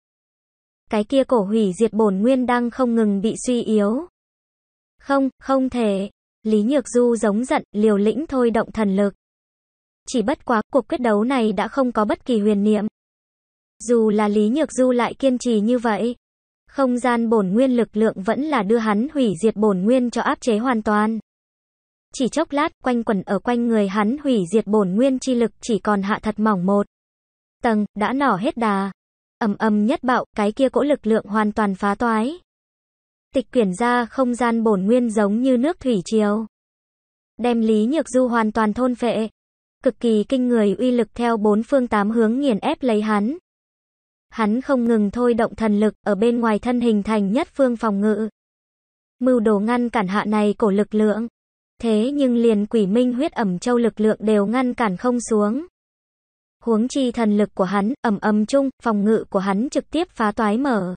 Cái kia cổ hủy diệt bổn nguyên đang không ngừng bị suy yếu. Không, không thể. Lý Nhược Du giống giận, liều lĩnh thôi động thần lực. Chỉ bất quá, cuộc quyết đấu này đã không có bất kỳ huyền niệm. Dù là Lý Nhược Du lại kiên trì như vậy. Không gian bổn nguyên lực lượng vẫn là đưa hắn hủy diệt bổn nguyên cho áp chế hoàn toàn. Chỉ chốc lát, quanh quẩn ở quanh người hắn hủy diệt bổn nguyên chi lực chỉ còn hạ thật mỏng một. Tầng, đã nỏ hết đà. ầm ầm nhất bạo, cái kia cỗ lực lượng hoàn toàn phá toái. Tịch quyển ra không gian bổn nguyên giống như nước thủy triều. Đem Lý Nhược Du hoàn toàn thôn phệ. Cực kỳ kinh người uy lực theo bốn phương tám hướng nghiền ép lấy hắn. Hắn không ngừng thôi động thần lực ở bên ngoài thân hình thành nhất phương phòng ngự. Mưu đồ ngăn cản hạ này cổ lực lượng. Thế nhưng liền quỷ minh huyết ẩm châu lực lượng đều ngăn cản không xuống. Huống chi thần lực của hắn, ẩm ẩm chung, phòng ngự của hắn trực tiếp phá toái mở.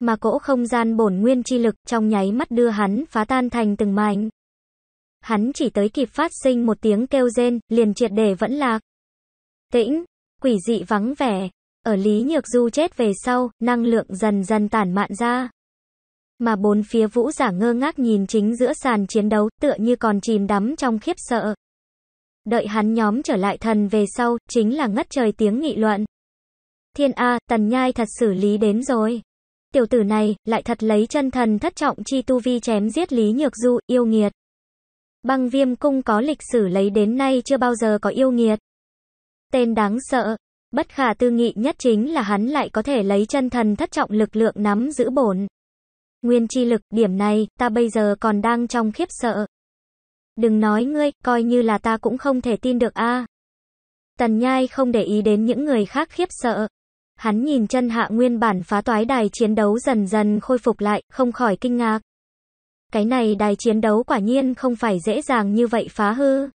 Mà cỗ không gian bổn nguyên chi lực trong nháy mắt đưa hắn phá tan thành từng mảnh. Hắn chỉ tới kịp phát sinh một tiếng kêu rên, liền triệt để vẫn lạc. Tĩnh, quỷ dị vắng vẻ, ở Lý Nhược Du chết về sau, năng lượng dần dần tản mạn ra mà bốn phía vũ giả ngơ ngác nhìn chính giữa sàn chiến đấu, tựa như còn chìm đắm trong khiếp sợ. Đợi hắn nhóm trở lại thần về sau, chính là ngất trời tiếng nghị luận. Thiên A, tần nhai thật xử lý đến rồi. Tiểu tử này, lại thật lấy chân thần thất trọng chi tu vi chém giết Lý Nhược Du, yêu nghiệt. Băng viêm cung có lịch sử lấy đến nay chưa bao giờ có yêu nghiệt. Tên đáng sợ, bất khả tư nghị nhất chính là hắn lại có thể lấy chân thần thất trọng lực lượng nắm giữ bổn. Nguyên chi lực, điểm này, ta bây giờ còn đang trong khiếp sợ. Đừng nói ngươi, coi như là ta cũng không thể tin được a. Tần Nhai không để ý đến những người khác khiếp sợ. Hắn nhìn chân hạ nguyên bản phá toái đài chiến đấu dần dần khôi phục lại, không khỏi kinh ngạc. Cái này đài chiến đấu quả nhiên không phải dễ dàng như vậy phá hư.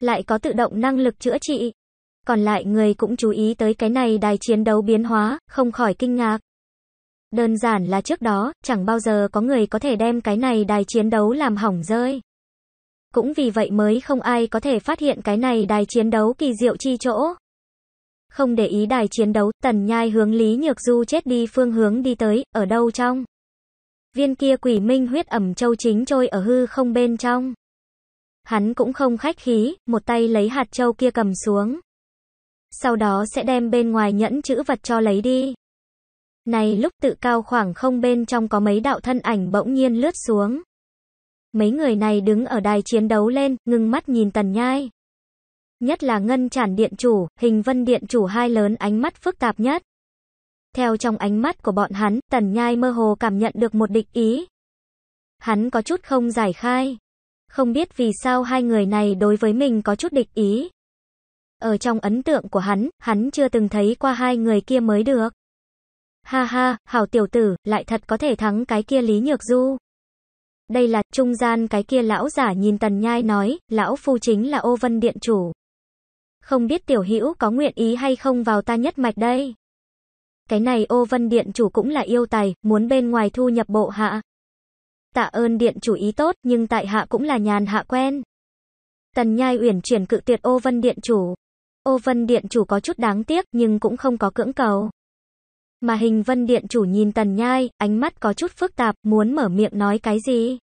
Lại có tự động năng lực chữa trị. Còn lại người cũng chú ý tới cái này đài chiến đấu biến hóa, không khỏi kinh ngạc. Đơn giản là trước đó, chẳng bao giờ có người có thể đem cái này đài chiến đấu làm hỏng rơi. Cũng vì vậy mới không ai có thể phát hiện cái này đài chiến đấu kỳ diệu chi chỗ. Không để ý đài chiến đấu, tần nhai hướng Lý Nhược Du chết đi phương hướng đi tới, ở đâu trong. Viên kia quỷ minh huyết ẩm châu chính trôi ở hư không bên trong. Hắn cũng không khách khí, một tay lấy hạt châu kia cầm xuống. Sau đó sẽ đem bên ngoài nhẫn chữ vật cho lấy đi. Này lúc tự cao khoảng không bên trong có mấy đạo thân ảnh bỗng nhiên lướt xuống. Mấy người này đứng ở đài chiến đấu lên, ngưng mắt nhìn tần nhai. Nhất là ngân chản điện chủ, hình vân điện chủ hai lớn ánh mắt phức tạp nhất. Theo trong ánh mắt của bọn hắn, tần nhai mơ hồ cảm nhận được một địch ý. Hắn có chút không giải khai. Không biết vì sao hai người này đối với mình có chút địch ý. Ở trong ấn tượng của hắn, hắn chưa từng thấy qua hai người kia mới được. Ha ha, hảo tiểu tử, lại thật có thể thắng cái kia Lý Nhược Du. Đây là, trung gian cái kia lão giả nhìn tần nhai nói, lão phu chính là ô vân điện chủ. Không biết tiểu hữu có nguyện ý hay không vào ta nhất mạch đây. Cái này ô vân điện chủ cũng là yêu tài, muốn bên ngoài thu nhập bộ hạ. Tạ ơn điện chủ ý tốt, nhưng tại hạ cũng là nhàn hạ quen. Tần nhai uyển chuyển cự tuyệt ô vân điện chủ. Ô vân điện chủ có chút đáng tiếc, nhưng cũng không có cưỡng cầu. Mà hình vân điện chủ nhìn tần nhai, ánh mắt có chút phức tạp, muốn mở miệng nói cái gì.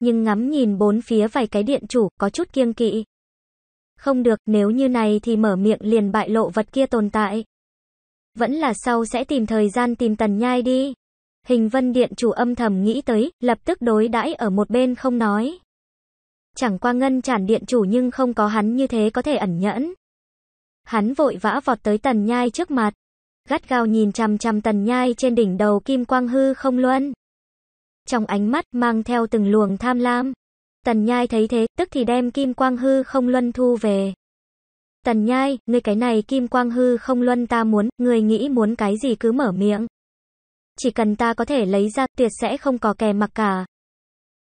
Nhưng ngắm nhìn bốn phía vài cái điện chủ, có chút kiêng kỵ. Không được, nếu như này thì mở miệng liền bại lộ vật kia tồn tại. Vẫn là sau sẽ tìm thời gian tìm tần nhai đi. Hình vân điện chủ âm thầm nghĩ tới, lập tức đối đãi ở một bên không nói. Chẳng qua ngân chản điện chủ nhưng không có hắn như thế có thể ẩn nhẫn. Hắn vội vã vọt tới tần nhai trước mặt gắt gao nhìn chằm chằm tần nhai trên đỉnh đầu kim quang hư không luân. Trong ánh mắt mang theo từng luồng tham lam, tần nhai thấy thế, tức thì đem kim quang hư không luân thu về. Tần nhai, ngươi cái này kim quang hư không luân ta muốn, ngươi nghĩ muốn cái gì cứ mở miệng. Chỉ cần ta có thể lấy ra, tuyệt sẽ không có kè mặc cả.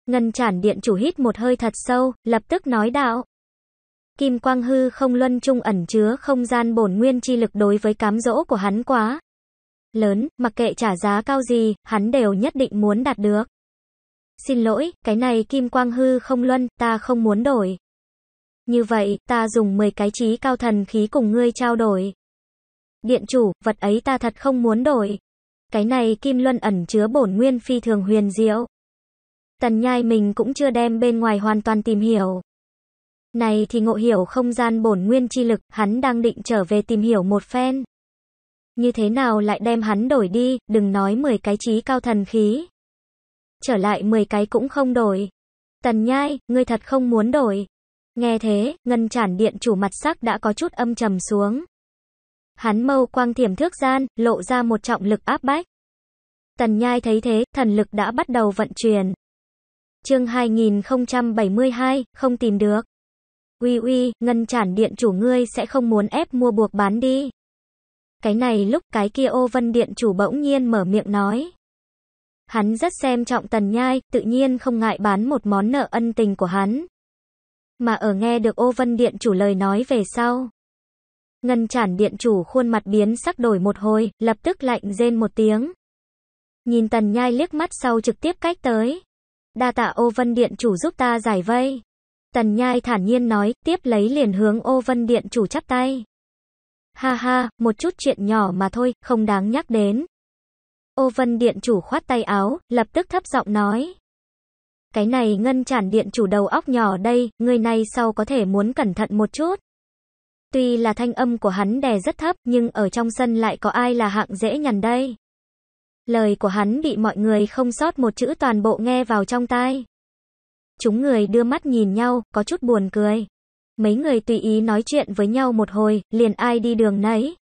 Ngân chản điện chủ hít một hơi thật sâu, lập tức nói đạo. Kim Quang Hư không luân trung ẩn chứa không gian bổn nguyên chi lực đối với cám dỗ của hắn quá lớn, mặc kệ trả giá cao gì, hắn đều nhất định muốn đạt được. Xin lỗi, cái này Kim Quang Hư không luân, ta không muốn đổi. Như vậy, ta dùng 10 cái trí cao thần khí cùng ngươi trao đổi. Điện chủ, vật ấy ta thật không muốn đổi. Cái này Kim Luân ẩn chứa bổn nguyên phi thường huyền diệu. Tần nhai mình cũng chưa đem bên ngoài hoàn toàn tìm hiểu. Này thì ngộ hiểu không gian bổn nguyên chi lực, hắn đang định trở về tìm hiểu một phen. Như thế nào lại đem hắn đổi đi, đừng nói 10 cái trí cao thần khí. Trở lại 10 cái cũng không đổi. Tần nhai, ngươi thật không muốn đổi. Nghe thế, ngân chản điện chủ mặt sắc đã có chút âm trầm xuống. Hắn mâu quang thiểm thước gian, lộ ra một trọng lực áp bách. Tần nhai thấy thế, thần lực đã bắt đầu vận chuyển. Chương 2072, không tìm được. Uy uy, ngân chản điện chủ ngươi sẽ không muốn ép mua buộc bán đi. Cái này lúc cái kia ô vân điện chủ bỗng nhiên mở miệng nói. Hắn rất xem trọng tần nhai, tự nhiên không ngại bán một món nợ ân tình của hắn. Mà ở nghe được ô vân điện chủ lời nói về sau. Ngân chản điện chủ khuôn mặt biến sắc đổi một hồi, lập tức lạnh rên một tiếng. Nhìn tần nhai liếc mắt sau trực tiếp cách tới. Đa tạ ô vân điện chủ giúp ta giải vây. Tần Nhai thản nhiên nói, tiếp lấy liền hướng ô vân điện chủ chắp tay. Ha ha, một chút chuyện nhỏ mà thôi, không đáng nhắc đến. Ô vân điện chủ khoát tay áo, lập tức thấp giọng nói. Cái này ngân chản điện chủ đầu óc nhỏ đây, người này sau có thể muốn cẩn thận một chút. Tuy là thanh âm của hắn đè rất thấp, nhưng ở trong sân lại có ai là hạng dễ nhằn đây. Lời của hắn bị mọi người không sót một chữ toàn bộ nghe vào trong tai. Chúng người đưa mắt nhìn nhau, có chút buồn cười. Mấy người tùy ý nói chuyện với nhau một hồi, liền ai đi đường nấy.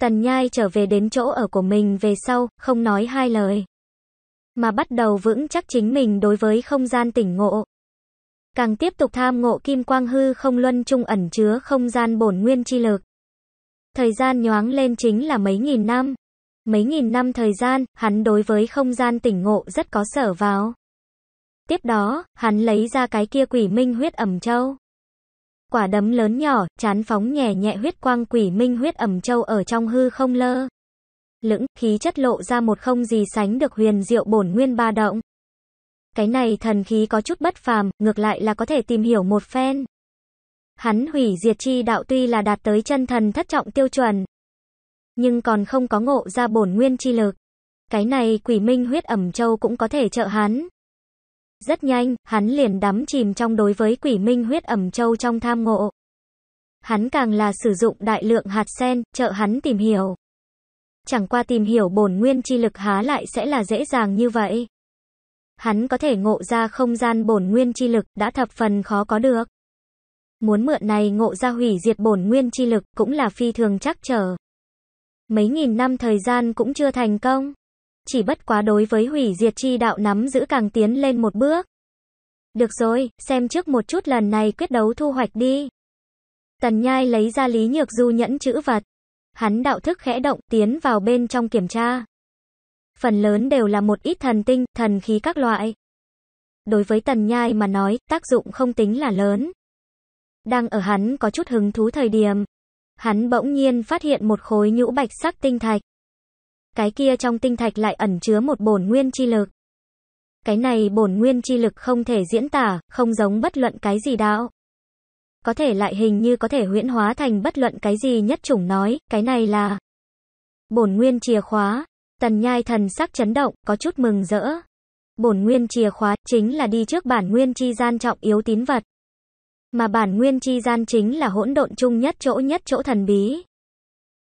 Tần Nhai trở về đến chỗ ở của mình về sau, không nói hai lời. Mà bắt đầu vững chắc chính mình đối với không gian tỉnh ngộ. Càng tiếp tục tham ngộ kim quang hư không luân trung ẩn chứa không gian bổn nguyên chi lực. Thời gian nhoáng lên chính là mấy nghìn năm. Mấy nghìn năm thời gian, hắn đối với không gian tỉnh ngộ rất có sở vào. Tiếp đó, hắn lấy ra cái kia quỷ minh huyết ẩm châu. Quả đấm lớn nhỏ, chán phóng nhẹ nhẹ huyết quang quỷ minh huyết ẩm châu ở trong hư không lơ. Lưỡng, khí chất lộ ra một không gì sánh được huyền diệu bổn nguyên ba động. Cái này thần khí có chút bất phàm, ngược lại là có thể tìm hiểu một phen. Hắn hủy diệt chi đạo tuy là đạt tới chân thần thất trọng tiêu chuẩn, nhưng còn không có ngộ ra bổn nguyên chi lực. Cái này quỷ minh huyết ẩm châu cũng có thể trợ hắn. Rất nhanh, hắn liền đắm chìm trong đối với quỷ minh huyết ẩm châu trong tham ngộ. Hắn càng là sử dụng đại lượng hạt sen, trợ hắn tìm hiểu. Chẳng qua tìm hiểu bổn nguyên chi lực há lại sẽ là dễ dàng như vậy. Hắn có thể ngộ ra không gian bổn nguyên chi lực đã thập phần khó có được. Muốn mượn này ngộ ra hủy diệt bổn nguyên chi lực cũng là phi thường chắc trở. Mấy nghìn năm thời gian cũng chưa thành công. Chỉ bất quá đối với hủy diệt chi đạo nắm giữ càng tiến lên một bước. Được rồi, xem trước một chút lần này quyết đấu thu hoạch đi. Tần Nhai lấy ra Lý Nhược Du nhẫn chữ vật. Hắn đạo thức khẽ động, tiến vào bên trong kiểm tra. Phần lớn đều là một ít thần tinh, thần khí các loại. Đối với Tần Nhai mà nói, tác dụng không tính là lớn. Đang ở hắn có chút hứng thú thời điểm. Hắn bỗng nhiên phát hiện một khối nhũ bạch sắc tinh thạch cái kia trong tinh thạch lại ẩn chứa một bổn nguyên chi lực. Cái này bổn nguyên chi lực không thể diễn tả, không giống bất luận cái gì đạo. Có thể lại hình như có thể huyễn hóa thành bất luận cái gì nhất chủng nói, cái này là bổn nguyên chìa khóa. Tần nhai thần sắc chấn động, có chút mừng rỡ. Bổn nguyên chìa khóa chính là đi trước bản nguyên chi gian trọng yếu tín vật. Mà bản nguyên chi gian chính là hỗn độn chung nhất chỗ nhất chỗ thần bí.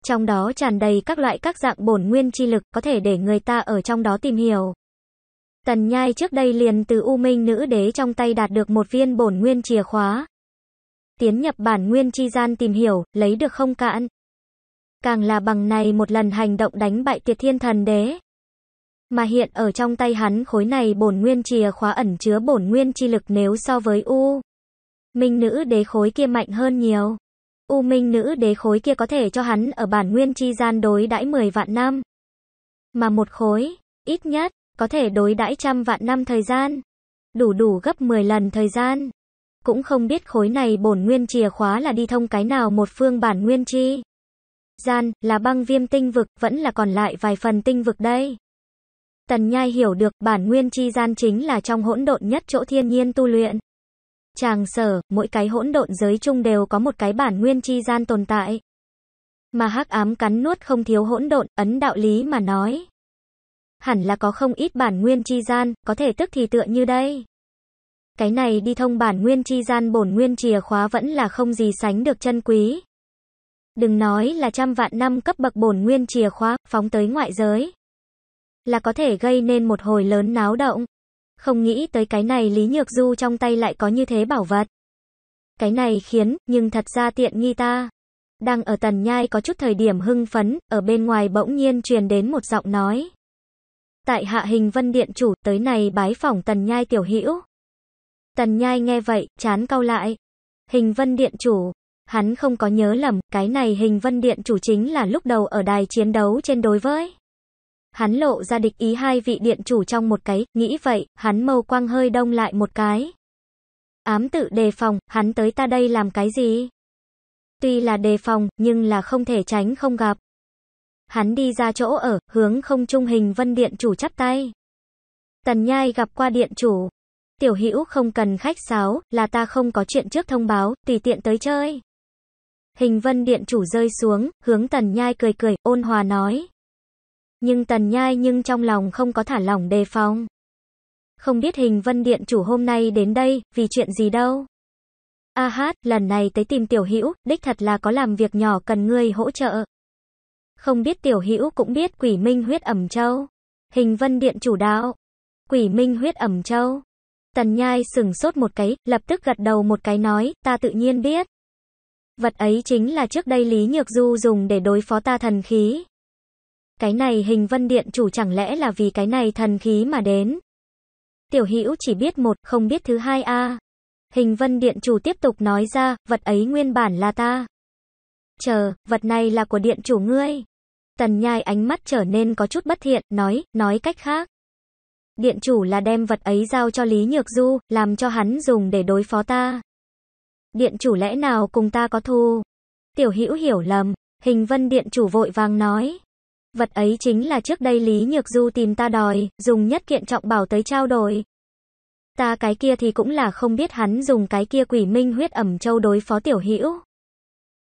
Trong đó tràn đầy các loại các dạng bổn nguyên chi lực có thể để người ta ở trong đó tìm hiểu. Tần Nhai trước đây liền từ U Minh nữ đế trong tay đạt được một viên bổn nguyên chìa khóa. Tiến nhập bản nguyên chi gian tìm hiểu, lấy được không cạn. Càng là bằng này một lần hành động đánh bại tiệt thiên thần đế. Mà hiện ở trong tay hắn khối này bổn nguyên chìa khóa ẩn chứa bổn nguyên chi lực nếu so với U. Minh nữ đế khối kia mạnh hơn nhiều. U Minh nữ đế khối kia có thể cho hắn ở bản nguyên chi gian đối đãi 10 vạn năm. Mà một khối, ít nhất, có thể đối đãi trăm vạn năm thời gian. Đủ đủ gấp 10 lần thời gian. Cũng không biết khối này bổn nguyên chìa khóa là đi thông cái nào một phương bản nguyên chi. Gian, là băng viêm tinh vực, vẫn là còn lại vài phần tinh vực đây. Tần Nhai hiểu được bản nguyên chi gian chính là trong hỗn độn nhất chỗ thiên nhiên tu luyện. Tràng sở, mỗi cái hỗn độn giới chung đều có một cái bản nguyên chi gian tồn tại. Mà hắc ám cắn nuốt không thiếu hỗn độn, ấn đạo lý mà nói. Hẳn là có không ít bản nguyên chi gian, có thể tức thì tựa như đây. Cái này đi thông bản nguyên chi gian bổn nguyên chìa khóa vẫn là không gì sánh được chân quý. Đừng nói là trăm vạn năm cấp bậc bổn nguyên chìa khóa, phóng tới ngoại giới. Là có thể gây nên một hồi lớn náo động. Không nghĩ tới cái này Lý Nhược Du trong tay lại có như thế bảo vật. Cái này khiến, nhưng thật ra tiện nghi ta. Đang ở tần nhai có chút thời điểm hưng phấn, ở bên ngoài bỗng nhiên truyền đến một giọng nói. Tại hạ hình vân điện chủ, tới này bái phỏng tần nhai tiểu hữu Tần nhai nghe vậy, chán cau lại. Hình vân điện chủ, hắn không có nhớ lầm, cái này hình vân điện chủ chính là lúc đầu ở đài chiến đấu trên đối với. Hắn lộ ra địch ý hai vị điện chủ trong một cái, nghĩ vậy, hắn mâu quang hơi đông lại một cái. Ám tự đề phòng, hắn tới ta đây làm cái gì? Tuy là đề phòng, nhưng là không thể tránh không gặp. Hắn đi ra chỗ ở, hướng không trung hình vân điện chủ chắp tay. Tần Nhai gặp qua điện chủ. Tiểu Hữu không cần khách sáo, là ta không có chuyện trước thông báo, tùy tiện tới chơi. Hình vân điện chủ rơi xuống, hướng tần nhai cười cười, ôn hòa nói. Nhưng tần nhai nhưng trong lòng không có thả lỏng đề phòng. Không biết hình vân điện chủ hôm nay đến đây, vì chuyện gì đâu. A hát, lần này tới tìm tiểu hữu đích thật là có làm việc nhỏ cần ngươi hỗ trợ. Không biết tiểu hữu cũng biết quỷ minh huyết ẩm châu. Hình vân điện chủ đạo. Quỷ minh huyết ẩm châu. Tần nhai sừng sốt một cái, lập tức gật đầu một cái nói, ta tự nhiên biết. Vật ấy chính là trước đây Lý Nhược Du dùng để đối phó ta thần khí. Cái này hình vân điện chủ chẳng lẽ là vì cái này thần khí mà đến? Tiểu Hữu chỉ biết một, không biết thứ hai a. Hình vân điện chủ tiếp tục nói ra, vật ấy nguyên bản là ta. Chờ, vật này là của điện chủ ngươi. Tần nhai ánh mắt trở nên có chút bất thiện, nói, nói cách khác. Điện chủ là đem vật ấy giao cho Lý Nhược Du, làm cho hắn dùng để đối phó ta. Điện chủ lẽ nào cùng ta có thù? Tiểu Hữu hiểu lầm, hình vân điện chủ vội vàng nói. Vật ấy chính là trước đây Lý Nhược Du tìm ta đòi, dùng nhất kiện trọng bảo tới trao đổi. Ta cái kia thì cũng là không biết hắn dùng cái kia quỷ minh huyết ẩm châu đối phó tiểu hữu.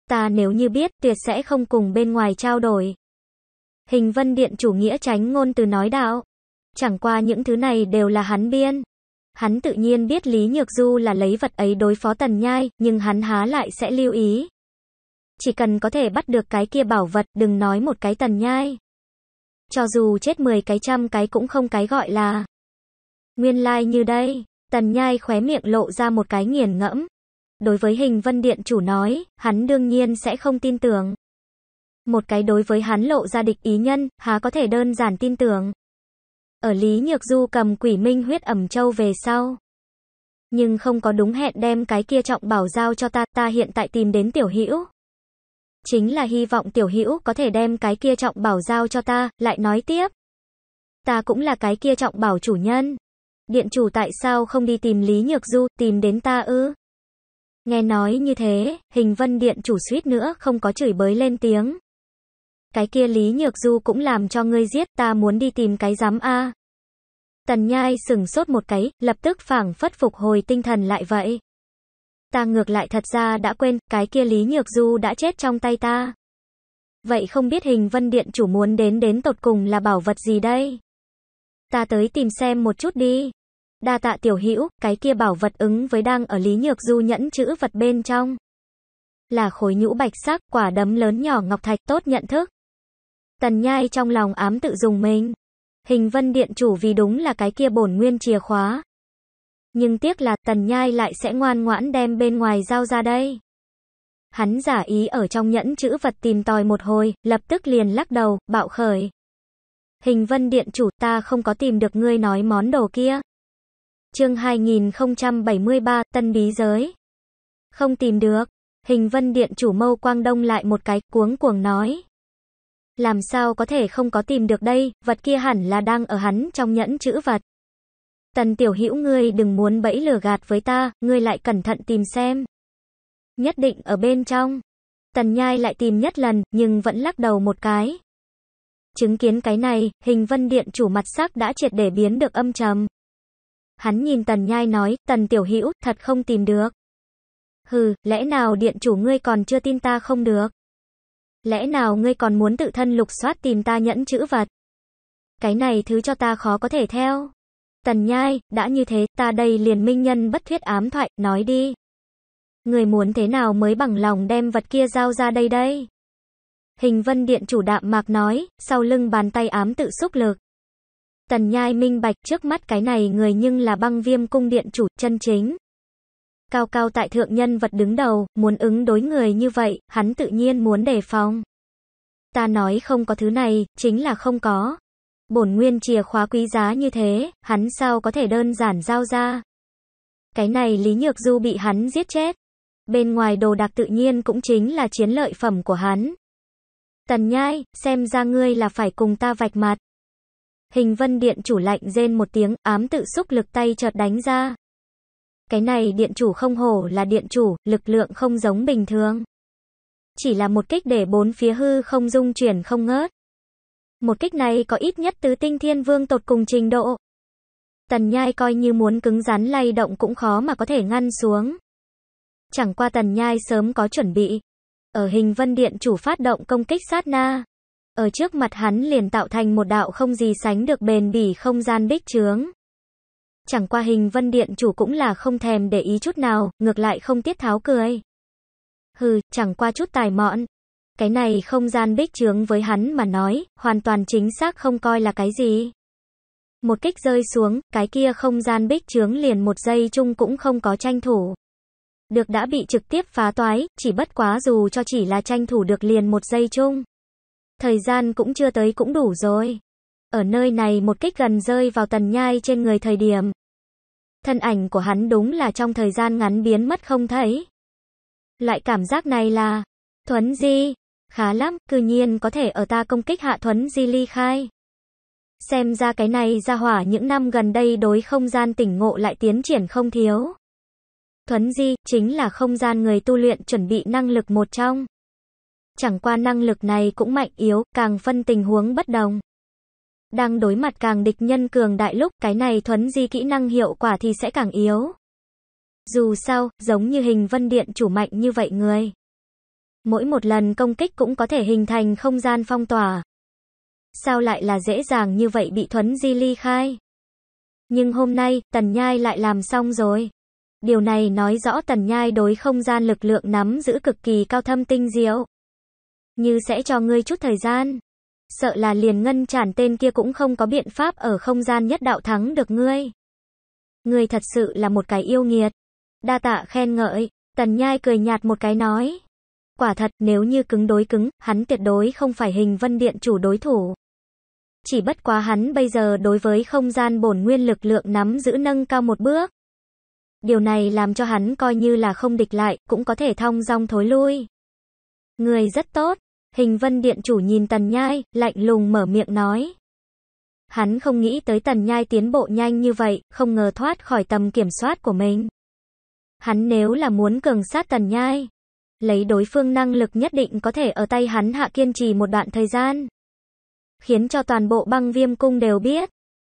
Ta nếu như biết tuyệt sẽ không cùng bên ngoài trao đổi. Hình vân điện chủ nghĩa tránh ngôn từ nói đạo. Chẳng qua những thứ này đều là hắn biên. Hắn tự nhiên biết Lý Nhược Du là lấy vật ấy đối phó tần nhai, nhưng hắn há lại sẽ lưu ý. Chỉ cần có thể bắt được cái kia bảo vật, đừng nói một cái tần nhai. Cho dù chết 10 cái trăm cái cũng không cái gọi là. Nguyên lai like như đây, tần nhai khóe miệng lộ ra một cái nghiền ngẫm. Đối với hình vân điện chủ nói, hắn đương nhiên sẽ không tin tưởng. Một cái đối với hắn lộ ra địch ý nhân, há có thể đơn giản tin tưởng. Ở Lý Nhược Du cầm quỷ minh huyết ẩm châu về sau. Nhưng không có đúng hẹn đem cái kia trọng bảo giao cho ta, ta hiện tại tìm đến tiểu hữu Chính là hy vọng tiểu hữu có thể đem cái kia trọng bảo giao cho ta, lại nói tiếp. Ta cũng là cái kia trọng bảo chủ nhân. Điện chủ tại sao không đi tìm Lý Nhược Du, tìm đến ta ư? Nghe nói như thế, hình vân điện chủ suýt nữa không có chửi bới lên tiếng. Cái kia Lý Nhược Du cũng làm cho ngươi giết, ta muốn đi tìm cái giám A. Tần nhai sừng sốt một cái, lập tức phảng phất phục hồi tinh thần lại vậy ta ngược lại thật ra đã quên, cái kia Lý Nhược Du đã chết trong tay ta. Vậy không biết hình vân điện chủ muốn đến đến tột cùng là bảo vật gì đây? Ta tới tìm xem một chút đi. Đa tạ tiểu hữu, cái kia bảo vật ứng với đang ở Lý Nhược Du nhẫn chữ vật bên trong. Là khối nhũ bạch sắc, quả đấm lớn nhỏ ngọc thạch tốt nhận thức. Tần nhai trong lòng ám tự dùng mình. Hình vân điện chủ vì đúng là cái kia bổn nguyên chìa khóa, nhưng tiếc là Tần Nhai lại sẽ ngoan ngoãn đem bên ngoài giao ra đây. Hắn giả ý ở trong nhẫn chữ vật tìm tòi một hồi, lập tức liền lắc đầu, bạo khởi. Hình vân điện chủ ta không có tìm được ngươi nói món đồ kia. Chương 2073 Tân Bí Giới Không tìm được, hình vân điện chủ mâu quang đông lại một cái cuống cuồng nói. Làm sao có thể không có tìm được đây, vật kia hẳn là đang ở hắn trong nhẫn chữ vật. Tần tiểu hữu ngươi đừng muốn bẫy lừa gạt với ta, ngươi lại cẩn thận tìm xem. Nhất định ở bên trong. Tần nhai lại tìm nhất lần, nhưng vẫn lắc đầu một cái. Chứng kiến cái này, hình vân điện chủ mặt sắc đã triệt để biến được âm trầm. Hắn nhìn tần nhai nói, tần tiểu hữu thật không tìm được. Hừ, lẽ nào điện chủ ngươi còn chưa tin ta không được? Lẽ nào ngươi còn muốn tự thân lục soát tìm ta nhẫn chữ vật? Cái này thứ cho ta khó có thể theo. Tần Nhai, đã như thế, ta đây liền minh nhân bất thuyết ám thoại, nói đi. Người muốn thế nào mới bằng lòng đem vật kia giao ra đây đây? Hình vân điện chủ đạm mạc nói, sau lưng bàn tay ám tự xúc lực. Tần Nhai minh bạch trước mắt cái này người nhưng là băng viêm cung điện chủ chân chính. Cao cao tại thượng nhân vật đứng đầu, muốn ứng đối người như vậy, hắn tự nhiên muốn đề phòng. Ta nói không có thứ này, chính là không có bổn nguyên chìa khóa quý giá như thế, hắn sao có thể đơn giản giao ra. Cái này Lý Nhược Du bị hắn giết chết. Bên ngoài đồ đạc tự nhiên cũng chính là chiến lợi phẩm của hắn. Tần nhai, xem ra ngươi là phải cùng ta vạch mặt. Hình vân điện chủ lạnh rên một tiếng, ám tự xúc lực tay chợt đánh ra. Cái này điện chủ không hổ là điện chủ, lực lượng không giống bình thường. Chỉ là một kích để bốn phía hư không dung chuyển không ngớt. Một kích này có ít nhất tứ tinh thiên vương tột cùng trình độ. Tần nhai coi như muốn cứng rắn lay động cũng khó mà có thể ngăn xuống. Chẳng qua tần nhai sớm có chuẩn bị. Ở hình vân điện chủ phát động công kích sát na. Ở trước mặt hắn liền tạo thành một đạo không gì sánh được bền bỉ không gian bích trướng. Chẳng qua hình vân điện chủ cũng là không thèm để ý chút nào, ngược lại không tiết tháo cười. Hừ, chẳng qua chút tài mọn, cái này không gian bích trướng với hắn mà nói, hoàn toàn chính xác không coi là cái gì. Một kích rơi xuống, cái kia không gian bích trướng liền một giây chung cũng không có tranh thủ. Được đã bị trực tiếp phá toái, chỉ bất quá dù cho chỉ là tranh thủ được liền một giây chung. Thời gian cũng chưa tới cũng đủ rồi. Ở nơi này một kích gần rơi vào tần nhai trên người thời điểm. Thân ảnh của hắn đúng là trong thời gian ngắn biến mất không thấy. Loại cảm giác này là, thuấn di, Khá lắm, cư nhiên có thể ở ta công kích hạ thuấn di ly khai. Xem ra cái này ra hỏa những năm gần đây đối không gian tỉnh ngộ lại tiến triển không thiếu. Thuấn di, chính là không gian người tu luyện chuẩn bị năng lực một trong. Chẳng qua năng lực này cũng mạnh yếu, càng phân tình huống bất đồng. Đang đối mặt càng địch nhân cường đại lúc, cái này thuấn di kỹ năng hiệu quả thì sẽ càng yếu. Dù sao, giống như hình vân điện chủ mạnh như vậy người. Mỗi một lần công kích cũng có thể hình thành không gian phong tỏa. Sao lại là dễ dàng như vậy bị Thuấn Di ly khai? Nhưng hôm nay, Tần Nhai lại làm xong rồi. Điều này nói rõ Tần Nhai đối không gian lực lượng nắm giữ cực kỳ cao thâm tinh diệu. Như sẽ cho ngươi chút thời gian. Sợ là liền ngân chản tên kia cũng không có biện pháp ở không gian nhất đạo thắng được ngươi. Ngươi thật sự là một cái yêu nghiệt. Đa tạ khen ngợi, Tần Nhai cười nhạt một cái nói. Quả thật, nếu như cứng đối cứng, hắn tuyệt đối không phải hình vân điện chủ đối thủ. Chỉ bất quá hắn bây giờ đối với không gian bổn nguyên lực lượng nắm giữ nâng cao một bước. Điều này làm cho hắn coi như là không địch lại, cũng có thể thong dong thối lui. Người rất tốt, hình vân điện chủ nhìn tần nhai, lạnh lùng mở miệng nói. Hắn không nghĩ tới tần nhai tiến bộ nhanh như vậy, không ngờ thoát khỏi tầm kiểm soát của mình. Hắn nếu là muốn cường sát tần nhai, lấy đối phương năng lực nhất định có thể ở tay hắn hạ kiên trì một đoạn thời gian. Khiến cho toàn bộ băng viêm cung đều biết.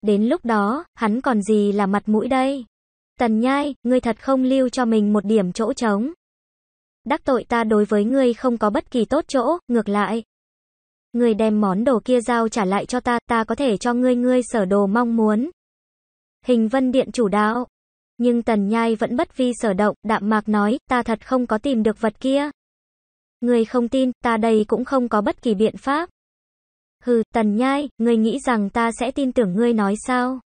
Đến lúc đó, hắn còn gì là mặt mũi đây? Tần nhai, ngươi thật không lưu cho mình một điểm chỗ trống. Đắc tội ta đối với ngươi không có bất kỳ tốt chỗ, ngược lại. Ngươi đem món đồ kia giao trả lại cho ta, ta có thể cho ngươi ngươi sở đồ mong muốn. Hình vân điện chủ đạo. Nhưng tần nhai vẫn bất vi sở động, đạm mạc nói, ta thật không có tìm được vật kia. Người không tin, ta đây cũng không có bất kỳ biện pháp. Hừ, tần nhai, ngươi nghĩ rằng ta sẽ tin tưởng ngươi nói sao?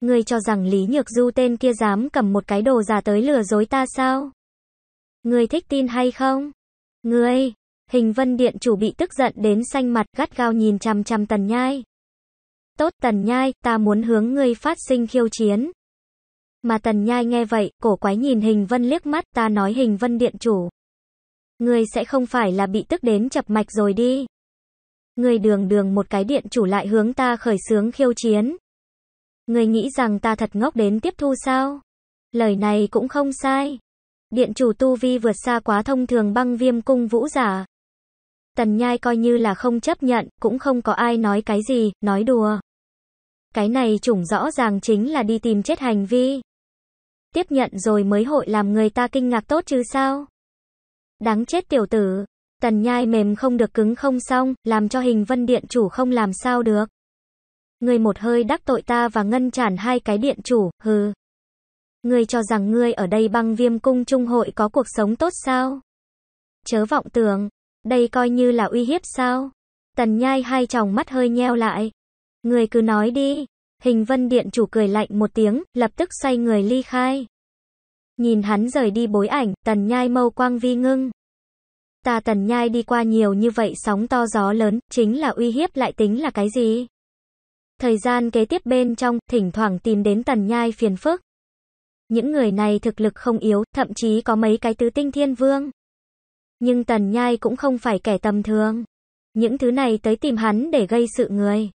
người cho rằng Lý Nhược Du tên kia dám cầm một cái đồ giả tới lừa dối ta sao? người thích tin hay không? người hình vân điện chủ bị tức giận đến xanh mặt gắt gao nhìn chằm chằm tần nhai. Tốt tần nhai, ta muốn hướng ngươi phát sinh khiêu chiến. Mà tần nhai nghe vậy, cổ quái nhìn hình vân liếc mắt ta nói hình vân điện chủ. người sẽ không phải là bị tức đến chập mạch rồi đi. người đường đường một cái điện chủ lại hướng ta khởi sướng khiêu chiến. người nghĩ rằng ta thật ngốc đến tiếp thu sao? Lời này cũng không sai. Điện chủ tu vi vượt xa quá thông thường băng viêm cung vũ giả. Tần nhai coi như là không chấp nhận, cũng không có ai nói cái gì, nói đùa. Cái này chủng rõ ràng chính là đi tìm chết hành vi tiếp nhận rồi mới hội làm người ta kinh ngạc tốt chứ sao. Đáng chết tiểu tử, tần nhai mềm không được cứng không xong, làm cho hình vân điện chủ không làm sao được. người một hơi đắc tội ta và ngân chản hai cái điện chủ, hừ. người cho rằng ngươi ở đây băng viêm cung trung hội có cuộc sống tốt sao? Chớ vọng tưởng, đây coi như là uy hiếp sao? Tần nhai hai tròng mắt hơi nheo lại. người cứ nói đi, Hình vân điện chủ cười lạnh một tiếng, lập tức xoay người ly khai. Nhìn hắn rời đi bối ảnh, tần nhai mâu quang vi ngưng. Ta tần nhai đi qua nhiều như vậy sóng to gió lớn, chính là uy hiếp lại tính là cái gì? Thời gian kế tiếp bên trong, thỉnh thoảng tìm đến tần nhai phiền phức. Những người này thực lực không yếu, thậm chí có mấy cái tứ tinh thiên vương. Nhưng tần nhai cũng không phải kẻ tầm thường. Những thứ này tới tìm hắn để gây sự người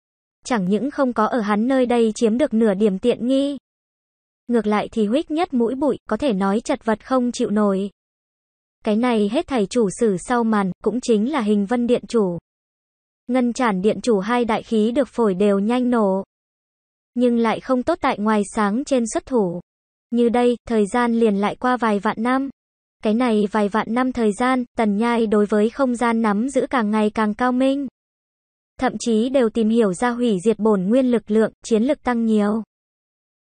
chẳng những không có ở hắn nơi đây chiếm được nửa điểm tiện nghi. Ngược lại thì huyết nhất mũi bụi, có thể nói chật vật không chịu nổi. Cái này hết thầy chủ sử sau màn, cũng chính là hình vân điện chủ. Ngân tràn điện chủ hai đại khí được phổi đều nhanh nổ. Nhưng lại không tốt tại ngoài sáng trên xuất thủ. Như đây, thời gian liền lại qua vài vạn năm. Cái này vài vạn năm thời gian, tần nhai đối với không gian nắm giữ càng ngày càng cao minh thậm chí đều tìm hiểu ra hủy diệt bổn nguyên lực lượng, chiến lực tăng nhiều.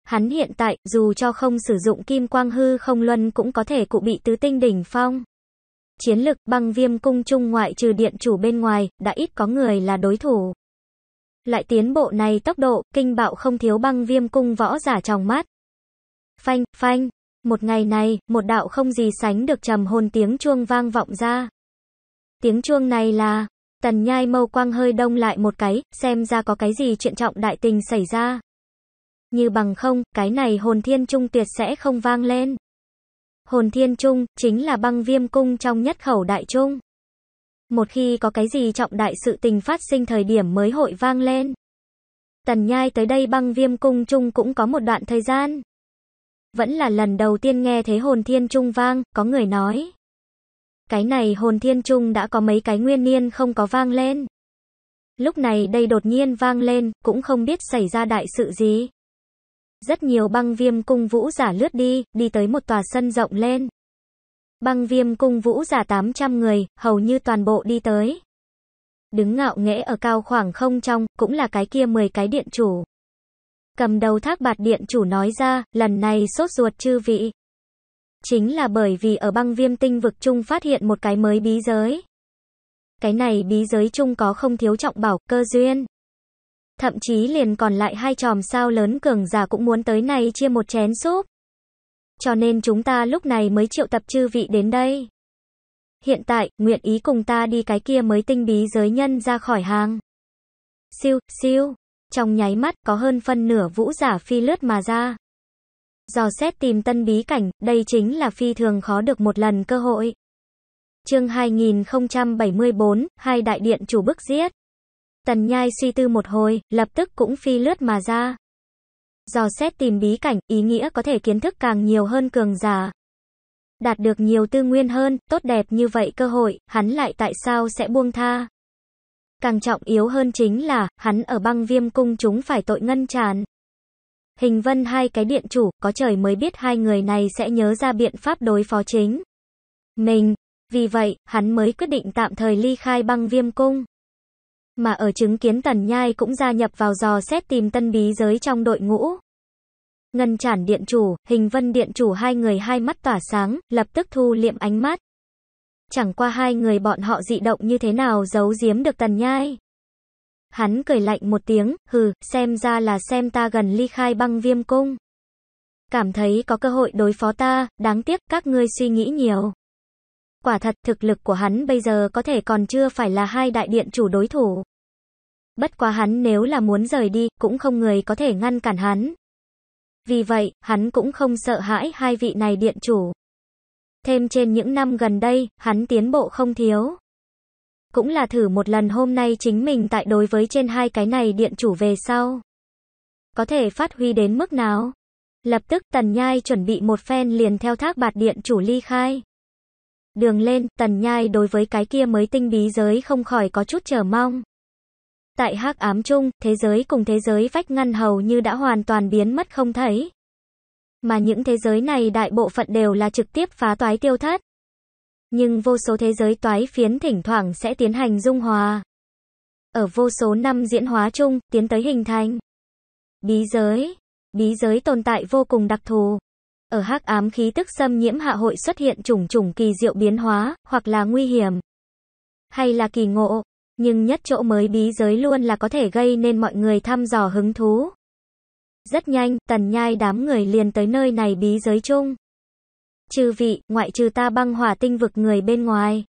Hắn hiện tại, dù cho không sử dụng kim quang hư không luân cũng có thể cụ bị tứ tinh đỉnh phong. Chiến lực băng viêm cung trung ngoại trừ điện chủ bên ngoài, đã ít có người là đối thủ. Lại tiến bộ này tốc độ, kinh bạo không thiếu băng viêm cung võ giả trong mắt. Phanh, phanh, một ngày này, một đạo không gì sánh được trầm hồn tiếng chuông vang vọng ra. Tiếng chuông này là, Tần nhai mâu quang hơi đông lại một cái, xem ra có cái gì chuyện trọng đại tình xảy ra. Như bằng không, cái này hồn thiên trung tuyệt sẽ không vang lên. Hồn thiên trung, chính là băng viêm cung trong nhất khẩu đại trung. Một khi có cái gì trọng đại sự tình phát sinh thời điểm mới hội vang lên. Tần nhai tới đây băng viêm cung trung cũng có một đoạn thời gian. Vẫn là lần đầu tiên nghe thấy hồn thiên trung vang, có người nói. Cái này hồn thiên trung đã có mấy cái nguyên niên không có vang lên. Lúc này đây đột nhiên vang lên, cũng không biết xảy ra đại sự gì. Rất nhiều băng viêm cung vũ giả lướt đi, đi tới một tòa sân rộng lên. Băng viêm cung vũ giả 800 người, hầu như toàn bộ đi tới. Đứng ngạo nghễ ở cao khoảng không trong, cũng là cái kia 10 cái điện chủ. Cầm đầu thác bạt điện chủ nói ra, lần này sốt ruột chư vị chính là bởi vì ở băng viêm tinh vực chung phát hiện một cái mới bí giới. Cái này bí giới chung có không thiếu trọng bảo, cơ duyên. Thậm chí liền còn lại hai tròm sao lớn cường giả cũng muốn tới này chia một chén súp. Cho nên chúng ta lúc này mới triệu tập chư vị đến đây. Hiện tại, nguyện ý cùng ta đi cái kia mới tinh bí giới nhân ra khỏi hàng. Siêu, siêu. Trong nháy mắt có hơn phân nửa vũ giả phi lướt mà ra. Dò xét tìm tân bí cảnh, đây chính là phi thường khó được một lần cơ hội. Chương 2074, hai đại điện chủ bức giết. Tần Nhai suy tư một hồi, lập tức cũng phi lướt mà ra. Dò xét tìm bí cảnh, ý nghĩa có thể kiến thức càng nhiều hơn cường giả. Đạt được nhiều tư nguyên hơn, tốt đẹp như vậy cơ hội, hắn lại tại sao sẽ buông tha. Càng trọng yếu hơn chính là, hắn ở băng viêm cung chúng phải tội ngân tràn. Hình vân hai cái điện chủ, có trời mới biết hai người này sẽ nhớ ra biện pháp đối phó chính. Mình, vì vậy, hắn mới quyết định tạm thời ly khai băng viêm cung. Mà ở chứng kiến tần nhai cũng gia nhập vào dò xét tìm tân bí giới trong đội ngũ. Ngân chản điện chủ, hình vân điện chủ hai người hai mắt tỏa sáng, lập tức thu liệm ánh mắt. Chẳng qua hai người bọn họ dị động như thế nào giấu giếm được tần nhai. Hắn cười lạnh một tiếng, hừ, xem ra là xem ta gần ly khai băng viêm cung. Cảm thấy có cơ hội đối phó ta, đáng tiếc các ngươi suy nghĩ nhiều. Quả thật thực lực của hắn bây giờ có thể còn chưa phải là hai đại điện chủ đối thủ. Bất quá hắn nếu là muốn rời đi, cũng không người có thể ngăn cản hắn. Vì vậy, hắn cũng không sợ hãi hai vị này điện chủ. Thêm trên những năm gần đây, hắn tiến bộ không thiếu cũng là thử một lần hôm nay chính mình tại đối với trên hai cái này điện chủ về sau. Có thể phát huy đến mức nào? Lập tức Tần Nhai chuẩn bị một phen liền theo thác bạt điện chủ ly khai. Đường lên, Tần Nhai đối với cái kia mới tinh bí giới không khỏi có chút chờ mong. Tại hắc ám chung, thế giới cùng thế giới vách ngăn hầu như đã hoàn toàn biến mất không thấy. Mà những thế giới này đại bộ phận đều là trực tiếp phá toái tiêu thất nhưng vô số thế giới toái phiến thỉnh thoảng sẽ tiến hành dung hòa. Ở vô số năm diễn hóa chung, tiến tới hình thành. Bí giới. Bí giới tồn tại vô cùng đặc thù. Ở hắc ám khí tức xâm nhiễm hạ hội xuất hiện chủng chủng kỳ diệu biến hóa, hoặc là nguy hiểm. Hay là kỳ ngộ. Nhưng nhất chỗ mới bí giới luôn là có thể gây nên mọi người thăm dò hứng thú. Rất nhanh, tần nhai đám người liền tới nơi này bí giới chung. Chư vị, ngoại trừ ta băng hỏa tinh vực người bên ngoài.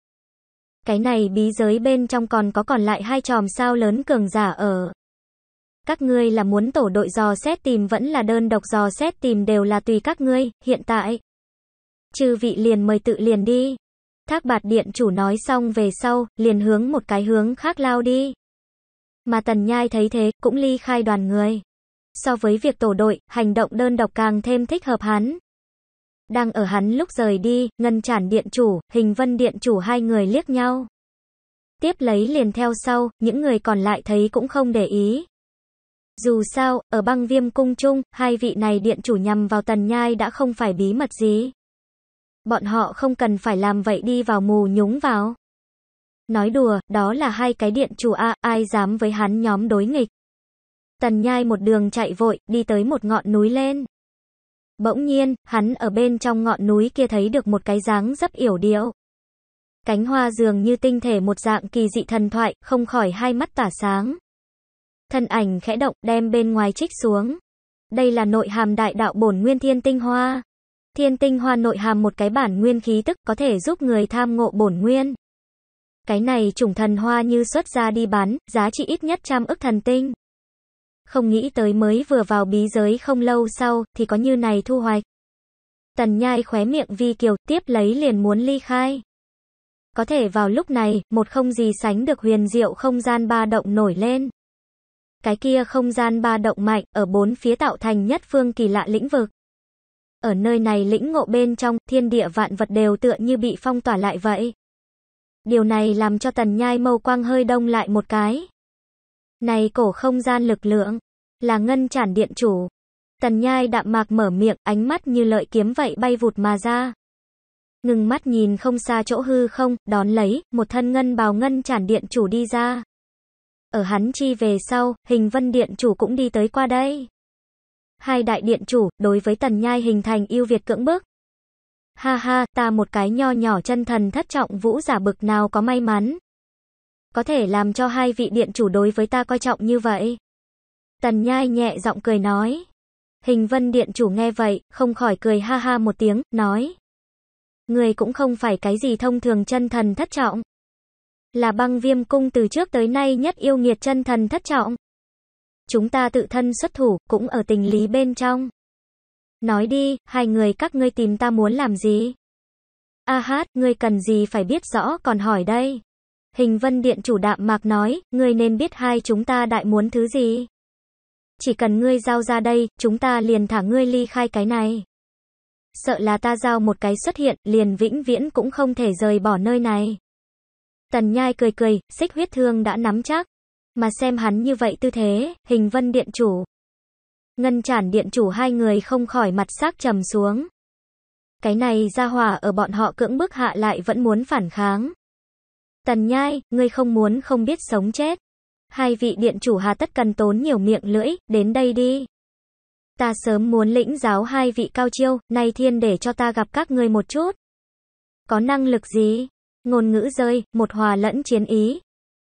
Cái này bí giới bên trong còn có còn lại hai tròm sao lớn cường giả ở. Các ngươi là muốn tổ đội dò xét tìm vẫn là đơn độc dò xét tìm đều là tùy các ngươi, hiện tại. Chư vị liền mời tự liền đi. Thác bạt điện chủ nói xong về sau, liền hướng một cái hướng khác lao đi. Mà tần nhai thấy thế, cũng ly khai đoàn người. So với việc tổ đội, hành động đơn độc càng thêm thích hợp hắn đang ở hắn lúc rời đi, ngân chản điện chủ, hình vân điện chủ hai người liếc nhau. Tiếp lấy liền theo sau, những người còn lại thấy cũng không để ý. Dù sao, ở băng viêm cung chung, hai vị này điện chủ nhằm vào tần nhai đã không phải bí mật gì. Bọn họ không cần phải làm vậy đi vào mù nhúng vào. Nói đùa, đó là hai cái điện chủ A, ai dám với hắn nhóm đối nghịch. Tần nhai một đường chạy vội, đi tới một ngọn núi lên. Bỗng nhiên, hắn ở bên trong ngọn núi kia thấy được một cái dáng dấp yểu điệu. Cánh hoa dường như tinh thể một dạng kỳ dị thần thoại, không khỏi hai mắt tỏa sáng. Thân ảnh khẽ động, đem bên ngoài trích xuống. Đây là nội hàm đại đạo bổn nguyên thiên tinh hoa. Thiên tinh hoa nội hàm một cái bản nguyên khí tức có thể giúp người tham ngộ bổn nguyên. Cái này trùng thần hoa như xuất ra đi bán, giá trị ít nhất trăm ức thần tinh. Không nghĩ tới mới vừa vào bí giới không lâu sau, thì có như này thu hoạch. Tần nhai khóe miệng vi kiều, tiếp lấy liền muốn ly khai. Có thể vào lúc này, một không gì sánh được huyền diệu không gian ba động nổi lên. Cái kia không gian ba động mạnh, ở bốn phía tạo thành nhất phương kỳ lạ lĩnh vực. Ở nơi này lĩnh ngộ bên trong, thiên địa vạn vật đều tựa như bị phong tỏa lại vậy. Điều này làm cho tần nhai mâu quang hơi đông lại một cái. Này cổ không gian lực lượng, là ngân chản điện chủ. Tần nhai đạm mạc mở miệng, ánh mắt như lợi kiếm vậy bay vụt mà ra. Ngừng mắt nhìn không xa chỗ hư không, đón lấy, một thân ngân bào ngân chản điện chủ đi ra. Ở hắn chi về sau, hình vân điện chủ cũng đi tới qua đây. Hai đại điện chủ, đối với tần nhai hình thành yêu việt cưỡng bức. Ha ha, ta một cái nho nhỏ chân thần thất trọng vũ giả bực nào có may mắn có thể làm cho hai vị điện chủ đối với ta coi trọng như vậy. Tần Nhai nhẹ giọng cười nói. Hình vân điện chủ nghe vậy, không khỏi cười ha ha một tiếng, nói. Người cũng không phải cái gì thông thường chân thần thất trọng. Là băng viêm cung từ trước tới nay nhất yêu nghiệt chân thần thất trọng. Chúng ta tự thân xuất thủ, cũng ở tình lý bên trong. Nói đi, hai người các ngươi tìm ta muốn làm gì? A à hát, ngươi cần gì phải biết rõ còn hỏi đây. Hình vân điện chủ đạm mạc nói, ngươi nên biết hai chúng ta đại muốn thứ gì. Chỉ cần ngươi giao ra đây, chúng ta liền thả ngươi ly khai cái này. Sợ là ta giao một cái xuất hiện, liền vĩnh viễn cũng không thể rời bỏ nơi này. Tần nhai cười cười, xích huyết thương đã nắm chắc. Mà xem hắn như vậy tư thế, hình vân điện chủ. Ngân chản điện chủ hai người không khỏi mặt sắc trầm xuống. Cái này ra hỏa ở bọn họ cưỡng bức hạ lại vẫn muốn phản kháng. Tần nhai, ngươi không muốn không biết sống chết. Hai vị điện chủ hà tất cần tốn nhiều miệng lưỡi, đến đây đi. Ta sớm muốn lĩnh giáo hai vị cao chiêu, nay thiên để cho ta gặp các ngươi một chút. Có năng lực gì? Ngôn ngữ rơi, một hòa lẫn chiến ý.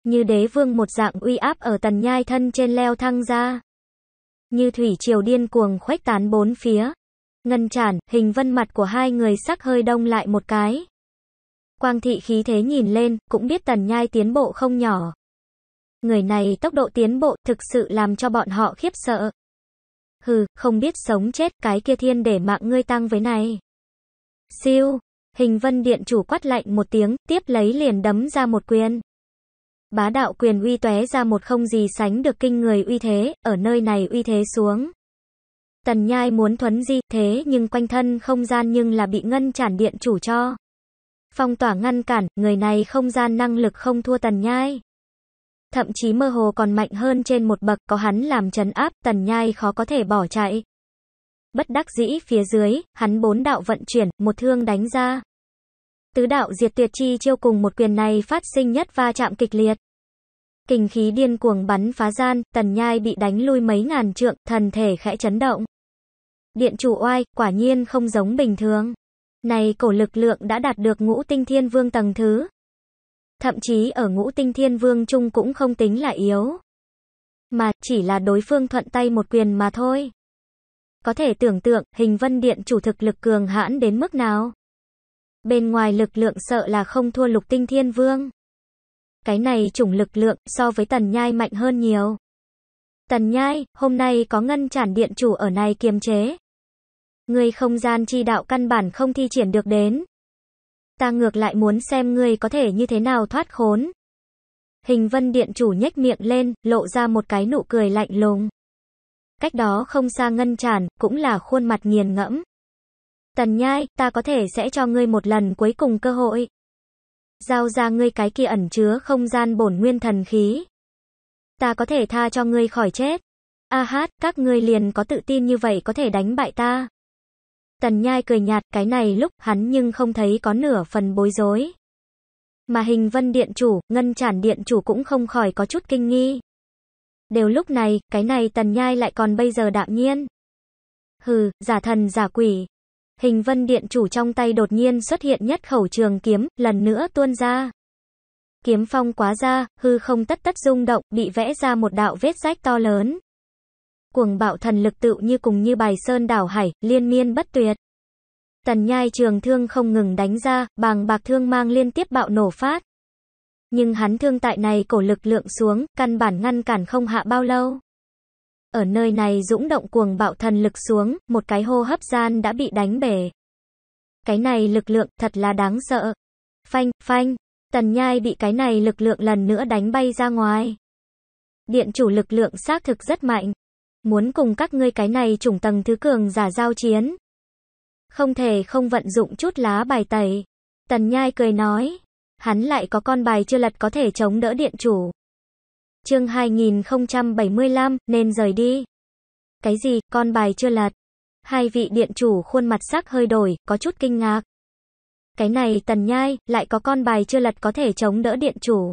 Như đế vương một dạng uy áp ở tần nhai thân trên leo thăng ra. Như thủy triều điên cuồng khuếch tán bốn phía. Ngân chản, hình vân mặt của hai người sắc hơi đông lại một cái. Quang thị khí thế nhìn lên, cũng biết tần nhai tiến bộ không nhỏ. Người này tốc độ tiến bộ thực sự làm cho bọn họ khiếp sợ. Hừ, không biết sống chết, cái kia thiên để mạng ngươi tăng với này. Siêu, hình vân điện chủ quát lạnh một tiếng, tiếp lấy liền đấm ra một quyền. Bá đạo quyền uy tóe ra một không gì sánh được kinh người uy thế, ở nơi này uy thế xuống. Tần nhai muốn thuấn di thế nhưng quanh thân không gian nhưng là bị ngân chản điện chủ cho phong tỏa ngăn cản, người này không gian năng lực không thua tần nhai. Thậm chí mơ hồ còn mạnh hơn trên một bậc, có hắn làm chấn áp, tần nhai khó có thể bỏ chạy. Bất đắc dĩ phía dưới, hắn bốn đạo vận chuyển, một thương đánh ra. Tứ đạo diệt tuyệt chi chiêu cùng một quyền này phát sinh nhất va chạm kịch liệt. Kình khí điên cuồng bắn phá gian, tần nhai bị đánh lui mấy ngàn trượng, thần thể khẽ chấn động. Điện chủ oai, quả nhiên không giống bình thường. Này cổ lực lượng đã đạt được ngũ tinh thiên vương tầng thứ. Thậm chí ở ngũ tinh thiên vương chung cũng không tính là yếu. Mà chỉ là đối phương thuận tay một quyền mà thôi. Có thể tưởng tượng hình vân điện chủ thực lực cường hãn đến mức nào. Bên ngoài lực lượng sợ là không thua lục tinh thiên vương. Cái này chủng lực lượng so với tần nhai mạnh hơn nhiều. Tần nhai, hôm nay có ngân chản điện chủ ở này kiềm chế. Ngươi không gian chi đạo căn bản không thi triển được đến. Ta ngược lại muốn xem ngươi có thể như thế nào thoát khốn. Hình vân điện chủ nhếch miệng lên, lộ ra một cái nụ cười lạnh lùng. Cách đó không xa ngân tràn, cũng là khuôn mặt nghiền ngẫm. Tần nhai, ta có thể sẽ cho ngươi một lần cuối cùng cơ hội. Giao ra ngươi cái kia ẩn chứa không gian bổn nguyên thần khí. Ta có thể tha cho ngươi khỏi chết. A hát, các ngươi liền có tự tin như vậy có thể đánh bại ta. Tần nhai cười nhạt cái này lúc hắn nhưng không thấy có nửa phần bối rối. Mà hình vân điện chủ, ngân chản điện chủ cũng không khỏi có chút kinh nghi. Đều lúc này, cái này tần nhai lại còn bây giờ đạm nhiên. Hừ, giả thần giả quỷ. Hình vân điện chủ trong tay đột nhiên xuất hiện nhất khẩu trường kiếm, lần nữa tuôn ra. Kiếm phong quá ra, hư không tất tất rung động, bị vẽ ra một đạo vết rách to lớn cuồng bạo thần lực tựu như cùng như bài sơn đảo hải, liên miên bất tuyệt. Tần nhai trường thương không ngừng đánh ra, bàng bạc thương mang liên tiếp bạo nổ phát. Nhưng hắn thương tại này cổ lực lượng xuống, căn bản ngăn cản không hạ bao lâu. Ở nơi này dũng động cuồng bạo thần lực xuống, một cái hô hấp gian đã bị đánh bể. Cái này lực lượng thật là đáng sợ. Phanh, phanh, tần nhai bị cái này lực lượng lần nữa đánh bay ra ngoài. Điện chủ lực lượng xác thực rất mạnh muốn cùng các ngươi cái này chủng tầng thứ cường giả giao chiến. Không thể không vận dụng chút lá bài tẩy. Tần Nhai cười nói, hắn lại có con bài chưa lật có thể chống đỡ điện chủ. Chương 2075, nên rời đi. Cái gì, con bài chưa lật? Hai vị điện chủ khuôn mặt sắc hơi đổi, có chút kinh ngạc. Cái này tần nhai, lại có con bài chưa lật có thể chống đỡ điện chủ.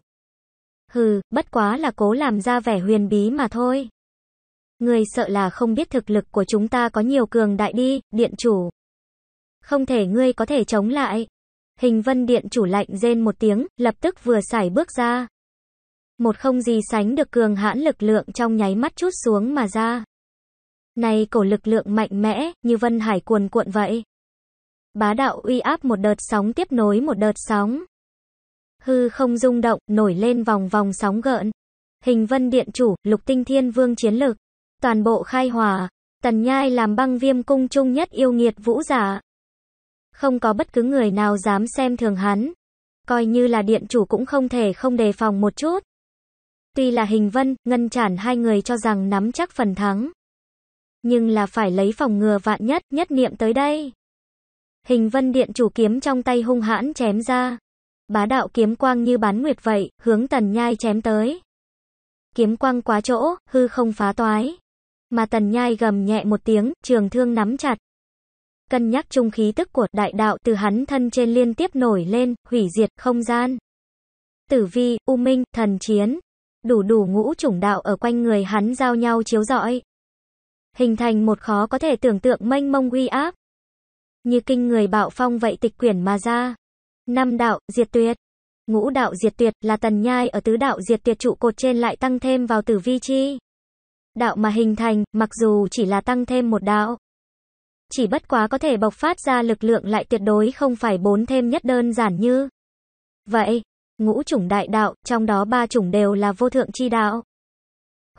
Hừ, bất quá là cố làm ra vẻ huyền bí mà thôi. Người sợ là không biết thực lực của chúng ta có nhiều cường đại đi, điện chủ. Không thể ngươi có thể chống lại. Hình vân điện chủ lạnh rên một tiếng, lập tức vừa xài bước ra. Một không gì sánh được cường hãn lực lượng trong nháy mắt chút xuống mà ra. Này cổ lực lượng mạnh mẽ, như vân hải cuồn cuộn vậy. Bá đạo uy áp một đợt sóng tiếp nối một đợt sóng. Hư không rung động, nổi lên vòng vòng sóng gợn. Hình vân điện chủ, lục tinh thiên vương chiến lực toàn bộ khai hỏa, tần nhai làm băng viêm cung trung nhất yêu nghiệt vũ giả. Không có bất cứ người nào dám xem thường hắn, coi như là điện chủ cũng không thể không đề phòng một chút. Tuy là hình vân, ngân chản hai người cho rằng nắm chắc phần thắng. Nhưng là phải lấy phòng ngừa vạn nhất, nhất niệm tới đây. Hình vân điện chủ kiếm trong tay hung hãn chém ra. Bá đạo kiếm quang như bán nguyệt vậy, hướng tần nhai chém tới. Kiếm quang quá chỗ, hư không phá toái mà tần nhai gầm nhẹ một tiếng, trường thương nắm chặt. Cân nhắc trung khí tức của đại đạo từ hắn thân trên liên tiếp nổi lên, hủy diệt không gian. Tử vi, u minh, thần chiến. Đủ đủ ngũ chủng đạo ở quanh người hắn giao nhau chiếu rọi. Hình thành một khó có thể tưởng tượng mênh mông uy áp. Như kinh người bạo phong vậy tịch quyển mà ra. Năm đạo, diệt tuyệt. Ngũ đạo diệt tuyệt là tần nhai ở tứ đạo diệt tuyệt trụ cột trên lại tăng thêm vào tử vi chi đạo mà hình thành, mặc dù chỉ là tăng thêm một đạo. Chỉ bất quá có thể bộc phát ra lực lượng lại tuyệt đối không phải bốn thêm nhất đơn giản như. Vậy, ngũ chủng đại đạo, trong đó ba chủng đều là vô thượng chi đạo.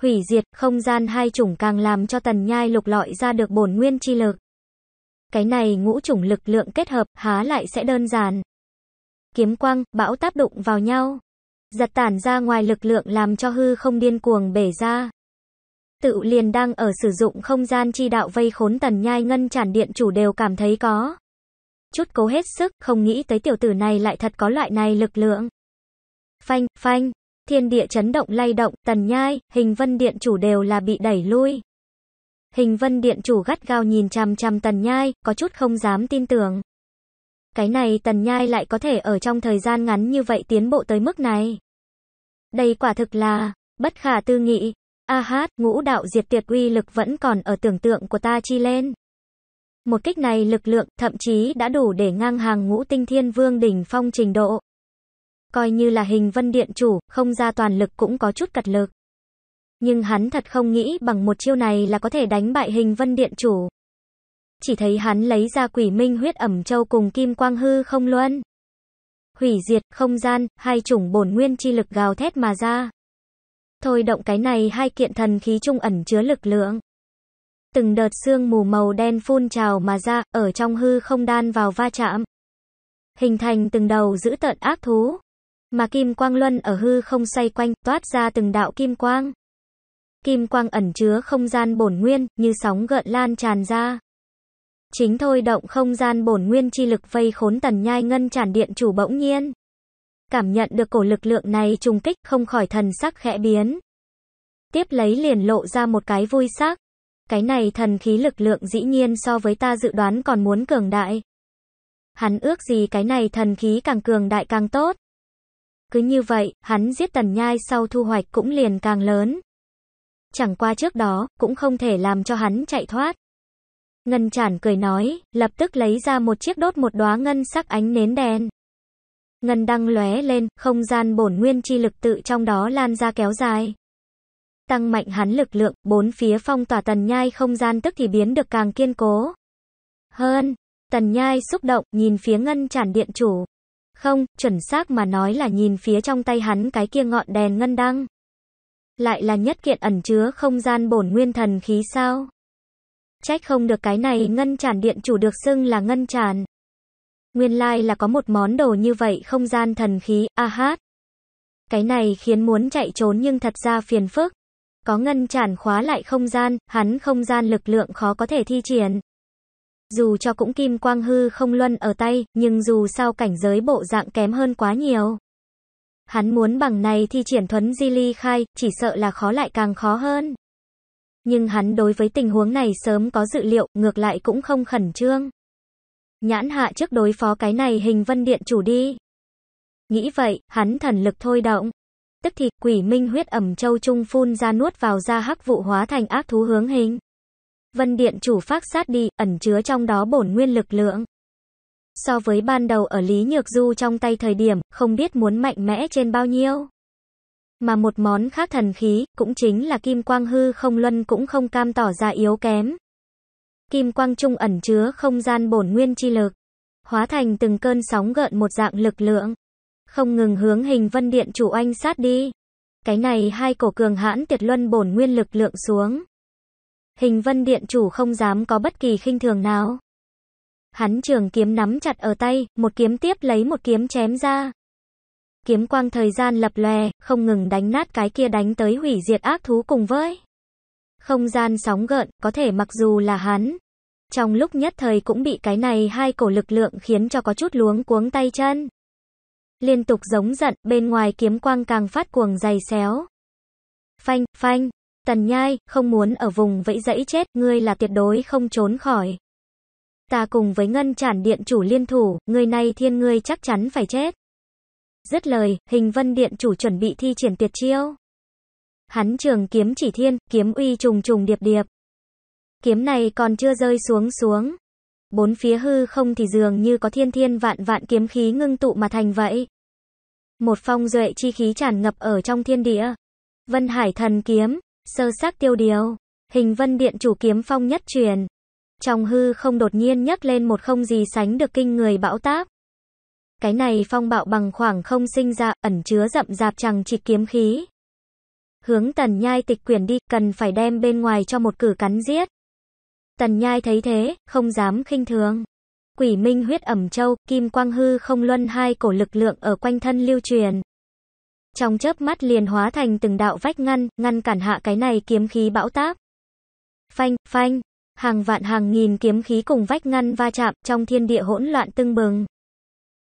Hủy diệt, không gian hai chủng càng làm cho tần nhai lục lọi ra được bổn nguyên chi lực. Cái này ngũ chủng lực lượng kết hợp, há lại sẽ đơn giản. Kiếm quang, bão táp đụng vào nhau. Giật tản ra ngoài lực lượng làm cho hư không điên cuồng bể ra tự liền đang ở sử dụng không gian chi đạo vây khốn tần nhai ngân tràn điện chủ đều cảm thấy có. Chút cố hết sức, không nghĩ tới tiểu tử này lại thật có loại này lực lượng. Phanh, phanh, thiên địa chấn động lay động, tần nhai, hình vân điện chủ đều là bị đẩy lui. Hình vân điện chủ gắt gao nhìn chằm chằm tần nhai, có chút không dám tin tưởng. Cái này tần nhai lại có thể ở trong thời gian ngắn như vậy tiến bộ tới mức này. Đây quả thực là, bất khả tư nghị, A hát, ngũ đạo diệt tuyệt uy lực vẫn còn ở tưởng tượng của ta chi lên. Một kích này lực lượng thậm chí đã đủ để ngang hàng ngũ tinh thiên vương đỉnh phong trình độ. Coi như là hình vân điện chủ, không ra toàn lực cũng có chút cật lực. Nhưng hắn thật không nghĩ bằng một chiêu này là có thể đánh bại hình vân điện chủ. Chỉ thấy hắn lấy ra quỷ minh huyết ẩm châu cùng kim quang hư không luân. Hủy diệt, không gian, hai chủng bổn nguyên chi lực gào thét mà ra thôi động cái này hai kiện thần khí trung ẩn chứa lực lượng. Từng đợt sương mù màu đen phun trào mà ra, ở trong hư không đan vào va chạm. Hình thành từng đầu giữ tợn ác thú. Mà kim quang luân ở hư không xoay quanh, toát ra từng đạo kim quang. Kim quang ẩn chứa không gian bổn nguyên, như sóng gợn lan tràn ra. Chính thôi động không gian bổn nguyên chi lực vây khốn tần nhai ngân tràn điện chủ bỗng nhiên cảm nhận được cổ lực lượng này trùng kích, không khỏi thần sắc khẽ biến. Tiếp lấy liền lộ ra một cái vui sắc. Cái này thần khí lực lượng dĩ nhiên so với ta dự đoán còn muốn cường đại. Hắn ước gì cái này thần khí càng cường đại càng tốt. Cứ như vậy, hắn giết tần nhai sau thu hoạch cũng liền càng lớn. Chẳng qua trước đó, cũng không thể làm cho hắn chạy thoát. Ngân chản cười nói, lập tức lấy ra một chiếc đốt một đóa ngân sắc ánh nến đèn ngân đăng lóe lên, không gian bổn nguyên chi lực tự trong đó lan ra kéo dài. Tăng mạnh hắn lực lượng, bốn phía phong tỏa tần nhai không gian tức thì biến được càng kiên cố. Hơn, tần nhai xúc động, nhìn phía ngân tràn điện chủ. Không, chuẩn xác mà nói là nhìn phía trong tay hắn cái kia ngọn đèn ngân đăng. Lại là nhất kiện ẩn chứa không gian bổn nguyên thần khí sao? Trách không được cái này ngân tràn điện chủ được xưng là ngân tràn. Nguyên lai là có một món đồ như vậy không gian thần khí, a hát. Cái này khiến muốn chạy trốn nhưng thật ra phiền phức. Có ngân chản khóa lại không gian, hắn không gian lực lượng khó có thể thi triển. Dù cho cũng kim quang hư không luân ở tay, nhưng dù sao cảnh giới bộ dạng kém hơn quá nhiều. Hắn muốn bằng này thi triển thuấn di ly khai, chỉ sợ là khó lại càng khó hơn. Nhưng hắn đối với tình huống này sớm có dự liệu, ngược lại cũng không khẩn trương. Nhãn hạ trước đối phó cái này hình vân điện chủ đi. Nghĩ vậy, hắn thần lực thôi động. Tức thì quỷ minh huyết ẩm châu trung phun ra nuốt vào ra hắc vụ hóa thành ác thú hướng hình. Vân điện chủ phát sát đi, ẩn chứa trong đó bổn nguyên lực lượng. So với ban đầu ở Lý Nhược Du trong tay thời điểm, không biết muốn mạnh mẽ trên bao nhiêu. Mà một món khác thần khí, cũng chính là kim quang hư không luân cũng không cam tỏ ra yếu kém. Kim quang trung ẩn chứa không gian bổn nguyên chi lực, hóa thành từng cơn sóng gợn một dạng lực lượng, không ngừng hướng hình vân điện chủ anh sát đi. Cái này hai cổ cường hãn tuyệt luân bổn nguyên lực lượng xuống. Hình vân điện chủ không dám có bất kỳ khinh thường nào. Hắn trường kiếm nắm chặt ở tay, một kiếm tiếp lấy một kiếm chém ra. Kiếm quang thời gian lập lòe, không ngừng đánh nát cái kia đánh tới hủy diệt ác thú cùng với không gian sóng gợn, có thể mặc dù là hắn. Trong lúc nhất thời cũng bị cái này hai cổ lực lượng khiến cho có chút luống cuống tay chân. Liên tục giống giận, bên ngoài kiếm quang càng phát cuồng dày xéo. Phanh, phanh, tần nhai, không muốn ở vùng vẫy dẫy chết, ngươi là tuyệt đối không trốn khỏi. Ta cùng với ngân chản điện chủ liên thủ, người này thiên ngươi chắc chắn phải chết. Dứt lời, hình vân điện chủ chuẩn bị thi triển tuyệt chiêu. Hắn trường kiếm chỉ thiên, kiếm uy trùng trùng điệp điệp. Kiếm này còn chưa rơi xuống xuống. Bốn phía hư không thì dường như có thiên thiên vạn vạn kiếm khí ngưng tụ mà thành vậy. Một phong duệ chi khí tràn ngập ở trong thiên địa. Vân Hải thần kiếm, sơ sắc tiêu điều, hình vân điện chủ kiếm phong nhất truyền. Trong hư không đột nhiên nhấc lên một không gì sánh được kinh người bão táp. Cái này phong bạo bằng khoảng không sinh ra, ẩn chứa rậm rạp chẳng chỉ kiếm khí hướng tần nhai tịch quyển đi, cần phải đem bên ngoài cho một cử cắn giết. Tần nhai thấy thế, không dám khinh thường. Quỷ minh huyết ẩm châu, kim quang hư không luân hai cổ lực lượng ở quanh thân lưu truyền. Trong chớp mắt liền hóa thành từng đạo vách ngăn, ngăn cản hạ cái này kiếm khí bão táp. Phanh, phanh, hàng vạn hàng nghìn kiếm khí cùng vách ngăn va chạm trong thiên địa hỗn loạn tưng bừng.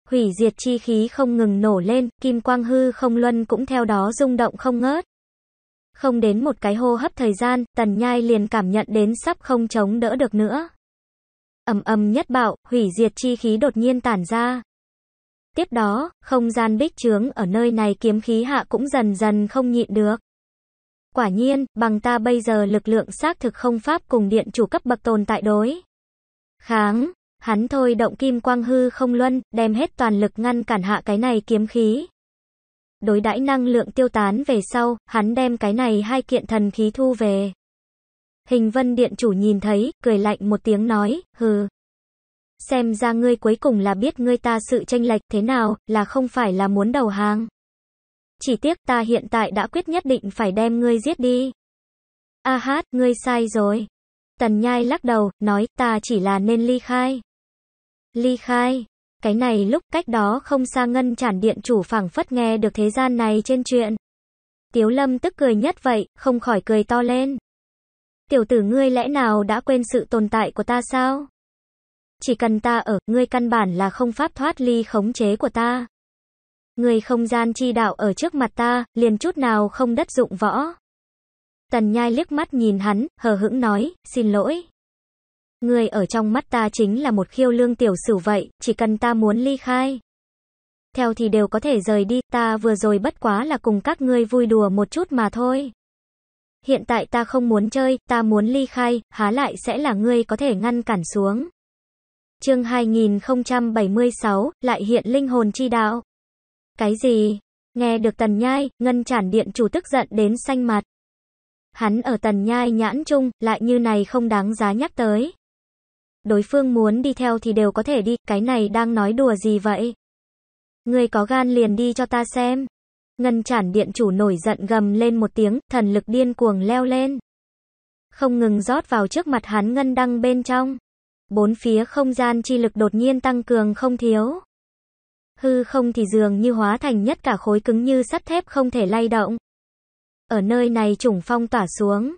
Hủy diệt chi khí không ngừng nổ lên, kim quang hư không luân cũng theo đó rung động không ngớt. Không đến một cái hô hấp thời gian, tần nhai liền cảm nhận đến sắp không chống đỡ được nữa. ầm ầm nhất bạo, hủy diệt chi khí đột nhiên tản ra. Tiếp đó, không gian bích trướng ở nơi này kiếm khí hạ cũng dần dần không nhịn được. Quả nhiên, bằng ta bây giờ lực lượng xác thực không pháp cùng điện chủ cấp bậc tồn tại đối. Kháng, hắn thôi động kim quang hư không luân, đem hết toàn lực ngăn cản hạ cái này kiếm khí đối đãi năng lượng tiêu tán về sau, hắn đem cái này hai kiện thần khí thu về. Hình vân điện chủ nhìn thấy, cười lạnh một tiếng nói, hừ. Xem ra ngươi cuối cùng là biết ngươi ta sự tranh lệch thế nào, là không phải là muốn đầu hàng. Chỉ tiếc ta hiện tại đã quyết nhất định phải đem ngươi giết đi. A hát, ngươi sai rồi. Tần nhai lắc đầu, nói ta chỉ là nên ly khai. Ly khai. Cái này lúc cách đó không xa ngân chản điện chủ phảng phất nghe được thế gian này trên chuyện. Tiếu lâm tức cười nhất vậy, không khỏi cười to lên. Tiểu tử ngươi lẽ nào đã quên sự tồn tại của ta sao? Chỉ cần ta ở, ngươi căn bản là không pháp thoát ly khống chế của ta. Ngươi không gian chi đạo ở trước mặt ta, liền chút nào không đất dụng võ. Tần nhai liếc mắt nhìn hắn, hờ hững nói, xin lỗi. Người ở trong mắt ta chính là một khiêu lương tiểu sử vậy, chỉ cần ta muốn ly khai. Theo thì đều có thể rời đi, ta vừa rồi bất quá là cùng các ngươi vui đùa một chút mà thôi. Hiện tại ta không muốn chơi, ta muốn ly khai, há lại sẽ là ngươi có thể ngăn cản xuống. Chương 2076, lại hiện linh hồn chi đạo. Cái gì? Nghe được Tần Nhai, Ngân Chản Điện chủ tức giận đến xanh mặt. Hắn ở Tần Nhai nhãn chung, lại như này không đáng giá nhắc tới. Đối phương muốn đi theo thì đều có thể đi, cái này đang nói đùa gì vậy? Người có gan liền đi cho ta xem. Ngân chản điện chủ nổi giận gầm lên một tiếng, thần lực điên cuồng leo lên. Không ngừng rót vào trước mặt hắn ngân đăng bên trong. Bốn phía không gian chi lực đột nhiên tăng cường không thiếu. Hư không thì dường như hóa thành nhất cả khối cứng như sắt thép không thể lay động. Ở nơi này trùng phong tỏa xuống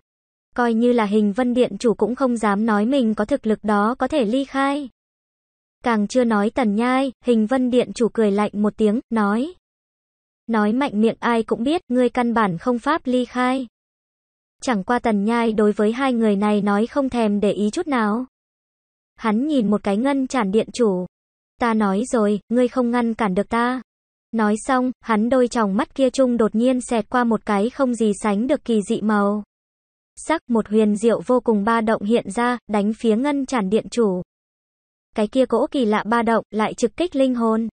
coi như là hình vân điện chủ cũng không dám nói mình có thực lực đó có thể ly khai. Càng chưa nói tần nhai, hình vân điện chủ cười lạnh một tiếng, nói. Nói mạnh miệng ai cũng biết, ngươi căn bản không pháp ly khai. Chẳng qua tần nhai đối với hai người này nói không thèm để ý chút nào. Hắn nhìn một cái ngân chản điện chủ. Ta nói rồi, ngươi không ngăn cản được ta. Nói xong, hắn đôi tròng mắt kia chung đột nhiên xẹt qua một cái không gì sánh được kỳ dị màu sắc một huyền diệu vô cùng ba động hiện ra, đánh phía ngân tràn điện chủ. Cái kia cỗ kỳ lạ ba động lại trực kích linh hồn.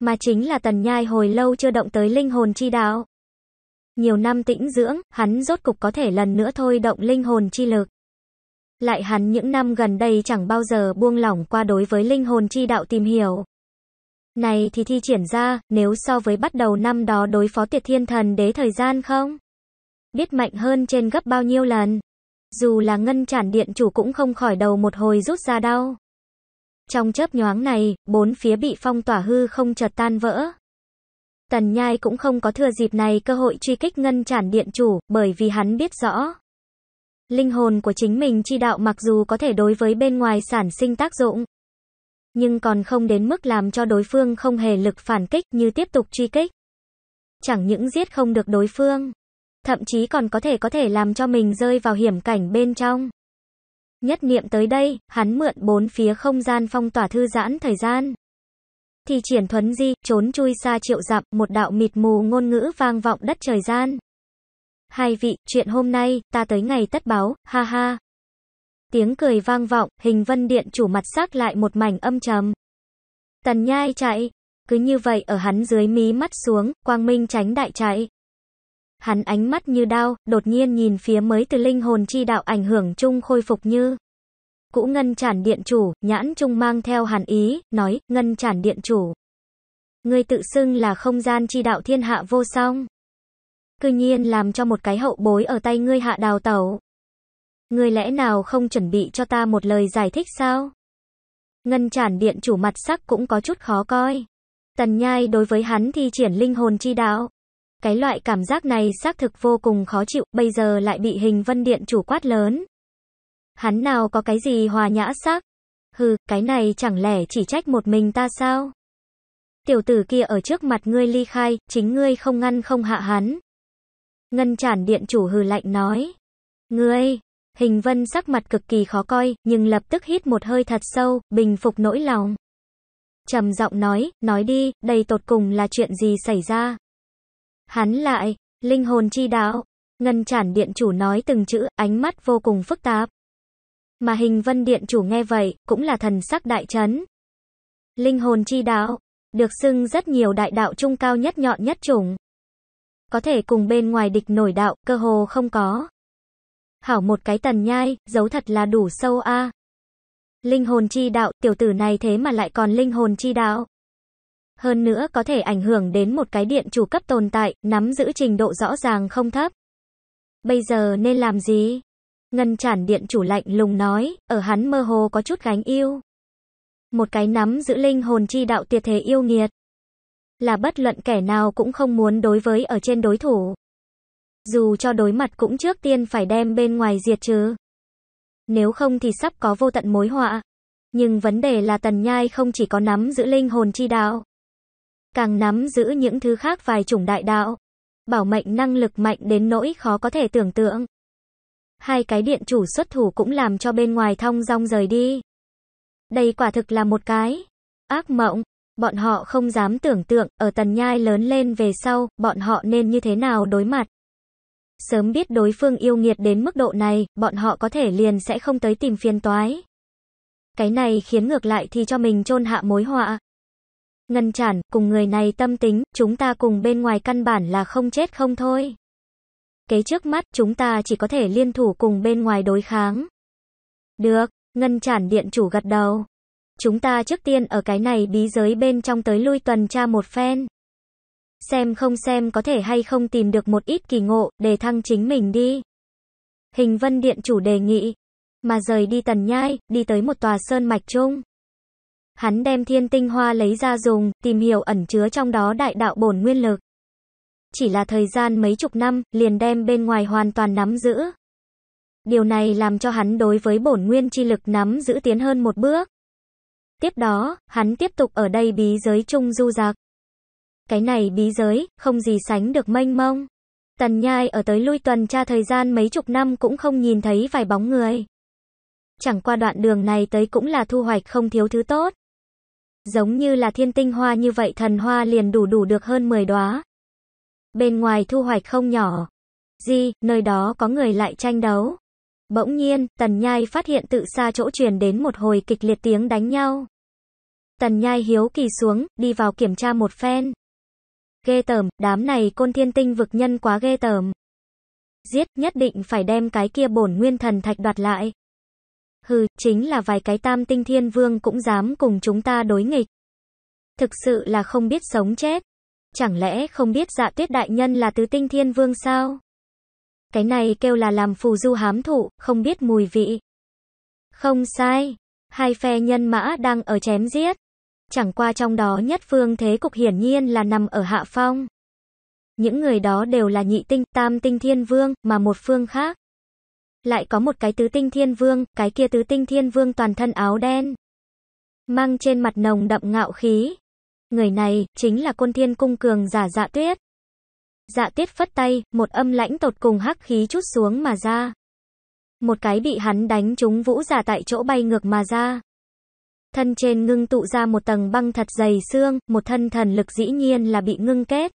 Mà chính là tần nhai hồi lâu chưa động tới linh hồn chi đạo. Nhiều năm tĩnh dưỡng, hắn rốt cục có thể lần nữa thôi động linh hồn chi lực. Lại hắn những năm gần đây chẳng bao giờ buông lỏng qua đối với linh hồn chi đạo tìm hiểu. Này thì thi triển ra, nếu so với bắt đầu năm đó đối phó tiệt thiên thần đế thời gian không? biết mạnh hơn trên gấp bao nhiêu lần. Dù là ngân chản điện chủ cũng không khỏi đầu một hồi rút ra đau. Trong chớp nhoáng này, bốn phía bị phong tỏa hư không chợt tan vỡ. Tần Nhai cũng không có thừa dịp này cơ hội truy kích ngân chản điện chủ, bởi vì hắn biết rõ. Linh hồn của chính mình chi đạo mặc dù có thể đối với bên ngoài sản sinh tác dụng, nhưng còn không đến mức làm cho đối phương không hề lực phản kích như tiếp tục truy kích. Chẳng những giết không được đối phương, thậm chí còn có thể có thể làm cho mình rơi vào hiểm cảnh bên trong. Nhất niệm tới đây, hắn mượn bốn phía không gian phong tỏa thư giãn thời gian. Thì triển thuấn di, trốn chui xa triệu dặm, một đạo mịt mù ngôn ngữ vang vọng đất trời gian. Hai vị, chuyện hôm nay, ta tới ngày tất báo, ha ha. Tiếng cười vang vọng, hình vân điện chủ mặt sắc lại một mảnh âm trầm. Tần nhai chạy, cứ như vậy ở hắn dưới mí mắt xuống, quang minh tránh đại chạy. Hắn ánh mắt như đao, đột nhiên nhìn phía mới từ linh hồn chi đạo ảnh hưởng chung khôi phục như. Cũ ngân chản điện chủ, nhãn trung mang theo hàn ý, nói, ngân chản điện chủ. Ngươi tự xưng là không gian chi đạo thiên hạ vô song. Cư nhiên làm cho một cái hậu bối ở tay ngươi hạ đào tẩu. Ngươi lẽ nào không chuẩn bị cho ta một lời giải thích sao? Ngân chản điện chủ mặt sắc cũng có chút khó coi. Tần nhai đối với hắn thì triển linh hồn chi đạo. Cái loại cảm giác này xác thực vô cùng khó chịu, bây giờ lại bị hình vân điện chủ quát lớn. Hắn nào có cái gì hòa nhã sắc Hừ, cái này chẳng lẽ chỉ trách một mình ta sao? Tiểu tử kia ở trước mặt ngươi ly khai, chính ngươi không ngăn không hạ hắn. Ngân chản điện chủ hừ lạnh nói. Ngươi, hình vân sắc mặt cực kỳ khó coi, nhưng lập tức hít một hơi thật sâu, bình phục nỗi lòng. Trầm giọng nói, nói đi, đây tột cùng là chuyện gì xảy ra? Hắn lại, linh hồn chi đạo, ngân chản điện chủ nói từng chữ, ánh mắt vô cùng phức tạp. Mà hình vân điện chủ nghe vậy, cũng là thần sắc đại chấn. Linh hồn chi đạo, được xưng rất nhiều đại đạo trung cao nhất nhọn nhất chủng. Có thể cùng bên ngoài địch nổi đạo, cơ hồ không có. Hảo một cái tần nhai, giấu thật là đủ sâu a. Linh hồn chi đạo, tiểu tử này thế mà lại còn linh hồn chi đạo. Hơn nữa có thể ảnh hưởng đến một cái điện chủ cấp tồn tại, nắm giữ trình độ rõ ràng không thấp. Bây giờ nên làm gì? Ngân chản điện chủ lạnh lùng nói, ở hắn mơ hồ có chút gánh yêu. Một cái nắm giữ linh hồn chi đạo tuyệt thế yêu nghiệt. Là bất luận kẻ nào cũng không muốn đối với ở trên đối thủ. Dù cho đối mặt cũng trước tiên phải đem bên ngoài diệt chứ Nếu không thì sắp có vô tận mối họa. Nhưng vấn đề là tần nhai không chỉ có nắm giữ linh hồn chi đạo càng nắm giữ những thứ khác vài chủng đại đạo. Bảo mệnh năng lực mạnh đến nỗi khó có thể tưởng tượng. Hai cái điện chủ xuất thủ cũng làm cho bên ngoài thông rong rời đi. Đây quả thực là một cái ác mộng. Bọn họ không dám tưởng tượng, ở tần nhai lớn lên về sau, bọn họ nên như thế nào đối mặt. Sớm biết đối phương yêu nghiệt đến mức độ này, bọn họ có thể liền sẽ không tới tìm phiền toái. Cái này khiến ngược lại thì cho mình chôn hạ mối họa. Ngân chản, cùng người này tâm tính, chúng ta cùng bên ngoài căn bản là không chết không thôi. Kế trước mắt, chúng ta chỉ có thể liên thủ cùng bên ngoài đối kháng. Được, ngân chản điện chủ gật đầu. Chúng ta trước tiên ở cái này bí giới bên trong tới lui tuần tra một phen. Xem không xem có thể hay không tìm được một ít kỳ ngộ, để thăng chính mình đi. Hình vân điện chủ đề nghị. Mà rời đi tần nhai, đi tới một tòa sơn mạch chung. Hắn đem thiên tinh hoa lấy ra dùng, tìm hiểu ẩn chứa trong đó đại đạo bổn nguyên lực. Chỉ là thời gian mấy chục năm, liền đem bên ngoài hoàn toàn nắm giữ. Điều này làm cho hắn đối với bổn nguyên chi lực nắm giữ tiến hơn một bước. Tiếp đó, hắn tiếp tục ở đây bí giới chung du dạc. Cái này bí giới, không gì sánh được mênh mông. Tần nhai ở tới lui tuần tra thời gian mấy chục năm cũng không nhìn thấy vài bóng người. Chẳng qua đoạn đường này tới cũng là thu hoạch không thiếu thứ tốt. Giống như là thiên tinh hoa như vậy thần hoa liền đủ đủ được hơn 10 đóa. Bên ngoài thu hoạch không nhỏ. Di, nơi đó có người lại tranh đấu. Bỗng nhiên, Tần Nhai phát hiện tự xa chỗ truyền đến một hồi kịch liệt tiếng đánh nhau. Tần Nhai hiếu kỳ xuống, đi vào kiểm tra một phen. Ghê tởm, đám này côn thiên tinh vực nhân quá ghê tởm. Giết, nhất định phải đem cái kia bổn nguyên thần thạch đoạt lại. Hừ, chính là vài cái tam tinh thiên vương cũng dám cùng chúng ta đối nghịch. Thực sự là không biết sống chết. Chẳng lẽ không biết dạ tuyết đại nhân là tứ tinh thiên vương sao? Cái này kêu là làm phù du hám thụ, không biết mùi vị. Không sai. Hai phe nhân mã đang ở chém giết. Chẳng qua trong đó nhất phương thế cục hiển nhiên là nằm ở hạ phong. Những người đó đều là nhị tinh, tam tinh thiên vương, mà một phương khác lại có một cái tứ tinh thiên vương, cái kia tứ tinh thiên vương toàn thân áo đen. Mang trên mặt nồng đậm ngạo khí. Người này, chính là côn thiên cung cường giả dạ tuyết. Dạ tuyết phất tay, một âm lãnh tột cùng hắc khí chút xuống mà ra. Một cái bị hắn đánh trúng vũ giả tại chỗ bay ngược mà ra. Thân trên ngưng tụ ra một tầng băng thật dày xương, một thân thần lực dĩ nhiên là bị ngưng kết.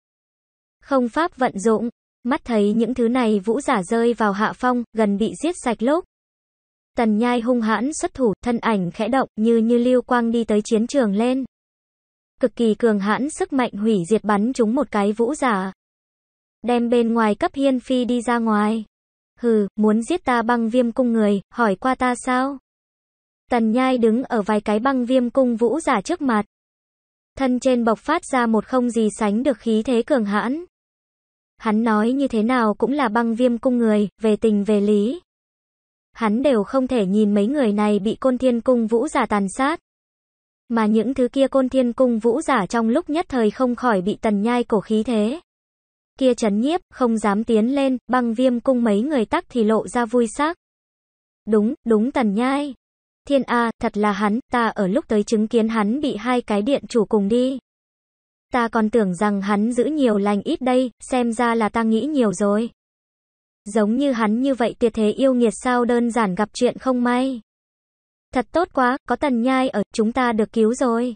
Không pháp vận dụng, Mắt thấy những thứ này vũ giả rơi vào hạ phong, gần bị giết sạch lốc. Tần nhai hung hãn xuất thủ, thân ảnh khẽ động, như như lưu quang đi tới chiến trường lên. Cực kỳ cường hãn sức mạnh hủy diệt bắn chúng một cái vũ giả. Đem bên ngoài cấp hiên phi đi ra ngoài. Hừ, muốn giết ta băng viêm cung người, hỏi qua ta sao? Tần nhai đứng ở vài cái băng viêm cung vũ giả trước mặt. Thân trên bộc phát ra một không gì sánh được khí thế cường hãn. Hắn nói như thế nào cũng là băng viêm cung người, về tình về lý. Hắn đều không thể nhìn mấy người này bị côn thiên cung vũ giả tàn sát. Mà những thứ kia côn thiên cung vũ giả trong lúc nhất thời không khỏi bị tần nhai cổ khí thế. Kia chấn nhiếp, không dám tiến lên, băng viêm cung mấy người tắc thì lộ ra vui sắc. Đúng, đúng tần nhai. Thiên A, thật là hắn, ta ở lúc tới chứng kiến hắn bị hai cái điện chủ cùng đi ta còn tưởng rằng hắn giữ nhiều lành ít đây, xem ra là ta nghĩ nhiều rồi. Giống như hắn như vậy tuyệt thế yêu nghiệt sao đơn giản gặp chuyện không may. Thật tốt quá, có tần nhai ở, chúng ta được cứu rồi.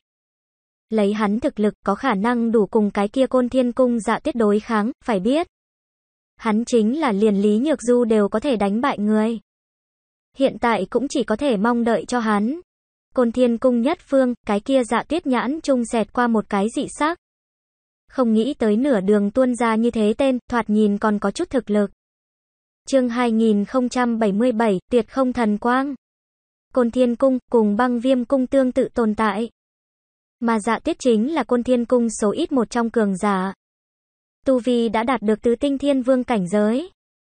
Lấy hắn thực lực có khả năng đủ cùng cái kia côn thiên cung dạ tuyết đối kháng, phải biết. Hắn chính là liền lý nhược du đều có thể đánh bại người. Hiện tại cũng chỉ có thể mong đợi cho hắn. Côn thiên cung nhất phương, cái kia dạ tuyết nhãn trung xẹt qua một cái dị sắc. Không nghĩ tới nửa đường tuôn ra như thế tên, thoạt nhìn còn có chút thực lực. Chương 2077, Tuyệt không thần quang. Côn Thiên Cung cùng Băng Viêm Cung tương tự tồn tại. Mà Dạ Tiết chính là Côn Thiên Cung số ít một trong cường giả. Tu vi đã đạt được tứ tinh thiên vương cảnh giới.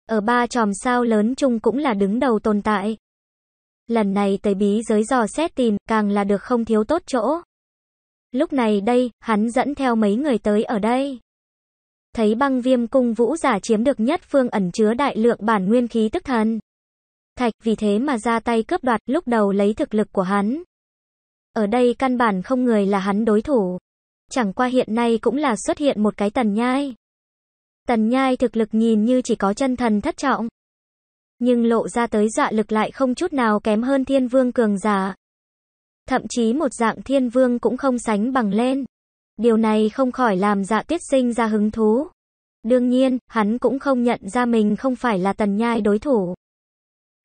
Ở ba chòm sao lớn chung cũng là đứng đầu tồn tại. Lần này tới bí giới dò xét tìm, càng là được không thiếu tốt chỗ. Lúc này đây, hắn dẫn theo mấy người tới ở đây. Thấy băng viêm cung vũ giả chiếm được nhất phương ẩn chứa đại lượng bản nguyên khí tức thần. Thạch vì thế mà ra tay cướp đoạt lúc đầu lấy thực lực của hắn. Ở đây căn bản không người là hắn đối thủ. Chẳng qua hiện nay cũng là xuất hiện một cái tần nhai. Tần nhai thực lực nhìn như chỉ có chân thần thất trọng. Nhưng lộ ra tới dọa dạ lực lại không chút nào kém hơn thiên vương cường giả thậm chí một dạng thiên vương cũng không sánh bằng lên. Điều này không khỏi làm dạ tiết sinh ra hứng thú. Đương nhiên, hắn cũng không nhận ra mình không phải là tần nhai đối thủ.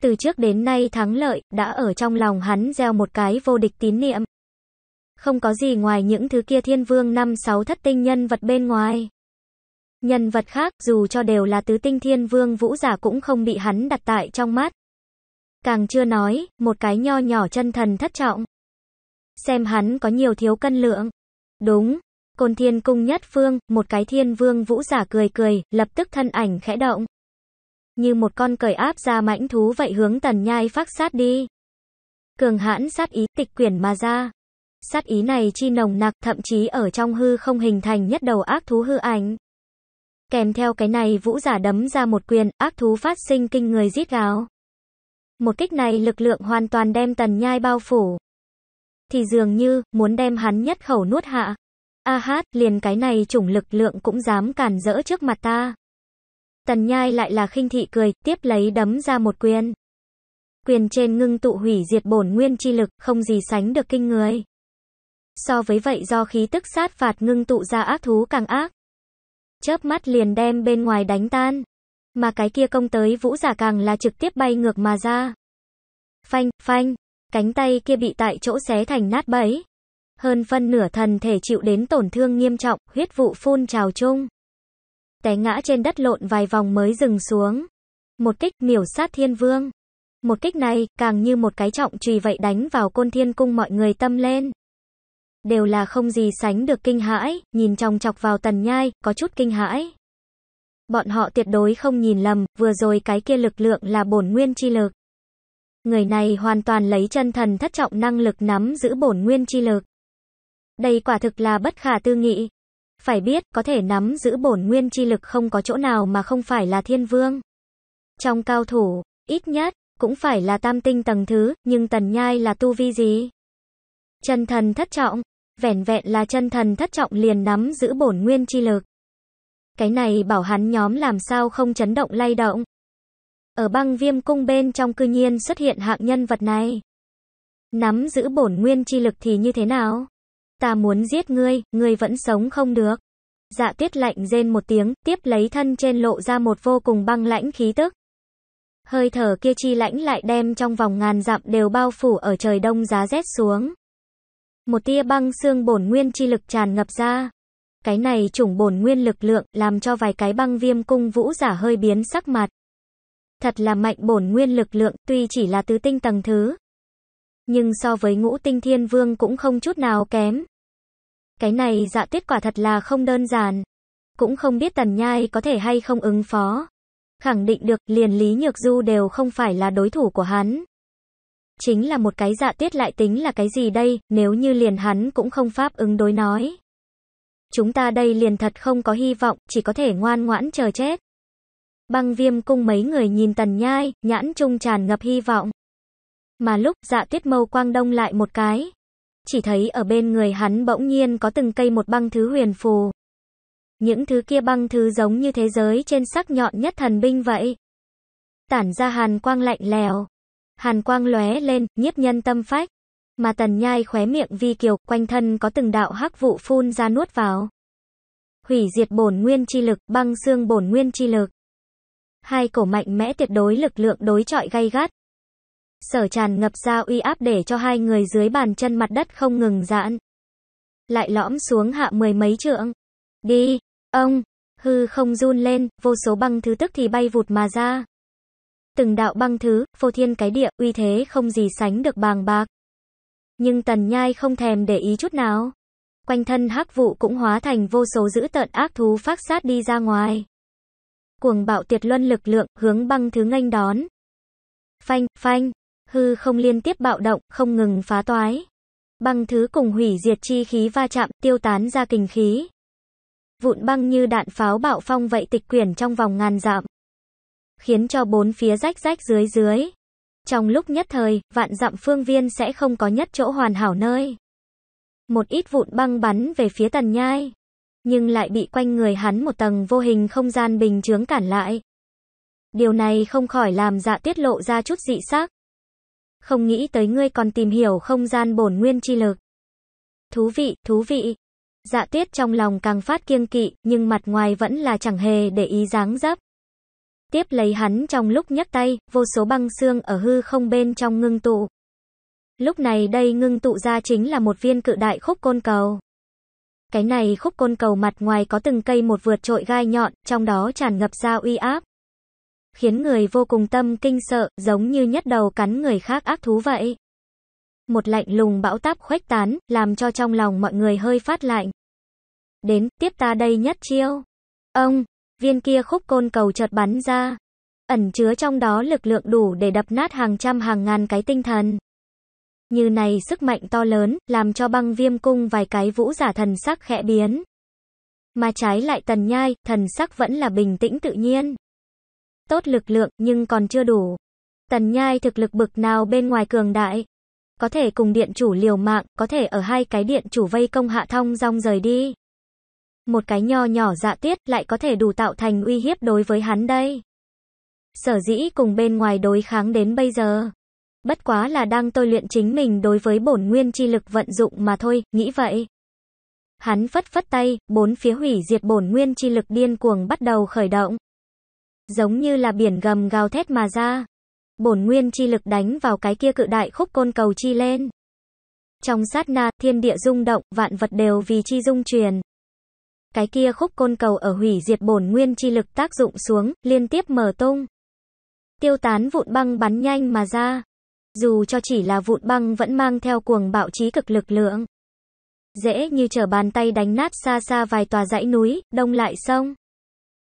Từ trước đến nay thắng lợi, đã ở trong lòng hắn gieo một cái vô địch tín niệm. Không có gì ngoài những thứ kia thiên vương năm sáu thất tinh nhân vật bên ngoài. Nhân vật khác, dù cho đều là tứ tinh thiên vương vũ giả cũng không bị hắn đặt tại trong mắt. Càng chưa nói, một cái nho nhỏ chân thần thất trọng xem hắn có nhiều thiếu cân lượng. Đúng, côn thiên cung nhất phương, một cái thiên vương vũ giả cười cười, lập tức thân ảnh khẽ động. Như một con cởi áp ra mãnh thú vậy hướng tần nhai phát sát đi. Cường hãn sát ý tịch quyển mà ra. Sát ý này chi nồng nặc thậm chí ở trong hư không hình thành nhất đầu ác thú hư ảnh. Kèm theo cái này vũ giả đấm ra một quyền, ác thú phát sinh kinh người rít gào. Một kích này lực lượng hoàn toàn đem tần nhai bao phủ thì dường như muốn đem hắn nhất khẩu nuốt hạ. A hát, liền cái này chủng lực lượng cũng dám cản rỡ trước mặt ta. Tần nhai lại là khinh thị cười, tiếp lấy đấm ra một quyền. Quyền trên ngưng tụ hủy diệt bổn nguyên chi lực, không gì sánh được kinh người. So với vậy do khí tức sát phạt ngưng tụ ra ác thú càng ác. Chớp mắt liền đem bên ngoài đánh tan. Mà cái kia công tới vũ giả càng là trực tiếp bay ngược mà ra. Phanh, phanh, Cánh tay kia bị tại chỗ xé thành nát bấy. Hơn phân nửa thần thể chịu đến tổn thương nghiêm trọng, huyết vụ phun trào chung. Té ngã trên đất lộn vài vòng mới dừng xuống. Một kích miểu sát thiên vương. Một kích này, càng như một cái trọng trùy vậy đánh vào côn thiên cung mọi người tâm lên. Đều là không gì sánh được kinh hãi, nhìn trong chọc vào tần nhai, có chút kinh hãi. Bọn họ tuyệt đối không nhìn lầm, vừa rồi cái kia lực lượng là bổn nguyên chi lực. Người này hoàn toàn lấy chân thần thất trọng năng lực nắm giữ bổn nguyên chi lực. Đây quả thực là bất khả tư nghị. Phải biết, có thể nắm giữ bổn nguyên chi lực không có chỗ nào mà không phải là thiên vương. Trong cao thủ, ít nhất, cũng phải là tam tinh tầng thứ, nhưng tần nhai là tu vi gì? Chân thần thất trọng, vẻn vẹn là chân thần thất trọng liền nắm giữ bổn nguyên chi lực. Cái này bảo hắn nhóm làm sao không chấn động lay động. Ở băng viêm cung bên trong cư nhiên xuất hiện hạng nhân vật này. Nắm giữ bổn nguyên chi lực thì như thế nào? Ta muốn giết ngươi, ngươi vẫn sống không được. Dạ tuyết lạnh rên một tiếng, tiếp lấy thân trên lộ ra một vô cùng băng lãnh khí tức. Hơi thở kia chi lãnh lại đem trong vòng ngàn dặm đều bao phủ ở trời đông giá rét xuống. Một tia băng xương bổn nguyên chi lực tràn ngập ra. Cái này chủng bổn nguyên lực lượng làm cho vài cái băng viêm cung vũ giả hơi biến sắc mặt. Thật là mạnh bổn nguyên lực lượng, tuy chỉ là tứ tinh tầng thứ. Nhưng so với ngũ tinh thiên vương cũng không chút nào kém. Cái này dạ tuyết quả thật là không đơn giản. Cũng không biết tần nhai có thể hay không ứng phó. Khẳng định được liền Lý Nhược Du đều không phải là đối thủ của hắn. Chính là một cái dạ tuyết lại tính là cái gì đây, nếu như liền hắn cũng không pháp ứng đối nói. Chúng ta đây liền thật không có hy vọng, chỉ có thể ngoan ngoãn chờ chết. Băng viêm cung mấy người nhìn tần nhai, nhãn trung tràn ngập hy vọng. Mà lúc dạ tuyết mâu quang đông lại một cái. Chỉ thấy ở bên người hắn bỗng nhiên có từng cây một băng thứ huyền phù. Những thứ kia băng thứ giống như thế giới trên sắc nhọn nhất thần binh vậy. Tản ra hàn quang lạnh lèo. Hàn quang lóe lên, nhiếp nhân tâm phách. Mà tần nhai khóe miệng vi kiều, quanh thân có từng đạo hắc vụ phun ra nuốt vào. Hủy diệt bổn nguyên chi lực, băng xương bổn nguyên chi lực hai cổ mạnh mẽ tuyệt đối lực lượng đối chọi gay gắt. Sở tràn ngập ra uy áp để cho hai người dưới bàn chân mặt đất không ngừng giãn. Lại lõm xuống hạ mười mấy trượng. Đi, ông, hư không run lên, vô số băng thứ tức thì bay vụt mà ra. Từng đạo băng thứ, phô thiên cái địa, uy thế không gì sánh được bàng bạc. Nhưng tần nhai không thèm để ý chút nào. Quanh thân hắc vụ cũng hóa thành vô số dữ tợn ác thú phát sát đi ra ngoài cuồng bạo tuyệt luân lực lượng, hướng băng thứ nghênh đón. Phanh, phanh, hư không liên tiếp bạo động, không ngừng phá toái. Băng thứ cùng hủy diệt chi khí va chạm, tiêu tán ra kình khí. Vụn băng như đạn pháo bạo phong vậy tịch quyển trong vòng ngàn dặm. Khiến cho bốn phía rách rách dưới dưới. Trong lúc nhất thời, vạn dặm phương viên sẽ không có nhất chỗ hoàn hảo nơi. Một ít vụn băng bắn về phía tần nhai nhưng lại bị quanh người hắn một tầng vô hình không gian bình chướng cản lại. Điều này không khỏi làm dạ tiết lộ ra chút dị sắc. Không nghĩ tới ngươi còn tìm hiểu không gian bổn nguyên chi lực. Thú vị, thú vị. Dạ tiết trong lòng càng phát kiêng kỵ, nhưng mặt ngoài vẫn là chẳng hề để ý dáng dấp. Tiếp lấy hắn trong lúc nhấc tay, vô số băng xương ở hư không bên trong ngưng tụ. Lúc này đây ngưng tụ ra chính là một viên cự đại khúc côn cầu. Cái này khúc côn cầu mặt ngoài có từng cây một vượt trội gai nhọn, trong đó tràn ngập ra uy áp. Khiến người vô cùng tâm kinh sợ, giống như nhất đầu cắn người khác ác thú vậy. Một lạnh lùng bão táp khuếch tán, làm cho trong lòng mọi người hơi phát lạnh. Đến, tiếp ta đây nhất chiêu. Ông, viên kia khúc côn cầu chợt bắn ra. Ẩn chứa trong đó lực lượng đủ để đập nát hàng trăm hàng ngàn cái tinh thần. Như này sức mạnh to lớn, làm cho băng viêm cung vài cái vũ giả thần sắc khẽ biến. Mà trái lại tần nhai, thần sắc vẫn là bình tĩnh tự nhiên. Tốt lực lượng, nhưng còn chưa đủ. Tần nhai thực lực bực nào bên ngoài cường đại. Có thể cùng điện chủ liều mạng, có thể ở hai cái điện chủ vây công hạ thông rong rời đi. Một cái nho nhỏ dạ tiết lại có thể đủ tạo thành uy hiếp đối với hắn đây. Sở dĩ cùng bên ngoài đối kháng đến bây giờ bất quá là đang tôi luyện chính mình đối với bổn nguyên chi lực vận dụng mà thôi, nghĩ vậy. Hắn phất phất tay, bốn phía hủy diệt bổn nguyên chi lực điên cuồng bắt đầu khởi động. Giống như là biển gầm gào thét mà ra. Bổn nguyên chi lực đánh vào cái kia cự đại khúc côn cầu chi lên. Trong sát na, thiên địa rung động, vạn vật đều vì chi dung truyền. Cái kia khúc côn cầu ở hủy diệt bổn nguyên chi lực tác dụng xuống, liên tiếp mở tung. Tiêu tán vụn băng bắn nhanh mà ra dù cho chỉ là vụn băng vẫn mang theo cuồng bạo chí cực lực lượng. Dễ như trở bàn tay đánh nát xa xa vài tòa dãy núi, đông lại sông.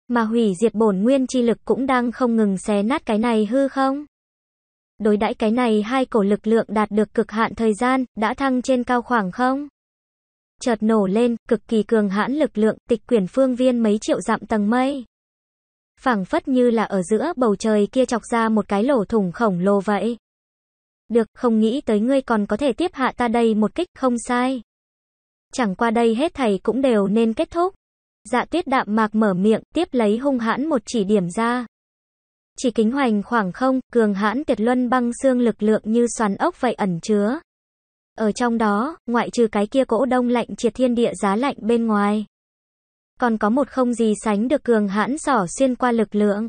Mà hủy diệt bổn nguyên chi lực cũng đang không ngừng xé nát cái này hư không? Đối đãi cái này hai cổ lực lượng đạt được cực hạn thời gian, đã thăng trên cao khoảng không? Chợt nổ lên, cực kỳ cường hãn lực lượng tịch quyển phương viên mấy triệu dặm tầng mây phẳng phất như là ở giữa bầu trời kia chọc ra một cái lỗ thủng khổng lồ vậy. Được, không nghĩ tới ngươi còn có thể tiếp hạ ta đây một kích, không sai. Chẳng qua đây hết thầy cũng đều nên kết thúc. Dạ tuyết đạm mạc mở miệng, tiếp lấy hung hãn một chỉ điểm ra. Chỉ kính hoành khoảng không, cường hãn tuyệt luân băng xương lực lượng như xoắn ốc vậy ẩn chứa. Ở trong đó, ngoại trừ cái kia cỗ đông lạnh triệt thiên địa giá lạnh bên ngoài. Còn có một không gì sánh được cường hãn sỏ xuyên qua lực lượng.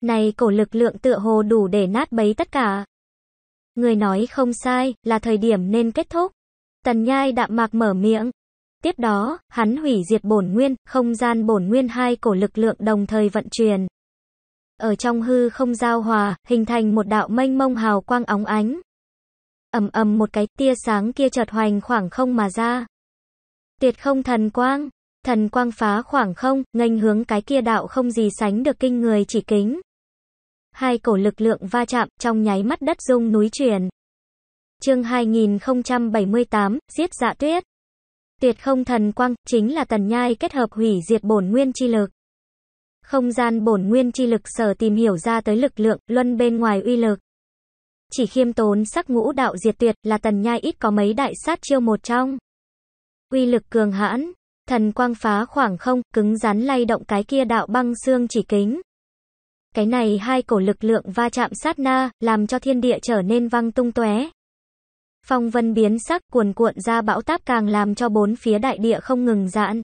Này cổ lực lượng tựa hồ đủ để nát bấy tất cả. Người nói không sai, là thời điểm nên kết thúc. Tần nhai đạm mạc mở miệng. Tiếp đó, hắn hủy diệt bổn nguyên, không gian bổn nguyên hai cổ lực lượng đồng thời vận truyền. Ở trong hư không giao hòa, hình thành một đạo mênh mông hào quang óng ánh. ầm ầm một cái tia sáng kia chợt hoành khoảng không mà ra. Tuyệt không thần quang, thần quang phá khoảng không, nghênh hướng cái kia đạo không gì sánh được kinh người chỉ kính. Hai cổ lực lượng va chạm, trong nháy mắt đất rung núi chuyển. Chương 2078, giết dạ tuyết. Tuyệt không thần quang, chính là tần nhai kết hợp hủy diệt bổn nguyên chi lực. Không gian bổn nguyên chi lực sở tìm hiểu ra tới lực lượng, luân bên ngoài uy lực. Chỉ khiêm tốn sắc ngũ đạo diệt tuyệt là tần nhai ít có mấy đại sát chiêu một trong. Uy lực cường hãn, thần quang phá khoảng không, cứng rắn lay động cái kia đạo băng xương chỉ kính. Cái này hai cổ lực lượng va chạm sát na, làm cho thiên địa trở nên văng tung tóe. Phong vân biến sắc cuồn cuộn ra bão táp càng làm cho bốn phía đại địa không ngừng giãn.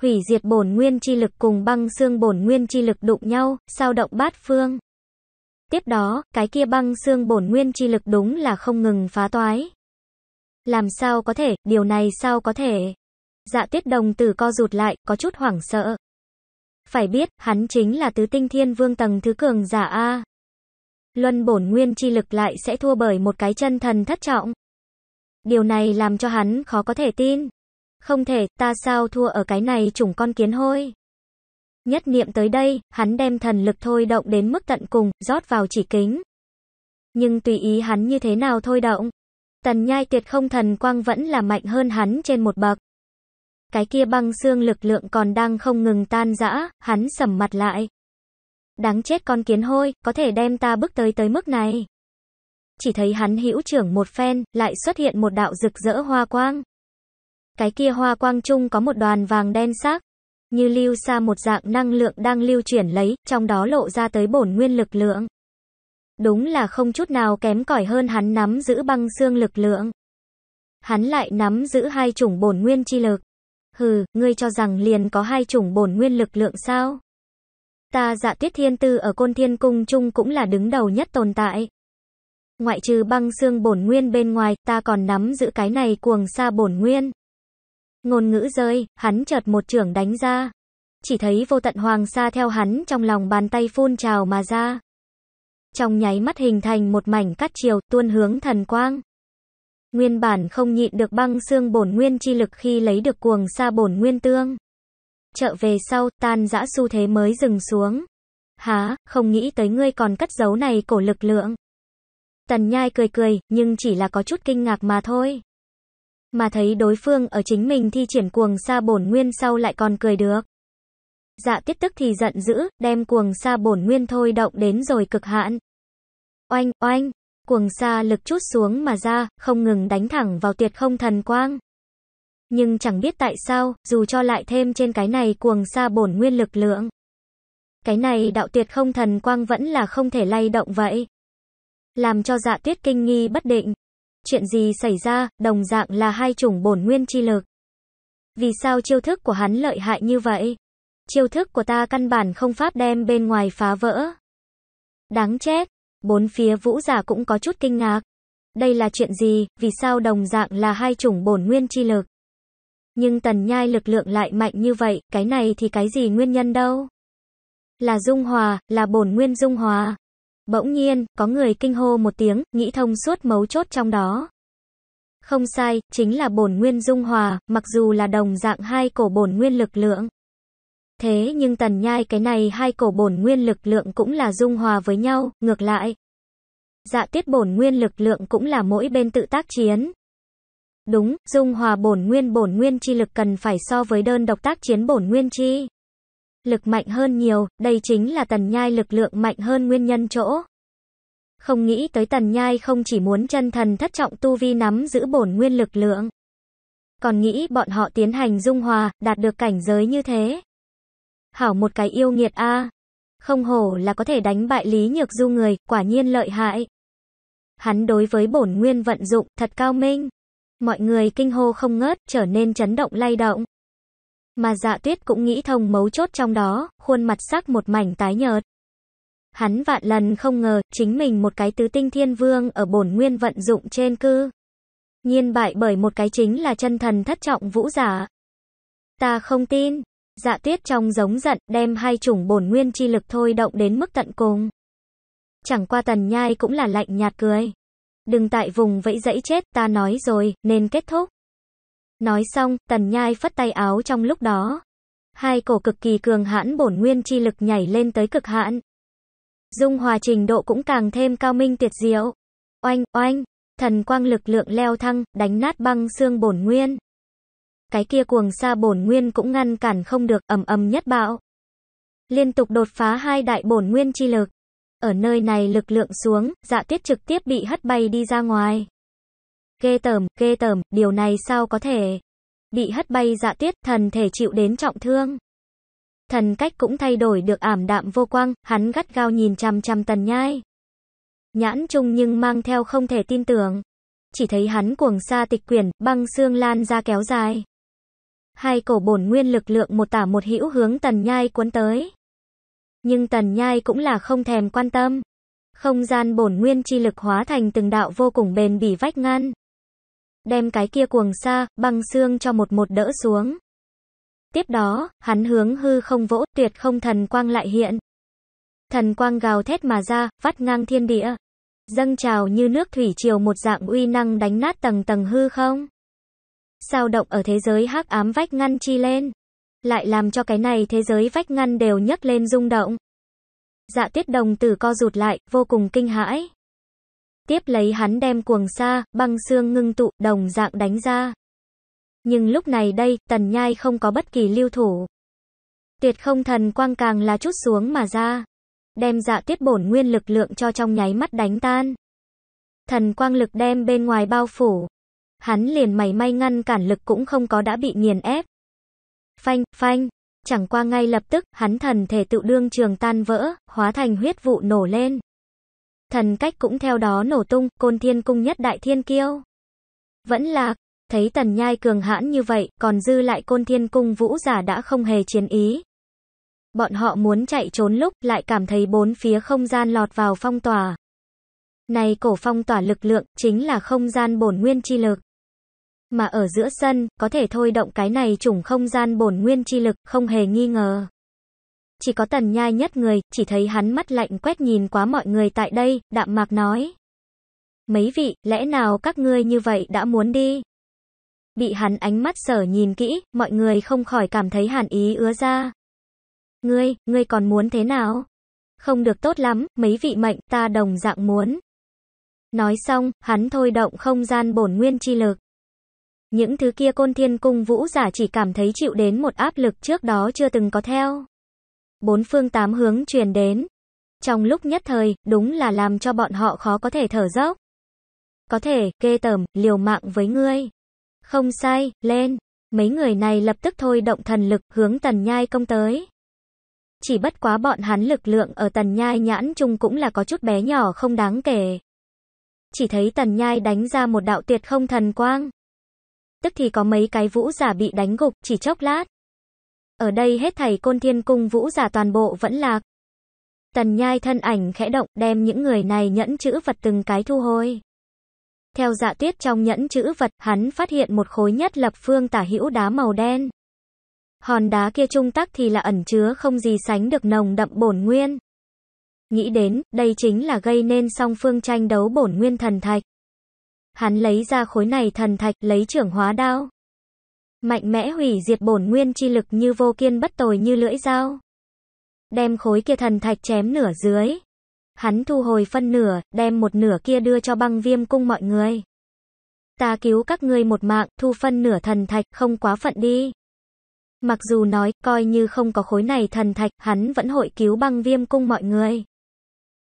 Hủy diệt bổn nguyên chi lực cùng băng xương bổn nguyên chi lực đụng nhau, sao động bát phương. Tiếp đó, cái kia băng xương bổn nguyên chi lực đúng là không ngừng phá toái. Làm sao có thể, điều này sao có thể? Dạ tiết đồng tử co rụt lại, có chút hoảng sợ phải biết, hắn chính là tứ tinh thiên vương tầng thứ cường giả A. Luân bổn nguyên chi lực lại sẽ thua bởi một cái chân thần thất trọng. Điều này làm cho hắn khó có thể tin. Không thể, ta sao thua ở cái này chủng con kiến hôi. Nhất niệm tới đây, hắn đem thần lực thôi động đến mức tận cùng, rót vào chỉ kính. Nhưng tùy ý hắn như thế nào thôi động. Tần nhai tuyệt không thần quang vẫn là mạnh hơn hắn trên một bậc cái kia băng xương lực lượng còn đang không ngừng tan rã, hắn sầm mặt lại. Đáng chết con kiến hôi, có thể đem ta bước tới tới mức này. Chỉ thấy hắn hữu trưởng một phen, lại xuất hiện một đạo rực rỡ hoa quang. Cái kia hoa quang chung có một đoàn vàng đen sắc, như lưu xa một dạng năng lượng đang lưu chuyển lấy, trong đó lộ ra tới bổn nguyên lực lượng. Đúng là không chút nào kém cỏi hơn hắn nắm giữ băng xương lực lượng. Hắn lại nắm giữ hai chủng bổn nguyên chi lực. Hừ, ngươi cho rằng liền có hai chủng bổn nguyên lực lượng sao? Ta dạ tuyết thiên tư ở côn thiên cung chung cũng là đứng đầu nhất tồn tại. Ngoại trừ băng xương bổn nguyên bên ngoài, ta còn nắm giữ cái này cuồng xa bổn nguyên. Ngôn ngữ rơi, hắn chợt một trưởng đánh ra. Chỉ thấy vô tận hoàng sa theo hắn trong lòng bàn tay phun trào mà ra. Trong nháy mắt hình thành một mảnh cắt chiều tuôn hướng thần quang. Nguyên bản không nhịn được băng xương bổn nguyên chi lực khi lấy được cuồng sa bổn nguyên tương. Chợ về sau, tan dã su thế mới dừng xuống. Há, không nghĩ tới ngươi còn cất giấu này cổ lực lượng. Tần nhai cười cười, nhưng chỉ là có chút kinh ngạc mà thôi. Mà thấy đối phương ở chính mình thi triển cuồng sa bổn nguyên sau lại còn cười được. Dạ tiết tức thì giận dữ, đem cuồng sa bổn nguyên thôi động đến rồi cực hạn. Oanh, oanh cuồng xa lực chút xuống mà ra, không ngừng đánh thẳng vào tuyệt không thần quang. Nhưng chẳng biết tại sao, dù cho lại thêm trên cái này cuồng xa bổn nguyên lực lượng. Cái này đạo tuyệt không thần quang vẫn là không thể lay động vậy. Làm cho dạ tuyết kinh nghi bất định. Chuyện gì xảy ra, đồng dạng là hai chủng bổn nguyên chi lực. Vì sao chiêu thức của hắn lợi hại như vậy? Chiêu thức của ta căn bản không pháp đem bên ngoài phá vỡ. Đáng chết, Bốn phía vũ giả cũng có chút kinh ngạc. Đây là chuyện gì, vì sao đồng dạng là hai chủng bổn nguyên chi lực? Nhưng tần nhai lực lượng lại mạnh như vậy, cái này thì cái gì nguyên nhân đâu? Là dung hòa, là bổn nguyên dung hòa. Bỗng nhiên, có người kinh hô một tiếng, nghĩ thông suốt mấu chốt trong đó. Không sai, chính là bổn nguyên dung hòa, mặc dù là đồng dạng hai cổ bổn nguyên lực lượng. Thế nhưng tần nhai cái này hai cổ bổn nguyên lực lượng cũng là dung hòa với nhau, ngược lại. Dạ tiết bổn nguyên lực lượng cũng là mỗi bên tự tác chiến. Đúng, dung hòa bổn nguyên bổn nguyên chi lực cần phải so với đơn độc tác chiến bổn nguyên chi. Lực mạnh hơn nhiều, đây chính là tần nhai lực lượng mạnh hơn nguyên nhân chỗ. Không nghĩ tới tần nhai không chỉ muốn chân thần thất trọng tu vi nắm giữ bổn nguyên lực lượng. Còn nghĩ bọn họ tiến hành dung hòa, đạt được cảnh giới như thế. Hảo một cái yêu nghiệt a. Không hổ là có thể đánh bại Lý Nhược Du người, quả nhiên lợi hại. Hắn đối với bổn nguyên vận dụng, thật cao minh. Mọi người kinh hô không ngớt, trở nên chấn động lay động. Mà dạ tuyết cũng nghĩ thông mấu chốt trong đó, khuôn mặt sắc một mảnh tái nhợt. Hắn vạn lần không ngờ, chính mình một cái tứ tinh thiên vương ở bổn nguyên vận dụng trên cư. Nhiên bại bởi một cái chính là chân thần thất trọng vũ giả. Ta không tin, dạ tiết trong giống giận, đem hai chủng bổn nguyên chi lực thôi động đến mức tận cùng. Chẳng qua tần nhai cũng là lạnh nhạt cười. Đừng tại vùng vẫy dẫy chết, ta nói rồi, nên kết thúc. Nói xong, tần nhai phất tay áo trong lúc đó. Hai cổ cực kỳ cường hãn bổn nguyên chi lực nhảy lên tới cực hãn Dung hòa trình độ cũng càng thêm cao minh tuyệt diệu. Oanh, oanh, thần quang lực lượng leo thăng, đánh nát băng xương bổn nguyên cái kia cuồng sa bổn nguyên cũng ngăn cản không được ầm ầm nhất bạo. Liên tục đột phá hai đại bổn nguyên chi lực. Ở nơi này lực lượng xuống, dạ tiết trực tiếp bị hất bay đi ra ngoài. Ghê tởm, ghê tởm, điều này sao có thể? Bị hất bay dạ tiết, thần thể chịu đến trọng thương. Thần cách cũng thay đổi được ảm đạm vô quang, hắn gắt gao nhìn chằm chằm tần nhai. Nhãn trung nhưng mang theo không thể tin tưởng. Chỉ thấy hắn cuồng xa tịch quyển, băng xương lan ra kéo dài. Hai cổ bổn nguyên lực lượng một tả một hữu hướng tần nhai cuốn tới. Nhưng tần nhai cũng là không thèm quan tâm. Không gian bổn nguyên chi lực hóa thành từng đạo vô cùng bền bỉ vách ngăn. Đem cái kia cuồng xa, băng xương cho một một đỡ xuống. Tiếp đó, hắn hướng hư không vỗ, tuyệt không thần quang lại hiện. Thần quang gào thét mà ra, vắt ngang thiên địa. Dâng trào như nước thủy triều một dạng uy năng đánh nát tầng tầng hư không sao động ở thế giới hắc ám vách ngăn chi lên, lại làm cho cái này thế giới vách ngăn đều nhấc lên rung động. Dạ Tuyết Đồng tử co rụt lại, vô cùng kinh hãi. Tiếp lấy hắn đem cuồng sa, băng xương ngưng tụ, đồng dạng đánh ra. Nhưng lúc này đây, tần nhai không có bất kỳ lưu thủ. Tuyệt không thần quang càng là chút xuống mà ra. Đem dạ tiết bổn nguyên lực lượng cho trong nháy mắt đánh tan. Thần quang lực đem bên ngoài bao phủ hắn liền mày may ngăn cản lực cũng không có đã bị nghiền ép. Phanh, phanh, chẳng qua ngay lập tức, hắn thần thể tự đương trường tan vỡ, hóa thành huyết vụ nổ lên. Thần cách cũng theo đó nổ tung, côn thiên cung nhất đại thiên kiêu. Vẫn là, thấy tần nhai cường hãn như vậy, còn dư lại côn thiên cung vũ giả đã không hề chiến ý. Bọn họ muốn chạy trốn lúc, lại cảm thấy bốn phía không gian lọt vào phong tỏa. Này cổ phong tỏa lực lượng, chính là không gian bổn nguyên chi lực mà ở giữa sân, có thể thôi động cái này chủng không gian bổn nguyên chi lực, không hề nghi ngờ. Chỉ có tần nhai nhất người, chỉ thấy hắn mắt lạnh quét nhìn quá mọi người tại đây, đạm mạc nói. Mấy vị, lẽ nào các ngươi như vậy đã muốn đi? Bị hắn ánh mắt sở nhìn kỹ, mọi người không khỏi cảm thấy hàn ý ứa ra. Ngươi, ngươi còn muốn thế nào? Không được tốt lắm, mấy vị mệnh ta đồng dạng muốn. Nói xong, hắn thôi động không gian bổn nguyên chi lực. Những thứ kia côn thiên cung vũ giả chỉ cảm thấy chịu đến một áp lực trước đó chưa từng có theo. Bốn phương tám hướng truyền đến. Trong lúc nhất thời, đúng là làm cho bọn họ khó có thể thở dốc. Có thể, ghê tởm, liều mạng với ngươi. Không sai, lên. Mấy người này lập tức thôi động thần lực hướng tần nhai công tới. Chỉ bất quá bọn hắn lực lượng ở tần nhai nhãn chung cũng là có chút bé nhỏ không đáng kể. Chỉ thấy tần nhai đánh ra một đạo tuyệt không thần quang, tức thì có mấy cái vũ giả bị đánh gục chỉ chốc lát. Ở đây hết thầy côn thiên cung vũ giả toàn bộ vẫn là Tần nhai thân ảnh khẽ động đem những người này nhẫn chữ vật từng cái thu hồi. Theo dạ tuyết trong nhẫn chữ vật, hắn phát hiện một khối nhất lập phương tả hữu đá màu đen. Hòn đá kia trung tắc thì là ẩn chứa không gì sánh được nồng đậm bổn nguyên. Nghĩ đến, đây chính là gây nên song phương tranh đấu bổn nguyên thần thạch. Hắn lấy ra khối này thần thạch, lấy trưởng hóa đao. Mạnh mẽ hủy diệt bổn nguyên chi lực như vô kiên bất tồi như lưỡi dao. Đem khối kia thần thạch chém nửa dưới. Hắn thu hồi phân nửa, đem một nửa kia đưa cho băng viêm cung mọi người. Ta cứu các ngươi một mạng, thu phân nửa thần thạch, không quá phận đi. Mặc dù nói, coi như không có khối này thần thạch, hắn vẫn hội cứu băng viêm cung mọi người.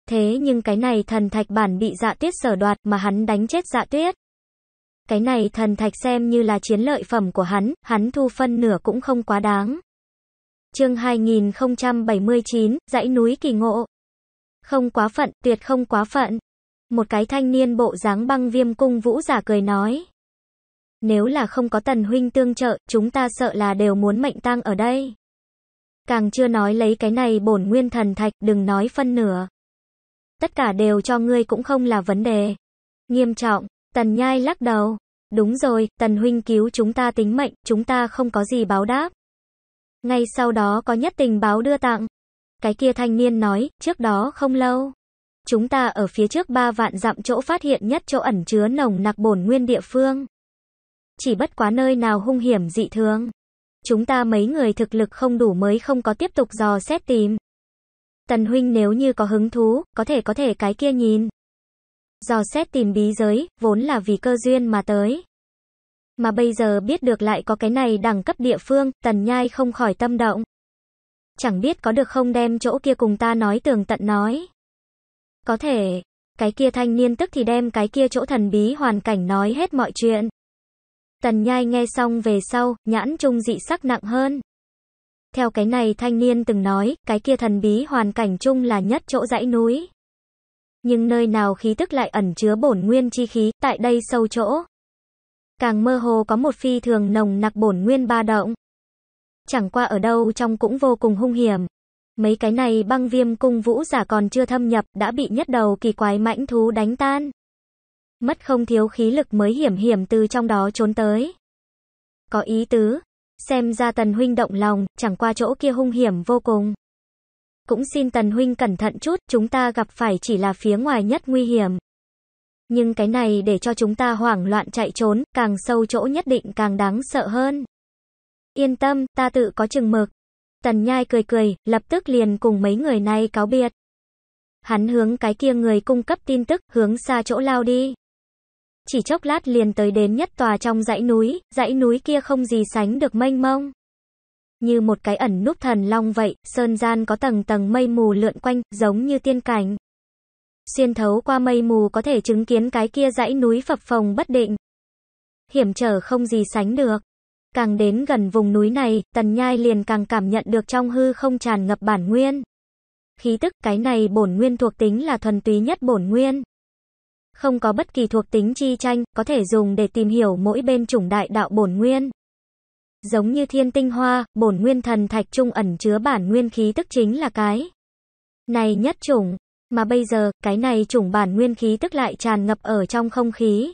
Thế nhưng cái này thần thạch bản bị dạ tuyết sở đoạt mà hắn đánh chết dạ tuyết. Cái này thần thạch xem như là chiến lợi phẩm của hắn, hắn thu phân nửa cũng không quá đáng. Chương 2079, dãy núi kỳ ngộ. Không quá phận, tuyệt không quá phận. Một cái thanh niên bộ dáng băng viêm cung vũ giả cười nói. Nếu là không có tần huynh tương trợ, chúng ta sợ là đều muốn mệnh tang ở đây. Càng chưa nói lấy cái này bổn nguyên thần thạch, đừng nói phân nửa tất cả đều cho ngươi cũng không là vấn đề. Nghiêm trọng, Tần Nhai lắc đầu. Đúng rồi, Tần Huynh cứu chúng ta tính mệnh, chúng ta không có gì báo đáp. Ngay sau đó có nhất tình báo đưa tặng. Cái kia thanh niên nói, trước đó không lâu. Chúng ta ở phía trước ba vạn dặm chỗ phát hiện nhất chỗ ẩn chứa nồng nặc bổn nguyên địa phương. Chỉ bất quá nơi nào hung hiểm dị thường. Chúng ta mấy người thực lực không đủ mới không có tiếp tục dò xét tìm. Tần huynh nếu như có hứng thú, có thể có thể cái kia nhìn. Dò xét tìm bí giới, vốn là vì cơ duyên mà tới. Mà bây giờ biết được lại có cái này đẳng cấp địa phương, tần nhai không khỏi tâm động. Chẳng biết có được không đem chỗ kia cùng ta nói tường tận nói. Có thể, cái kia thanh niên tức thì đem cái kia chỗ thần bí hoàn cảnh nói hết mọi chuyện. Tần nhai nghe xong về sau, nhãn trung dị sắc nặng hơn. Theo cái này thanh niên từng nói, cái kia thần bí hoàn cảnh chung là nhất chỗ dãy núi. Nhưng nơi nào khí tức lại ẩn chứa bổn nguyên chi khí, tại đây sâu chỗ. Càng mơ hồ có một phi thường nồng nặc bổn nguyên ba động. Chẳng qua ở đâu trong cũng vô cùng hung hiểm. Mấy cái này băng viêm cung vũ giả còn chưa thâm nhập, đã bị nhất đầu kỳ quái mãnh thú đánh tan. Mất không thiếu khí lực mới hiểm hiểm từ trong đó trốn tới. Có ý tứ, Xem ra Tần Huynh động lòng, chẳng qua chỗ kia hung hiểm vô cùng. Cũng xin Tần Huynh cẩn thận chút, chúng ta gặp phải chỉ là phía ngoài nhất nguy hiểm. Nhưng cái này để cho chúng ta hoảng loạn chạy trốn, càng sâu chỗ nhất định càng đáng sợ hơn. Yên tâm, ta tự có chừng mực. Tần Nhai cười cười, lập tức liền cùng mấy người này cáo biệt. Hắn hướng cái kia người cung cấp tin tức, hướng xa chỗ lao đi. Chỉ chốc lát liền tới đến nhất tòa trong dãy núi, dãy núi kia không gì sánh được mênh mông. Như một cái ẩn núp thần long vậy, sơn gian có tầng tầng mây mù lượn quanh, giống như tiên cảnh. Xuyên thấu qua mây mù có thể chứng kiến cái kia dãy núi phập phồng bất định. Hiểm trở không gì sánh được. Càng đến gần vùng núi này, tần nhai liền càng cảm nhận được trong hư không tràn ngập bản nguyên. Khí tức cái này bổn nguyên thuộc tính là thuần túy nhất bổn nguyên không có bất kỳ thuộc tính chi tranh, có thể dùng để tìm hiểu mỗi bên chủng đại đạo bổn nguyên. Giống như thiên tinh hoa, bổn nguyên thần thạch trung ẩn chứa bản nguyên khí tức chính là cái này nhất chủng, mà bây giờ, cái này chủng bản nguyên khí tức lại tràn ngập ở trong không khí.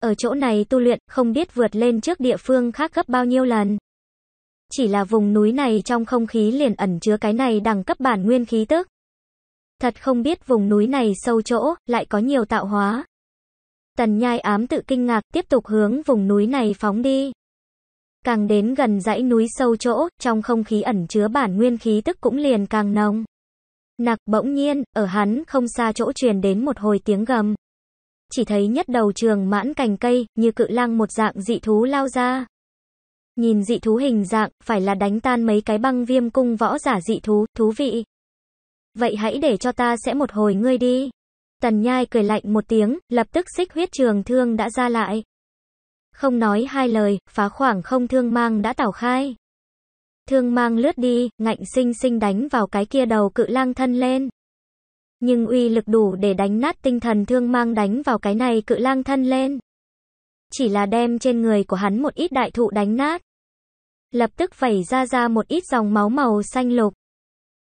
Ở chỗ này tu luyện, không biết vượt lên trước địa phương khác gấp bao nhiêu lần. Chỉ là vùng núi này trong không khí liền ẩn chứa cái này đẳng cấp bản nguyên khí tức. Thật không biết vùng núi này sâu chỗ, lại có nhiều tạo hóa. Tần nhai ám tự kinh ngạc tiếp tục hướng vùng núi này phóng đi. Càng đến gần dãy núi sâu chỗ, trong không khí ẩn chứa bản nguyên khí tức cũng liền càng nồng. Nặc bỗng nhiên, ở hắn không xa chỗ truyền đến một hồi tiếng gầm. Chỉ thấy nhất đầu trường mãn cành cây, như cự lang một dạng dị thú lao ra. Nhìn dị thú hình dạng, phải là đánh tan mấy cái băng viêm cung võ giả dị thú, thú vị vậy hãy để cho ta sẽ một hồi ngươi đi. Tần nhai cười lạnh một tiếng, lập tức xích huyết trường thương đã ra lại. Không nói hai lời, phá khoảng không thương mang đã tảo khai. Thương mang lướt đi, ngạnh sinh sinh đánh vào cái kia đầu cự lang thân lên. Nhưng uy lực đủ để đánh nát tinh thần thương mang đánh vào cái này cự lang thân lên. Chỉ là đem trên người của hắn một ít đại thụ đánh nát. Lập tức vẩy ra ra một ít dòng máu màu xanh lục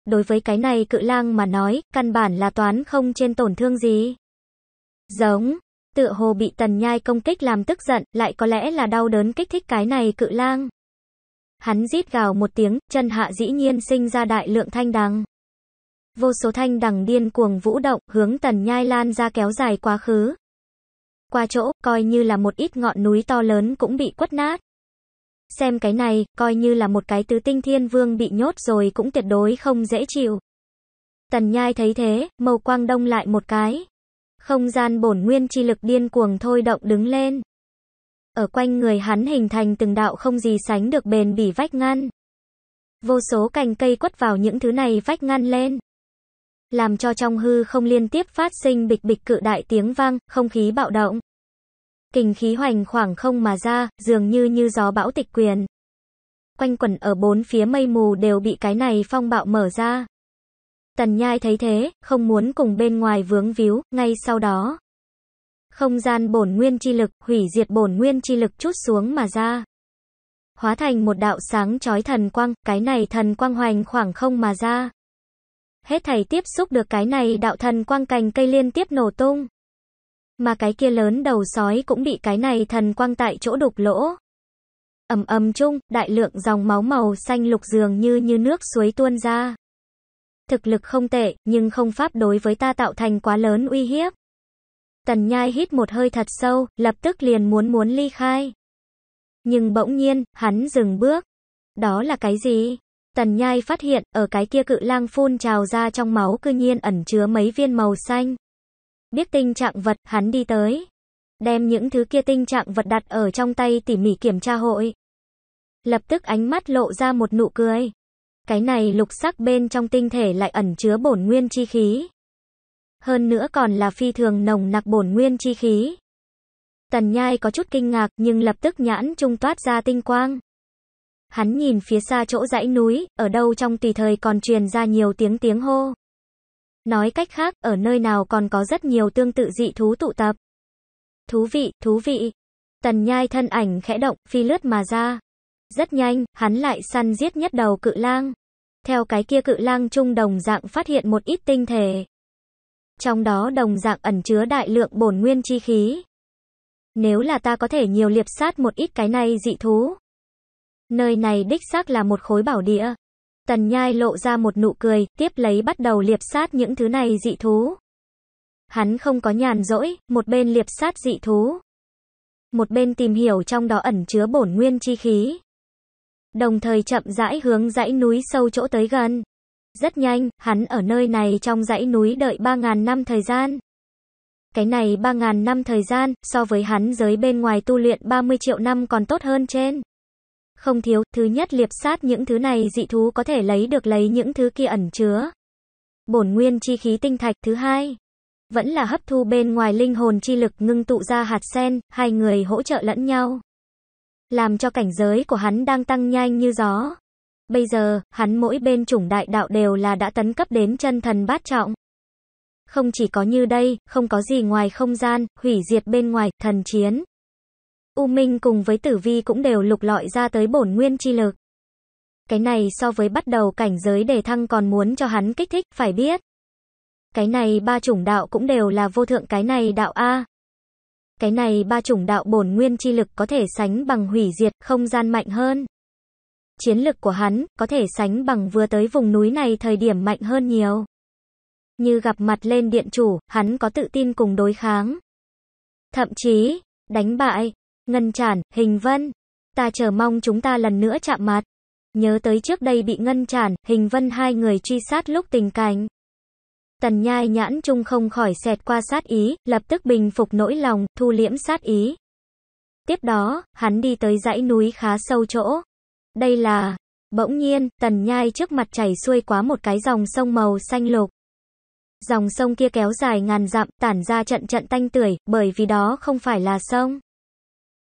đối với cái này cự lang mà nói, căn bản là toán không trên tổn thương gì. Giống, tựa hồ bị tần nhai công kích làm tức giận, lại có lẽ là đau đớn kích thích cái này cự lang. Hắn rít gào một tiếng, chân hạ dĩ nhiên sinh ra đại lượng thanh đằng. Vô số thanh đằng điên cuồng vũ động, hướng tần nhai lan ra kéo dài quá khứ. Qua chỗ, coi như là một ít ngọn núi to lớn cũng bị quất nát. Xem cái này, coi như là một cái tứ tinh thiên vương bị nhốt rồi cũng tuyệt đối không dễ chịu. Tần nhai thấy thế, màu quang đông lại một cái. Không gian bổn nguyên chi lực điên cuồng thôi động đứng lên. Ở quanh người hắn hình thành từng đạo không gì sánh được bền bỉ vách ngăn. Vô số cành cây quất vào những thứ này vách ngăn lên. Làm cho trong hư không liên tiếp phát sinh bịch bịch cự đại tiếng vang, không khí bạo động. Kình khí hoành khoảng không mà ra, dường như như gió bão tịch quyền. Quanh quẩn ở bốn phía mây mù đều bị cái này phong bạo mở ra. Tần nhai thấy thế, không muốn cùng bên ngoài vướng víu, ngay sau đó. Không gian bổn nguyên chi lực, hủy diệt bổn nguyên chi lực chút xuống mà ra. Hóa thành một đạo sáng chói thần quang, cái này thần quang hoành khoảng không mà ra. Hết thầy tiếp xúc được cái này đạo thần quang cành cây liên tiếp nổ tung. Mà cái kia lớn đầu sói cũng bị cái này thần quang tại chỗ đục lỗ. Ầm ầm chung, đại lượng dòng máu màu xanh lục dường như như nước suối tuôn ra. Thực lực không tệ, nhưng không pháp đối với ta tạo thành quá lớn uy hiếp. Tần nhai hít một hơi thật sâu, lập tức liền muốn muốn ly khai. Nhưng bỗng nhiên, hắn dừng bước. Đó là cái gì? Tần nhai phát hiện, ở cái kia cự lang phun trào ra trong máu cư nhiên ẩn chứa mấy viên màu xanh. Biết tình trạng vật, hắn đi tới. Đem những thứ kia tinh trạng vật đặt ở trong tay tỉ mỉ kiểm tra hội. Lập tức ánh mắt lộ ra một nụ cười. Cái này lục sắc bên trong tinh thể lại ẩn chứa bổn nguyên chi khí. Hơn nữa còn là phi thường nồng nặc bổn nguyên chi khí. Tần nhai có chút kinh ngạc nhưng lập tức nhãn trung toát ra tinh quang. Hắn nhìn phía xa chỗ dãy núi, ở đâu trong tùy thời còn truyền ra nhiều tiếng tiếng hô. Nói cách khác, ở nơi nào còn có rất nhiều tương tự dị thú tụ tập. Thú vị, thú vị. Tần nhai thân ảnh khẽ động, phi lướt mà ra. Rất nhanh, hắn lại săn giết nhất đầu cự lang. Theo cái kia cự lang trung đồng dạng phát hiện một ít tinh thể. Trong đó đồng dạng ẩn chứa đại lượng bổn nguyên chi khí. Nếu là ta có thể nhiều liệp sát một ít cái này dị thú. Nơi này đích xác là một khối bảo địa, Tần Nhai lộ ra một nụ cười, tiếp lấy bắt đầu liệp sát những thứ này dị thú. Hắn không có nhàn rỗi, một bên liệp sát dị thú, một bên tìm hiểu trong đó ẩn chứa bổn nguyên chi khí. Đồng thời chậm rãi hướng dãy núi sâu chỗ tới gần. Rất nhanh, hắn ở nơi này trong dãy núi đợi 3.000 năm thời gian. Cái này 3.000 năm thời gian, so với hắn giới bên ngoài tu luyện 30 triệu năm còn tốt hơn trên không thiếu. Thứ nhất liệp sát những thứ này dị thú có thể lấy được lấy những thứ kia ẩn chứa. Bổn nguyên chi khí tinh thạch thứ hai. Vẫn là hấp thu bên ngoài linh hồn chi lực ngưng tụ ra hạt sen, hai người hỗ trợ lẫn nhau. Làm cho cảnh giới của hắn đang tăng nhanh như gió. Bây giờ, hắn mỗi bên chủng đại đạo đều là đã tấn cấp đến chân thần bát trọng. Không chỉ có như đây, không có gì ngoài không gian, hủy diệt bên ngoài, thần chiến. U Minh cùng với Tử Vi cũng đều lục lọi ra tới bổn nguyên chi lực. Cái này so với bắt đầu cảnh giới đề thăng còn muốn cho hắn kích thích, phải biết. Cái này ba chủng đạo cũng đều là vô thượng cái này đạo A. Cái này ba chủng đạo bổn nguyên chi lực có thể sánh bằng hủy diệt, không gian mạnh hơn. Chiến lực của hắn có thể sánh bằng vừa tới vùng núi này thời điểm mạnh hơn nhiều. Như gặp mặt lên điện chủ, hắn có tự tin cùng đối kháng. Thậm chí, đánh bại, Ngân Trản, Hình Vân, ta chờ mong chúng ta lần nữa chạm mặt. Nhớ tới trước đây bị Ngân Trản, Hình Vân hai người truy sát lúc tình cảnh. Tần nhai nhãn trung không khỏi xẹt qua sát ý, lập tức bình phục nỗi lòng, thu liễm sát ý. Tiếp đó, hắn đi tới dãy núi khá sâu chỗ. Đây là, bỗng nhiên, tần nhai trước mặt chảy xuôi quá một cái dòng sông màu xanh lục. Dòng sông kia kéo dài ngàn dặm, tản ra trận trận tanh tưởi, bởi vì đó không phải là sông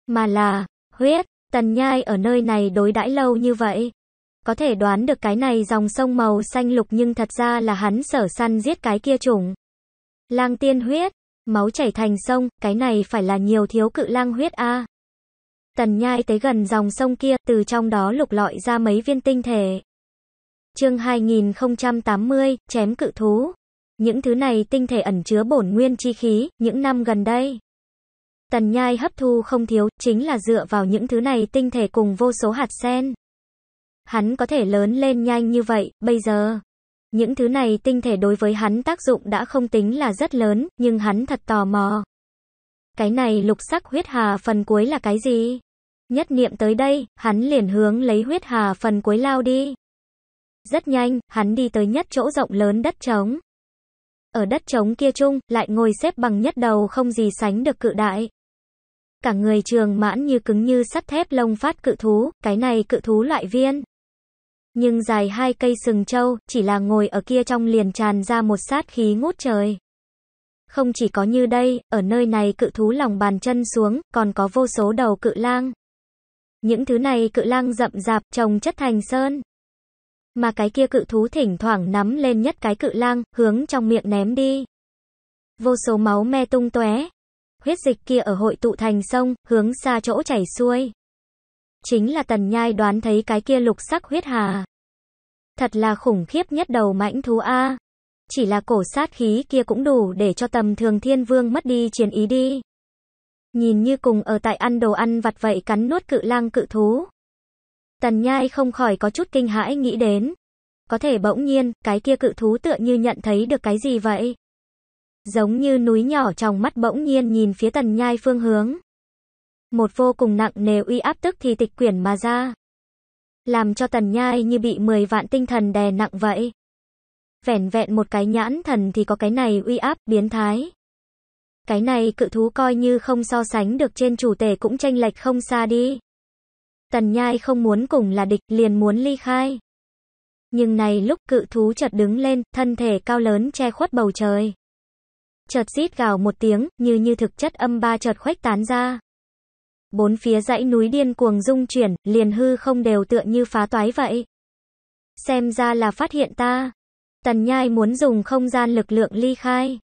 mà là huyết, tần nhai ở nơi này đối đãi lâu như vậy. Có thể đoán được cái này dòng sông màu xanh lục nhưng thật ra là hắn sở săn giết cái kia chủng. Lang tiên huyết, máu chảy thành sông, cái này phải là nhiều thiếu cự lang huyết a. À. Tần nhai tới gần dòng sông kia, từ trong đó lục lọi ra mấy viên tinh thể. Chương 2080, chém cự thú. Những thứ này tinh thể ẩn chứa bổn nguyên chi khí, những năm gần đây Tần nhai hấp thu không thiếu, chính là dựa vào những thứ này tinh thể cùng vô số hạt sen. Hắn có thể lớn lên nhanh như vậy, bây giờ. Những thứ này tinh thể đối với hắn tác dụng đã không tính là rất lớn, nhưng hắn thật tò mò. Cái này lục sắc huyết hà phần cuối là cái gì? Nhất niệm tới đây, hắn liền hướng lấy huyết hà phần cuối lao đi. Rất nhanh, hắn đi tới nhất chỗ rộng lớn đất trống. Ở đất trống kia chung, lại ngồi xếp bằng nhất đầu không gì sánh được cự đại cả người trường mãn như cứng như sắt thép lông phát cự thú, cái này cự thú loại viên. Nhưng dài hai cây sừng trâu, chỉ là ngồi ở kia trong liền tràn ra một sát khí ngút trời. Không chỉ có như đây, ở nơi này cự thú lòng bàn chân xuống, còn có vô số đầu cự lang. Những thứ này cự lang rậm rạp trồng chất thành sơn. Mà cái kia cự thú thỉnh thoảng nắm lên nhất cái cự lang, hướng trong miệng ném đi. Vô số máu me tung tóe, huyết dịch kia ở hội tụ thành sông, hướng xa chỗ chảy xuôi. Chính là tần nhai đoán thấy cái kia lục sắc huyết hà. Thật là khủng khiếp nhất đầu mãnh thú A. Chỉ là cổ sát khí kia cũng đủ để cho tầm thường thiên vương mất đi chiến ý đi. Nhìn như cùng ở tại ăn đồ ăn vặt vậy cắn nuốt cự lang cự thú. Tần nhai không khỏi có chút kinh hãi nghĩ đến. Có thể bỗng nhiên, cái kia cự thú tựa như nhận thấy được cái gì vậy? giống như núi nhỏ trong mắt bỗng nhiên nhìn phía tần nhai phương hướng. Một vô cùng nặng nề uy áp tức thì tịch quyển mà ra. Làm cho tần nhai như bị 10 vạn tinh thần đè nặng vậy. Vẻn vẹn một cái nhãn thần thì có cái này uy áp biến thái. Cái này cự thú coi như không so sánh được trên chủ tể cũng tranh lệch không xa đi. Tần nhai không muốn cùng là địch liền muốn ly khai. Nhưng này lúc cự thú chợt đứng lên, thân thể cao lớn che khuất bầu trời chợt rít gào một tiếng, như như thực chất âm ba chợt khuếch tán ra. Bốn phía dãy núi điên cuồng rung chuyển, liền hư không đều tựa như phá toái vậy. Xem ra là phát hiện ta. Tần nhai muốn dùng không gian lực lượng ly khai.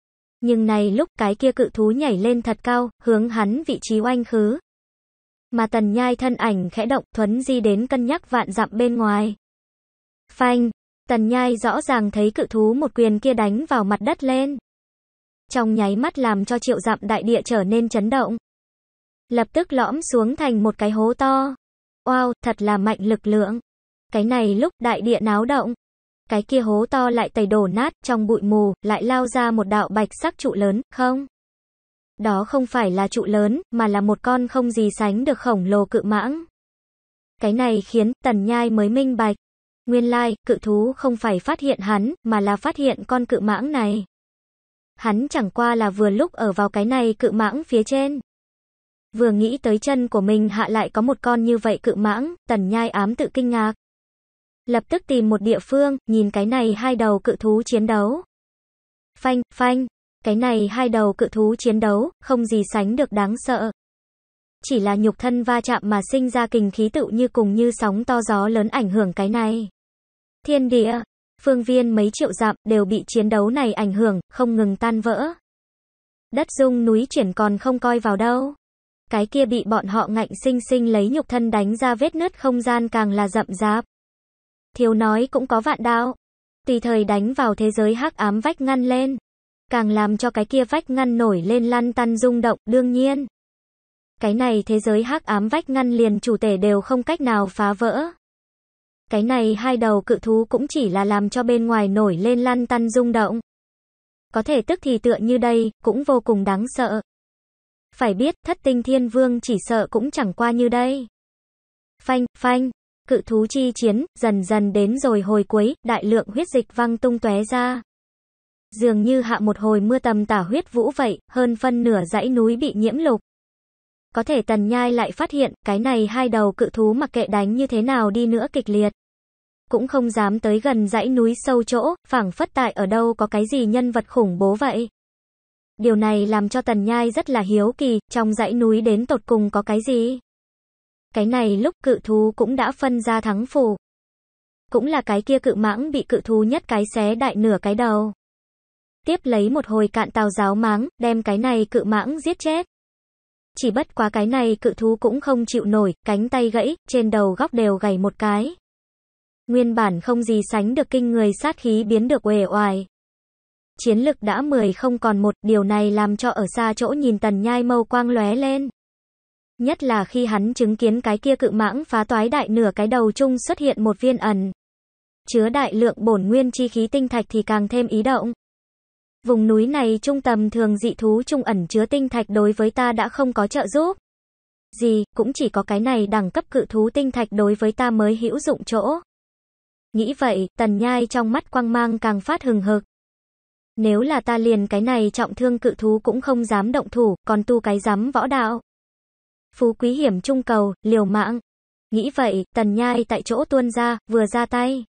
Nhưng này lúc cái kia cự thú nhảy lên thật cao, hướng hắn vị trí oanh khứ. Mà tần nhai thân ảnh khẽ động thuấn di đến cân nhắc vạn dặm bên ngoài. Phanh, tần nhai rõ ràng thấy cự thú một quyền kia đánh vào mặt đất lên trong nháy mắt làm cho triệu dặm đại địa trở nên chấn động. Lập tức lõm xuống thành một cái hố to. Wow, thật là mạnh lực lượng. Cái này lúc đại địa náo động. Cái kia hố to lại tẩy đổ nát, trong bụi mù, lại lao ra một đạo bạch sắc trụ lớn, không? Đó không phải là trụ lớn, mà là một con không gì sánh được khổng lồ cự mãng. Cái này khiến tần nhai mới minh bạch. Nguyên lai, cự thú không phải phát hiện hắn, mà là phát hiện con cự mãng này hắn chẳng qua là vừa lúc ở vào cái này cự mãng phía trên. Vừa nghĩ tới chân của mình hạ lại có một con như vậy cự mãng, tần nhai ám tự kinh ngạc. Lập tức tìm một địa phương, nhìn cái này hai đầu cự thú chiến đấu. Phanh, phanh, cái này hai đầu cự thú chiến đấu, không gì sánh được đáng sợ. Chỉ là nhục thân va chạm mà sinh ra kình khí tự như cùng như sóng to gió lớn ảnh hưởng cái này. Thiên địa, phương viên mấy triệu dặm đều bị chiến đấu này ảnh hưởng, không ngừng tan vỡ. Đất dung núi chuyển còn không coi vào đâu. Cái kia bị bọn họ ngạnh sinh sinh lấy nhục thân đánh ra vết nứt không gian càng là rậm rạp. Thiếu nói cũng có vạn đạo. Tùy thời đánh vào thế giới hắc ám vách ngăn lên. Càng làm cho cái kia vách ngăn nổi lên lăn tăn rung động, đương nhiên. Cái này thế giới hắc ám vách ngăn liền chủ thể đều không cách nào phá vỡ. Cái này hai đầu cự thú cũng chỉ là làm cho bên ngoài nổi lên lăn tăn rung động. Có thể tức thì tựa như đây, cũng vô cùng đáng sợ. Phải biết, thất tinh thiên vương chỉ sợ cũng chẳng qua như đây. Phanh, phanh, cự thú chi chiến, dần dần đến rồi hồi cuối, đại lượng huyết dịch văng tung tóe ra. Dường như hạ một hồi mưa tầm tả huyết vũ vậy, hơn phân nửa dãy núi bị nhiễm lục. Có thể tần nhai lại phát hiện, cái này hai đầu cự thú mặc kệ đánh như thế nào đi nữa kịch liệt cũng không dám tới gần dãy núi sâu chỗ, phảng phất tại ở đâu có cái gì nhân vật khủng bố vậy. Điều này làm cho Tần Nhai rất là hiếu kỳ, trong dãy núi đến tột cùng có cái gì. Cái này lúc cự thú cũng đã phân ra thắng phủ. Cũng là cái kia cự mãng bị cự thú nhất cái xé đại nửa cái đầu. Tiếp lấy một hồi cạn tàu giáo máng, đem cái này cự mãng giết chết. Chỉ bất quá cái này cự thú cũng không chịu nổi, cánh tay gãy, trên đầu góc đều gầy một cái nguyên bản không gì sánh được kinh người sát khí biến được uể oải. Chiến lực đã 10 không còn một, điều này làm cho ở xa chỗ nhìn tần nhai mâu quang lóe lên. Nhất là khi hắn chứng kiến cái kia cự mãng phá toái đại nửa cái đầu chung xuất hiện một viên ẩn. Chứa đại lượng bổn nguyên chi khí tinh thạch thì càng thêm ý động. Vùng núi này trung tầm thường dị thú trung ẩn chứa tinh thạch đối với ta đã không có trợ giúp. Gì, cũng chỉ có cái này đẳng cấp cự thú tinh thạch đối với ta mới hữu dụng chỗ. Nghĩ vậy, tần nhai trong mắt quang mang càng phát hừng hực. Nếu là ta liền cái này trọng thương cự thú cũng không dám động thủ, còn tu cái dám võ đạo. Phú quý hiểm trung cầu, liều mạng. Nghĩ vậy, tần nhai tại chỗ tuôn ra, vừa ra tay.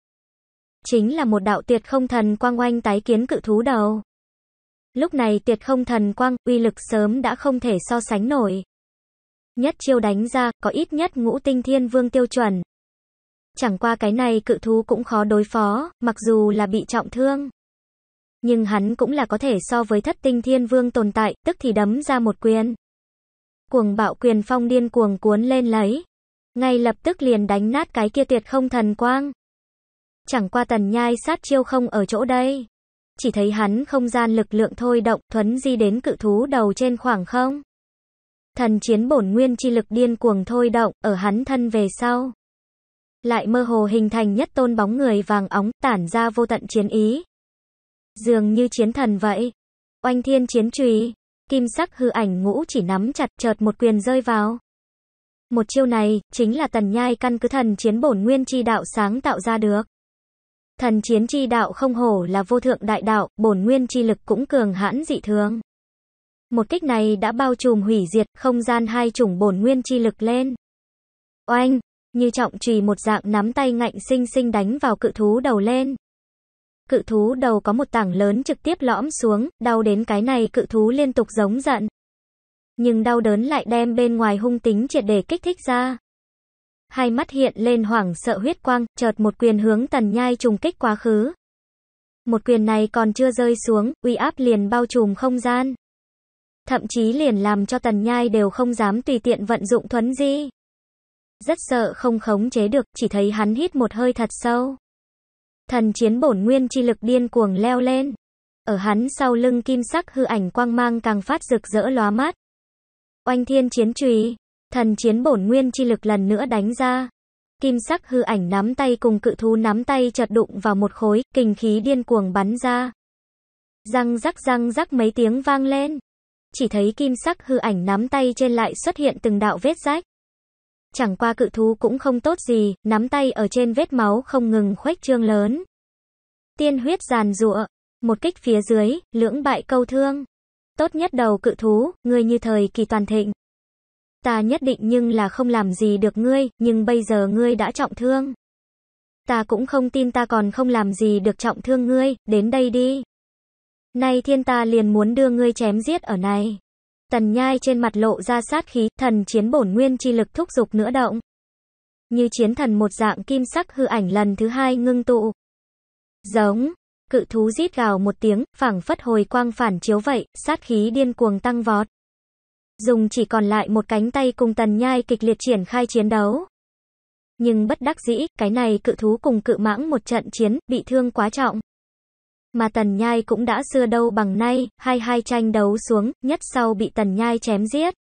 Chính là một đạo tuyệt không thần quang oanh tái kiến cự thú đầu. Lúc này tuyệt không thần quang, uy lực sớm đã không thể so sánh nổi. Nhất chiêu đánh ra, có ít nhất ngũ tinh thiên vương tiêu chuẩn. Chẳng qua cái này cự thú cũng khó đối phó, mặc dù là bị trọng thương. Nhưng hắn cũng là có thể so với thất tinh thiên vương tồn tại, tức thì đấm ra một quyền. Cuồng bạo quyền phong điên cuồng cuốn lên lấy. Ngay lập tức liền đánh nát cái kia tuyệt không thần quang. Chẳng qua tần nhai sát chiêu không ở chỗ đây. Chỉ thấy hắn không gian lực lượng thôi động thuấn di đến cự thú đầu trên khoảng không. Thần chiến bổn nguyên chi lực điên cuồng thôi động, ở hắn thân về sau lại mơ hồ hình thành nhất tôn bóng người vàng óng, tản ra vô tận chiến ý. Dường như chiến thần vậy. Oanh thiên chiến trùy, kim sắc hư ảnh ngũ chỉ nắm chặt chợt một quyền rơi vào. Một chiêu này, chính là tần nhai căn cứ thần chiến bổn nguyên chi đạo sáng tạo ra được. Thần chiến chi đạo không hổ là vô thượng đại đạo, bổn nguyên chi lực cũng cường hãn dị thường. Một kích này đã bao trùm hủy diệt không gian hai chủng bổn nguyên chi lực lên. Oanh, như trọng trùy một dạng nắm tay ngạnh sinh sinh đánh vào cự thú đầu lên. Cự thú đầu có một tảng lớn trực tiếp lõm xuống, đau đến cái này cự thú liên tục giống giận. Nhưng đau đớn lại đem bên ngoài hung tính triệt để kích thích ra. Hai mắt hiện lên hoảng sợ huyết quang, chợt một quyền hướng tần nhai trùng kích quá khứ. Một quyền này còn chưa rơi xuống, uy áp liền bao trùm không gian. Thậm chí liền làm cho tần nhai đều không dám tùy tiện vận dụng thuấn di rất sợ không khống chế được, chỉ thấy hắn hít một hơi thật sâu. Thần chiến bổn nguyên chi lực điên cuồng leo lên. Ở hắn sau lưng kim sắc hư ảnh quang mang càng phát rực rỡ lóa mắt. Oanh thiên chiến trùy, thần chiến bổn nguyên chi lực lần nữa đánh ra. Kim sắc hư ảnh nắm tay cùng cự thú nắm tay chợt đụng vào một khối, kình khí điên cuồng bắn ra. Răng rắc răng rắc mấy tiếng vang lên. Chỉ thấy kim sắc hư ảnh nắm tay trên lại xuất hiện từng đạo vết rách chẳng qua cự thú cũng không tốt gì, nắm tay ở trên vết máu không ngừng khuếch trương lớn. Tiên huyết giàn rụa, một kích phía dưới, lưỡng bại câu thương. Tốt nhất đầu cự thú, ngươi như thời kỳ toàn thịnh. Ta nhất định nhưng là không làm gì được ngươi, nhưng bây giờ ngươi đã trọng thương. Ta cũng không tin ta còn không làm gì được trọng thương ngươi, đến đây đi. Nay thiên ta liền muốn đưa ngươi chém giết ở này. Tần nhai trên mặt lộ ra sát khí, thần chiến bổn nguyên chi lực thúc dục nữa động. Như chiến thần một dạng kim sắc hư ảnh lần thứ hai ngưng tụ. Giống, cự thú rít gào một tiếng, phảng phất hồi quang phản chiếu vậy, sát khí điên cuồng tăng vọt. Dùng chỉ còn lại một cánh tay cùng tần nhai kịch liệt triển khai chiến đấu. Nhưng bất đắc dĩ, cái này cự thú cùng cự mãng một trận chiến, bị thương quá trọng mà Tần Nhai cũng đã xưa đâu bằng nay, hai hai tranh đấu xuống, nhất sau bị Tần Nhai chém giết.